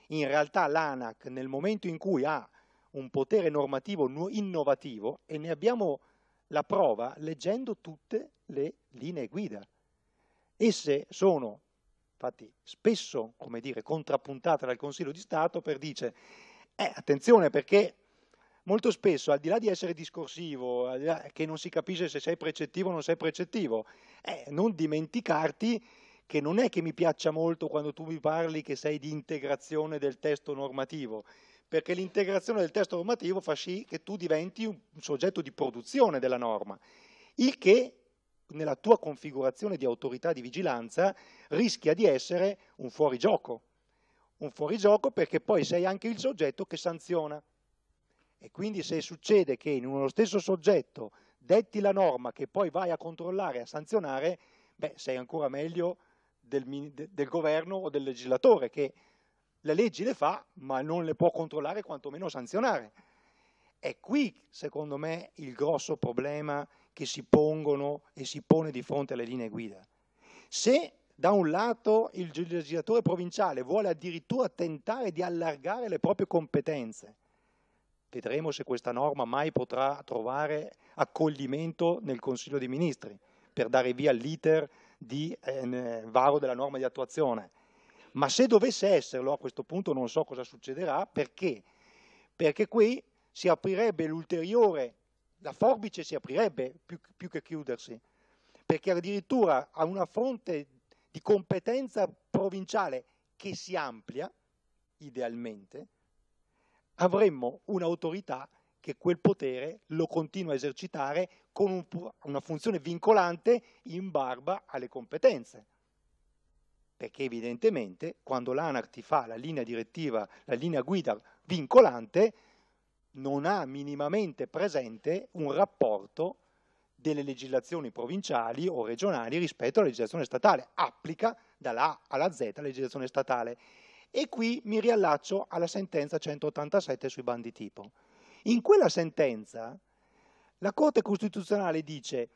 In realtà l'ANAC nel momento in cui ha un potere normativo innovativo, e ne abbiamo la prova leggendo tutte le linee guida, esse sono infatti spesso, come dire, contrappuntata dal Consiglio di Stato per dire, eh, attenzione perché molto spesso, al di là di essere discorsivo, là, che non si capisce se sei precettivo o non sei precettivo, eh, non dimenticarti che non è che mi piaccia molto quando tu mi parli che sei di integrazione del testo normativo, perché l'integrazione del testo normativo fa sì che tu diventi un soggetto di produzione della norma, il che nella tua configurazione di autorità di vigilanza rischia di essere un fuorigioco. Un fuorigioco perché poi sei anche il soggetto che sanziona. E quindi se succede che in uno stesso soggetto detti la norma che poi vai a controllare a sanzionare, beh, sei ancora meglio del, del governo o del legislatore che le leggi le fa ma non le può controllare quantomeno sanzionare. È qui, secondo me, il grosso problema che si pongono e si pone di fronte alle linee guida. Se da un lato il legislatore provinciale vuole addirittura tentare di allargare le proprie competenze, vedremo se questa norma mai potrà trovare accoglimento nel Consiglio dei Ministri per dare via all'iter di eh, varo della norma di attuazione. Ma se dovesse esserlo, a questo punto non so cosa succederà, perché? Perché qui si aprirebbe l'ulteriore la forbice si aprirebbe più, più che chiudersi, perché addirittura a una fronte di competenza provinciale che si amplia, idealmente, avremmo un'autorità che quel potere lo continua a esercitare con un, una funzione vincolante in barba alle competenze. Perché evidentemente quando l'ANAC ti fa la linea direttiva, la linea guida vincolante, non ha minimamente presente un rapporto delle legislazioni provinciali o regionali rispetto alla legislazione statale, applica dalla A alla Z la legislazione statale. E qui mi riallaccio alla sentenza 187 sui bandi tipo. In quella sentenza la Corte Costituzionale dice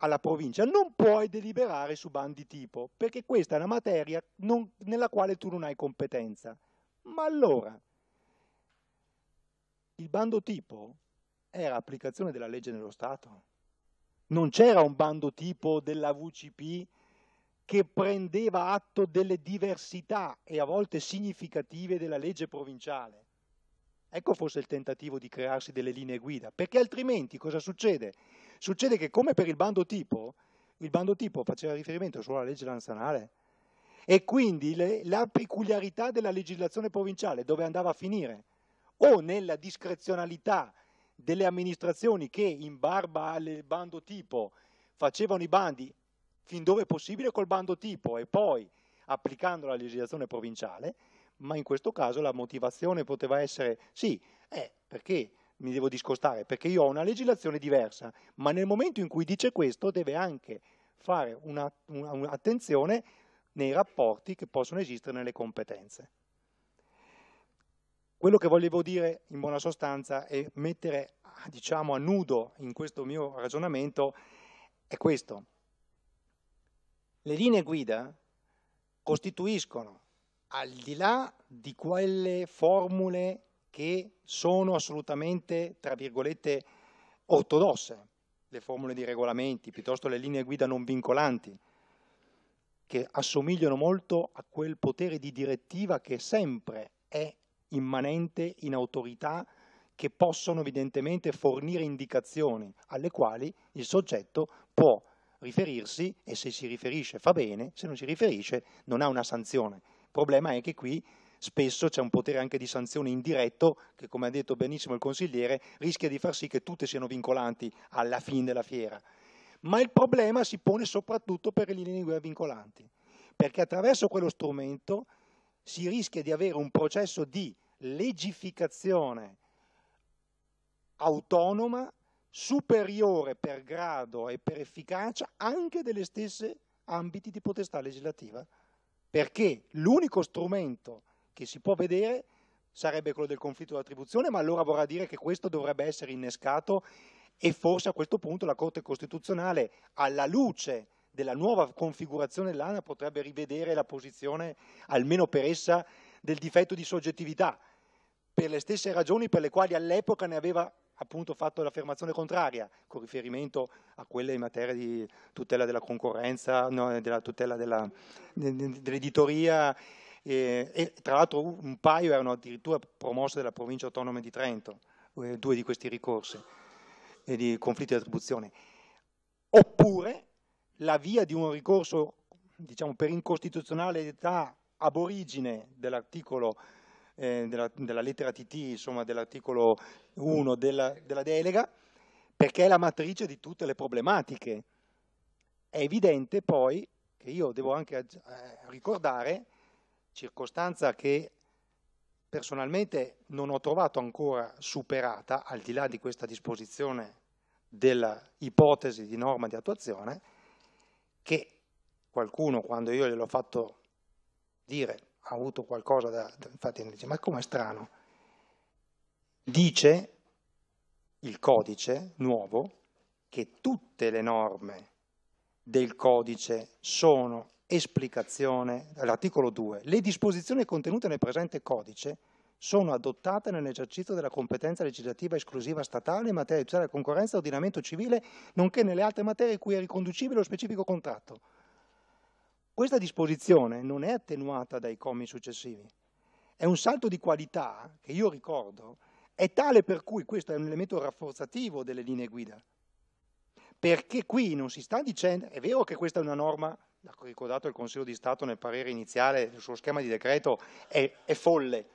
alla provincia non puoi deliberare su bandi tipo perché questa è una materia non, nella quale tu non hai competenza. Ma allora, il bando tipo era applicazione della legge nello Stato. Non c'era un bando tipo della VCP che prendeva atto delle diversità e a volte significative della legge provinciale. Ecco forse il tentativo di crearsi delle linee guida, perché altrimenti cosa succede? Succede che come per il bando tipo, il bando tipo faceva riferimento solo alla legge nazionale e quindi le, la peculiarità della legislazione provinciale dove andava a finire o nella discrezionalità delle amministrazioni che in barba al bando tipo facevano i bandi fin dove possibile col bando tipo e poi applicando la legislazione provinciale, ma in questo caso la motivazione poteva essere sì, eh, perché mi devo discostare? Perché io ho una legislazione diversa, ma nel momento in cui dice questo deve anche fare un'attenzione nei rapporti che possono esistere nelle competenze. Quello che volevo dire in buona sostanza e mettere diciamo, a nudo in questo mio ragionamento è questo. Le linee guida costituiscono, al di là di quelle formule che sono assolutamente, tra virgolette, ortodosse, le formule di regolamenti, piuttosto le linee guida non vincolanti, che assomigliano molto a quel potere di direttiva che sempre è immanente in autorità che possono evidentemente fornire indicazioni alle quali il soggetto può riferirsi e se si riferisce fa bene, se non si riferisce non ha una sanzione. Il problema è che qui spesso c'è un potere anche di sanzione indiretto che, come ha detto benissimo il consigliere, rischia di far sì che tutte siano vincolanti alla fine della fiera. Ma il problema si pone soprattutto per le linee guida vincolanti, perché attraverso quello strumento si rischia di avere un processo di legificazione autonoma superiore per grado e per efficacia anche delle stesse ambiti di potestà legislativa, perché l'unico strumento che si può vedere sarebbe quello del conflitto di attribuzione, ma allora vorrà dire che questo dovrebbe essere innescato e forse a questo punto la Corte Costituzionale, alla luce della nuova configurazione dell'ANA potrebbe rivedere la posizione, almeno per essa, del difetto di soggettività, per le stesse ragioni per le quali all'epoca ne aveva appunto fatto l'affermazione contraria, con riferimento a quelle in materia di tutela della concorrenza, no, della tutela della, dell'editoria, e, e tra l'altro un paio erano addirittura promosse dalla provincia autonoma di Trento, eh, due di questi ricorsi e di conflitti di attribuzione. Oppure la via di un ricorso diciamo, per incostituzionalità aborigine dell'articolo eh, della, della, lettera TT, insomma dell'articolo 1 della, della delega, perché è la matrice di tutte le problematiche. È evidente poi che io devo anche eh, ricordare, circostanza che personalmente non ho trovato ancora superata, al di là di questa disposizione dell'ipotesi di norma di attuazione, che qualcuno quando io gliel'ho fatto dire ha avuto qualcosa da... infatti dice ma com'è strano, dice il codice nuovo che tutte le norme del codice sono esplicazione, l'articolo 2, le disposizioni contenute nel presente codice sono adottate nell'esercizio della competenza legislativa esclusiva statale in materia di tutela della concorrenza e ordinamento civile, nonché nelle altre materie cui è riconducibile lo specifico contratto. Questa disposizione non è attenuata dai commi successivi. È un salto di qualità che io ricordo, è tale per cui questo è un elemento rafforzativo delle linee guida. Perché qui non si sta dicendo, è vero che questa è una norma l'ha ricordato il Consiglio di Stato nel parere iniziale, il suo schema di decreto è, è folle,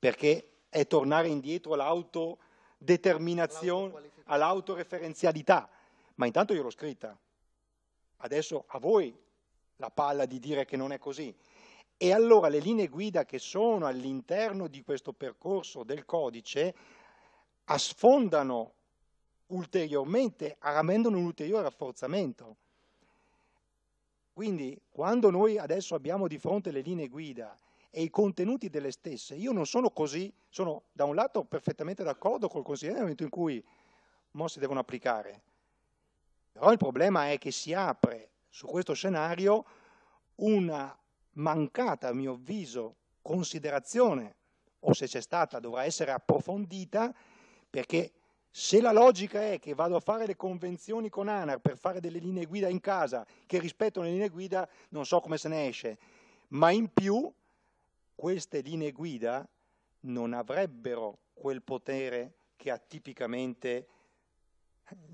perché è tornare indietro all'autodeterminazione, all'autoreferenzialità. Ma intanto io l'ho scritta. Adesso a voi la palla di dire che non è così. E allora le linee guida che sono all'interno di questo percorso del codice asfondano ulteriormente, rendono un ulteriore rafforzamento. Quindi quando noi adesso abbiamo di fronte le linee guida e i contenuti delle stesse. Io non sono così, sono da un lato perfettamente d'accordo col consigliere nel momento in cui mo si devono applicare, però il problema è che si apre su questo scenario una mancata, a mio avviso, considerazione, o se c'è stata dovrà essere approfondita, perché se la logica è che vado a fare le convenzioni con ANAR per fare delle linee guida in casa che rispettano le linee guida, non so come se ne esce, ma in più queste linee guida non avrebbero quel potere che ha tipicamente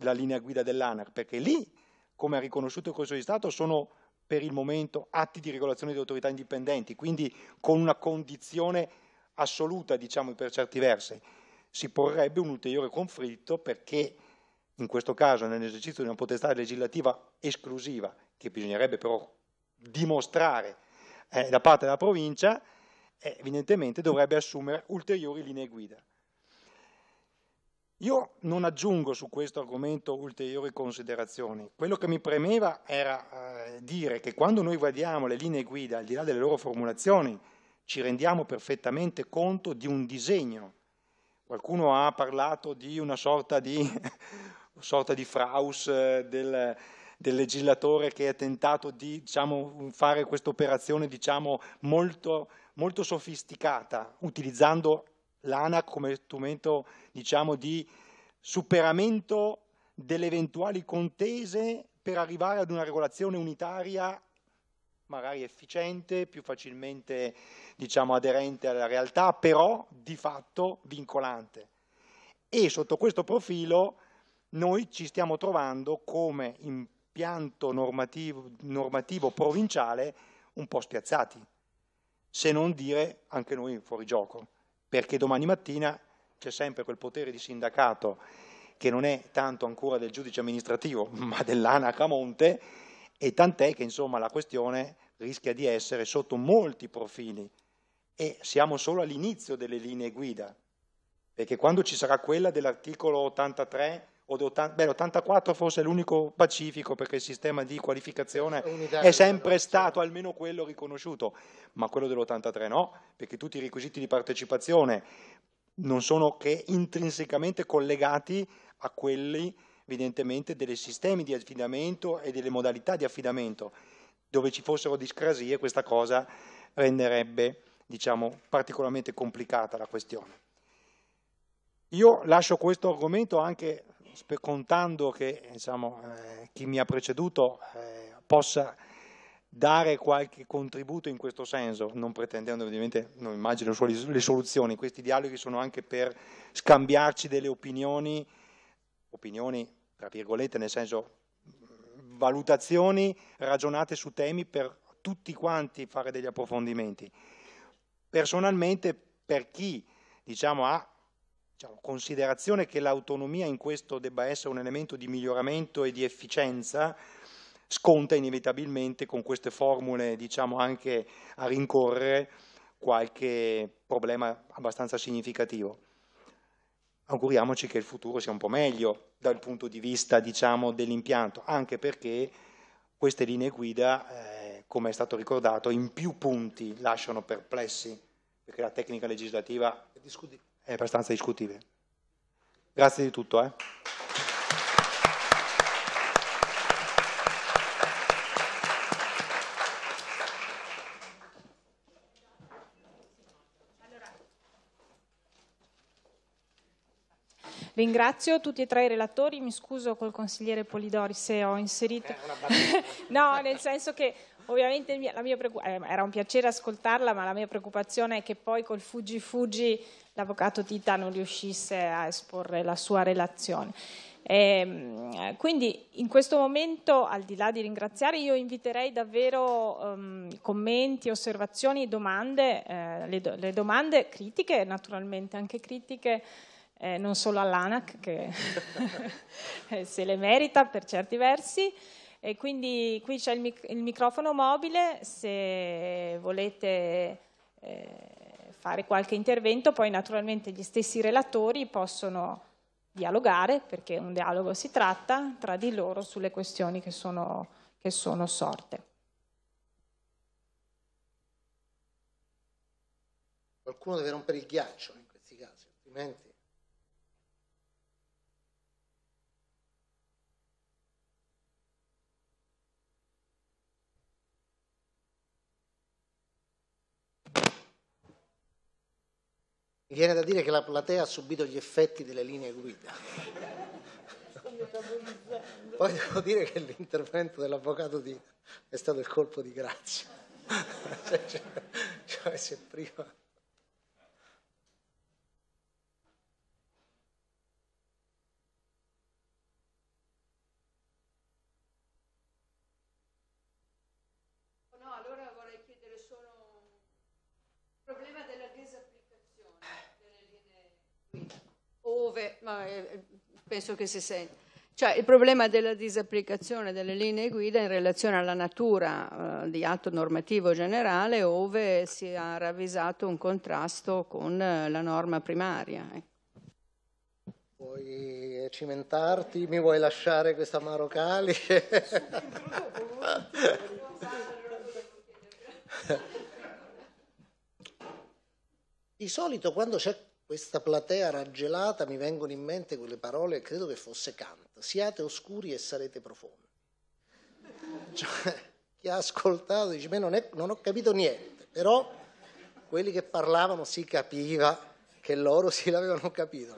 la linea guida dell'ANAR, perché lì, come ha riconosciuto il Consiglio di Stato, sono per il momento atti di regolazione di autorità indipendenti, quindi con una condizione assoluta, diciamo per certi versi. Si porrebbe un ulteriore conflitto perché in questo caso nell'esercizio di una potestà legislativa esclusiva, che bisognerebbe però dimostrare eh, da parte della provincia, eh, evidentemente dovrebbe assumere ulteriori linee guida. Io non aggiungo su questo argomento ulteriori considerazioni. Quello che mi premeva era eh, dire che quando noi guardiamo le linee guida, al di là delle loro formulazioni, ci rendiamo perfettamente conto di un disegno. Qualcuno ha parlato di una sorta di, una sorta di fraus eh, del, del, legislatore che ha tentato di diciamo, fare questa operazione diciamo, molto molto sofisticata, utilizzando l'ANAC come strumento diciamo, di superamento delle eventuali contese per arrivare ad una regolazione unitaria magari efficiente, più facilmente diciamo, aderente alla realtà, però di fatto vincolante. E sotto questo profilo noi ci stiamo trovando come impianto normativo, normativo provinciale un po' spiazzati se non dire anche noi fuori gioco, perché domani mattina c'è sempre quel potere di sindacato che non è tanto ancora del giudice amministrativo, ma monte, e tant'è che insomma la questione rischia di essere sotto molti profili e siamo solo all'inizio delle linee guida, perché quando ci sarà quella dell'articolo 83 o l'84 forse è l'unico pacifico perché il sistema di qualificazione è sempre stato almeno quello riconosciuto, ma quello dell'83 no, perché tutti i requisiti di partecipazione non sono che intrinsecamente collegati a quelli evidentemente dei sistemi di affidamento e delle modalità di affidamento. Dove ci fossero discrasie questa cosa renderebbe diciamo, particolarmente complicata la questione. Io lascio questo argomento anche contando che diciamo, eh, chi mi ha preceduto eh, possa dare qualche contributo in questo senso, non pretendendo ovviamente, non immagino solo le soluzioni, questi dialoghi sono anche per scambiarci delle opinioni, opinioni tra virgolette, nel senso mm, valutazioni ragionate su temi per tutti quanti fare degli approfondimenti. Personalmente per chi diciamo, ha diciamo, considerazione che l'autonomia in questo debba essere un elemento di miglioramento e di efficienza sconta inevitabilmente con queste formule, diciamo anche a rincorrere, qualche problema abbastanza significativo. Auguriamoci che il futuro sia un po' meglio dal punto di vista diciamo, dell'impianto, anche perché queste linee guida, eh, come è stato ricordato, in più punti lasciano perplessi, perché la tecnica legislativa è abbastanza discutibile. Grazie di tutto. Eh. Ringrazio tutti e tre i relatori, mi scuso col consigliere Polidori se ho inserito... Eh, no, nel senso che ovviamente mia, preoccup... Eh, era un piacere ascoltarla, ma la mia preoccupazione è che poi col fuggi fuggi l'avvocato Tita non riuscisse a esporre la sua relazione. E, ehm, quindi in questo momento, al di là di ringraziare, io inviterei davvero um, commenti, osservazioni, domande, eh, le, le, domande critiche, naturalmente anche critiche, eh, non solo all'ANAC che se le merita per certi versi. E quindi qui c'è il, mic il, microfono mobile, se volete... Eh, fare qualche intervento, poi naturalmente gli stessi relatori possono dialogare, perché un dialogo si tratta, tra di loro sulle questioni che sono, che sono sorte. Qualcuno deve rompere il ghiaccio in questi casi, altrimenti... Mi viene da dire che la platea ha subito gli effetti delle linee guida. Poi devo dire che l'intervento dell'avvocato Dina è stato il colpo di grazia. cioè, cioè, cioè se prima... dove eh, penso che si sente. Cioè, il problema della disapplicazione delle linee guida in relazione alla natura eh, di atto normativo generale ove si è ravvisato un contrasto con eh, la norma primaria. Eh. Vuoi cimentarti? Mi vuoi lasciare questa amaro calice? Di solito quando c'è questa platea raggelata mi vengono in mente quelle parole, credo che fosse Kant, siate oscuri e sarete profondi. Cioè, chi ha ascoltato dice, beh, non, è, non ho capito niente, però quelli che parlavano si capiva che loro si l'avevano capito.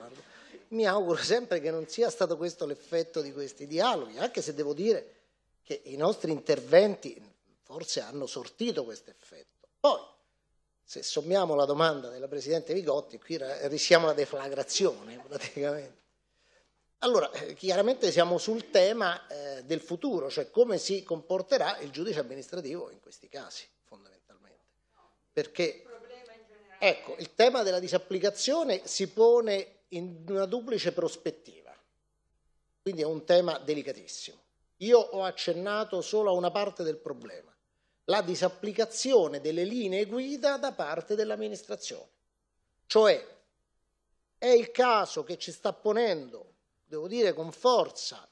Mi auguro sempre che non sia stato questo l'effetto di questi dialoghi, anche se devo dire che i nostri interventi forse hanno sortito questo effetto. Poi, se sommiamo la domanda della Presidente Vigotti, qui rischiamo la deflagrazione praticamente. Allora, eh, chiaramente siamo sul tema eh, del futuro, cioè come si comporterà il giudice amministrativo in questi casi, fondamentalmente. Perché, ecco, il tema della disapplicazione si pone in una duplice prospettiva, quindi è un tema delicatissimo. Io ho accennato solo a una parte del problema la disapplicazione delle linee guida da parte dell'amministrazione. Cioè è il caso che ci sta ponendo, devo dire con forza,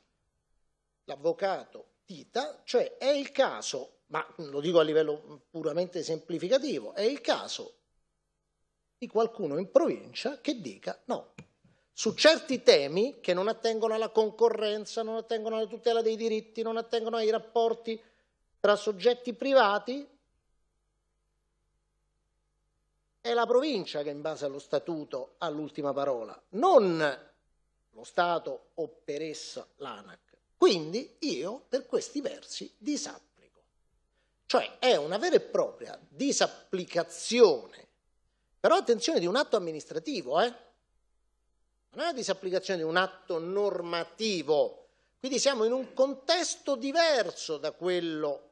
l'avvocato Tita, cioè è il caso, ma lo dico a livello puramente semplificativo, è il caso di qualcuno in provincia che dica no. Su certi temi che non attengono alla concorrenza, non attengono alla tutela dei diritti, non attengono ai rapporti tra soggetti privati è la provincia che in base allo statuto ha l'ultima parola, non lo Stato o per essa l'ANAC. Quindi io per questi versi disapplico. Cioè è una vera e propria disapplicazione, però attenzione di un atto amministrativo, eh? non è una disapplicazione di un atto normativo. Quindi siamo in un contesto diverso da quello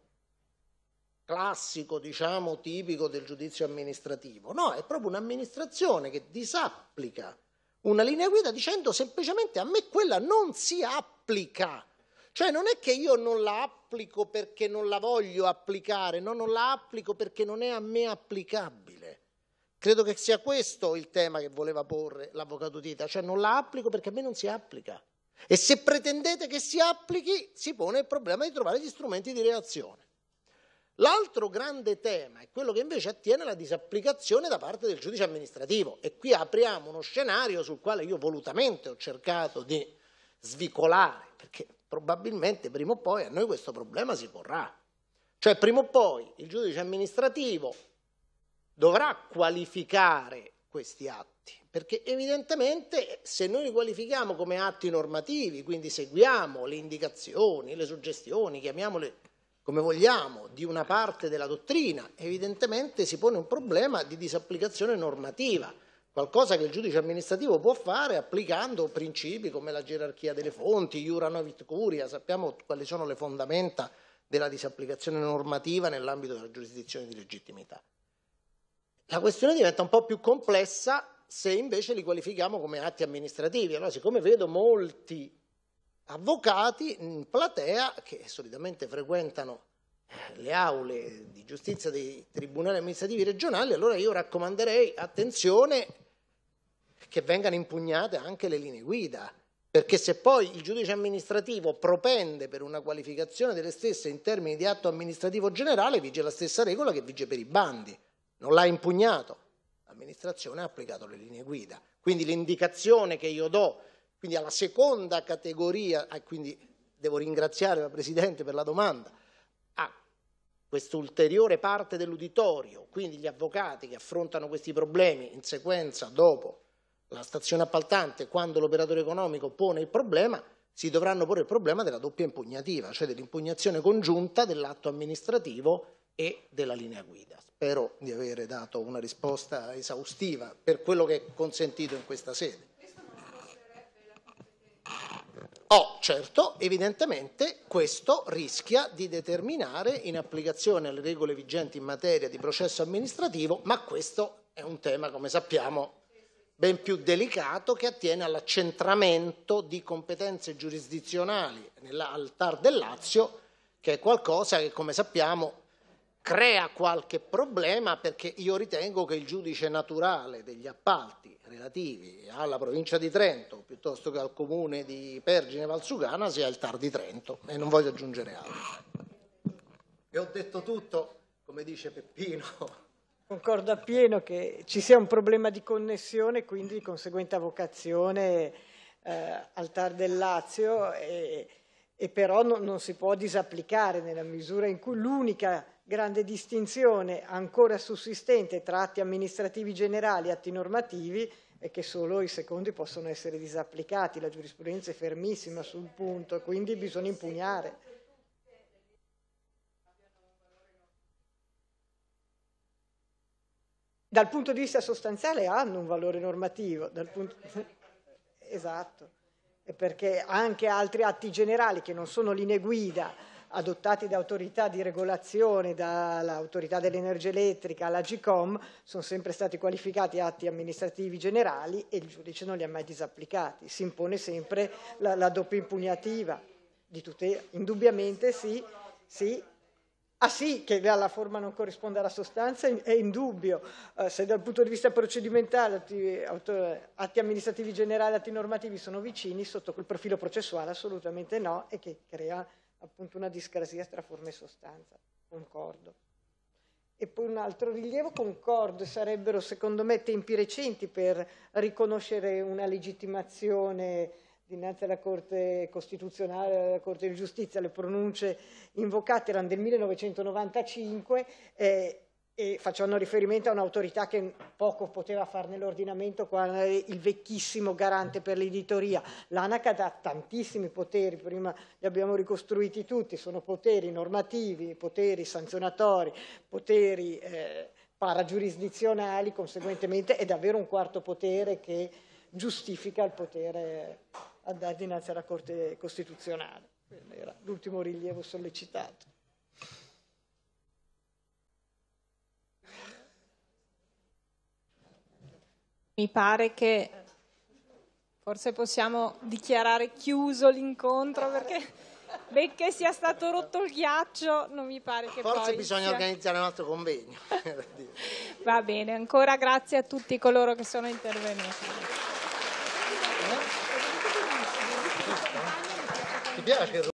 classico, diciamo, tipico del giudizio amministrativo. No, è proprio un'amministrazione che disapplica una linea guida dicendo semplicemente a me quella non si applica. Cioè non è che io non la applico perché non la voglio applicare, no, non la applico perché non è a me applicabile. Credo che sia questo il tema che voleva porre l'avvocato Tita, cioè non la applico perché a me non si applica. E se pretendete che si applichi, si pone il problema di trovare gli strumenti di reazione. L'altro grande tema è quello che invece attiene alla disapplicazione da parte del giudice amministrativo e qui apriamo uno scenario sul quale io volutamente ho cercato di svicolare perché probabilmente prima o poi a noi questo problema si porrà. Cioè prima o poi il giudice amministrativo dovrà qualificare questi atti perché evidentemente se noi li qualifichiamo come atti normativi, quindi seguiamo le indicazioni, le suggestioni, chiamiamole come vogliamo, di una parte della dottrina, evidentemente si pone un problema di disapplicazione normativa, qualcosa che il giudice amministrativo può fare applicando principi come la gerarchia delle fonti, Juranovit Curia, sappiamo quali sono le fondamenta della disapplicazione normativa nell'ambito della giurisdizione di legittimità. La questione diventa un po' più complessa se invece li qualifichiamo come atti amministrativi. Allora, siccome vedo molti avvocati in platea che solitamente frequentano eh, le aule di giustizia dei tribunali amministrativi regionali, allora io raccomanderei attenzione che vengano impugnate anche le linee guida, perché se poi il giudice amministrativo propende per una qualificazione delle stesse in termini di atto amministrativo generale, vige la stessa regola che vige per i bandi, non l'ha impugnato, l'amministrazione ha applicato le linee guida. Quindi l'indicazione che io do quindi alla seconda categoria, e quindi devo ringraziare la Presidente per la domanda, a quest'ulteriore parte dell'uditorio, quindi gli avvocati che affrontano questi problemi in sequenza dopo la stazione appaltante, quando l'operatore economico pone il problema, si dovranno porre il problema della doppia impugnativa, cioè dell'impugnazione congiunta dell'atto amministrativo e della linea guida. Spero di avere dato una risposta esaustiva per quello che è consentito in questa sede. Oh, certo, evidentemente questo rischia di determinare in applicazione alle regole vigenti in materia di processo amministrativo, ma questo è un tema, come sappiamo, ben più delicato che attiene all'accentramento di competenze giurisdizionali nel del Lazio, che è qualcosa che, come sappiamo, crea qualche problema perché io ritengo che il giudice naturale degli appalti relativi alla provincia di Trento piuttosto che al comune di Pergine Valsugana sia il TAR di Trento e non voglio aggiungere altro. E ho detto tutto, come dice Peppino. Concordo appieno che ci sia un problema di connessione quindi di conseguente vocazione eh, al TAR del Lazio e, e però no, non si può disapplicare nella misura in cui l'unica grande distinzione ancora sussistente tra atti amministrativi generali e atti normativi è che solo i secondi possono essere disapplicati, la giurisprudenza è fermissima sul punto, quindi bisogna impugnare. Dal punto di vista sostanziale hanno un valore normativo, punto... esatto, perché anche altri atti generali che non sono linee guida, adottati da autorità di regolazione, dall'autorità dell'energia elettrica alla GCOM, sono sempre stati qualificati atti amministrativi generali e il giudice non li ha mai disapplicati. Si impone sempre la, la doppia impugnativa di tutela. Indubbiamente sì, sì, Ah sì, che la forma non corrisponde alla sostanza è indubbio. Eh, se dal punto di vista procedimentale atti, atti amministrativi generali e atti normativi sono vicini, sotto quel profilo processuale assolutamente no e che crea appunto una discrasia tra forma e sostanza, concordo. E poi un altro rilievo, concordo, sarebbero secondo me tempi recenti per riconoscere una legittimazione dinanzi alla Corte Costituzionale, alla Corte di Giustizia, le pronunce invocate erano del 1995, eh, e facevano riferimento a un'autorità che poco poteva fare nell'ordinamento, il vecchissimo garante per l'editoria. L'ANAC ha tantissimi poteri, prima li abbiamo ricostruiti tutti, sono poteri normativi, poteri sanzionatori, poteri eh, paragiurisdizionali, conseguentemente è davvero un quarto potere che giustifica il potere andare dinanzi alla Corte Costituzionale. Era l'ultimo rilievo sollecitato. Mi pare che forse possiamo dichiarare chiuso l'incontro perché benché sia stato rotto il ghiaccio non mi pare che forse poi bisogna sia... organizzare un altro convegno va bene ancora grazie a tutti coloro che sono intervenuti ti piace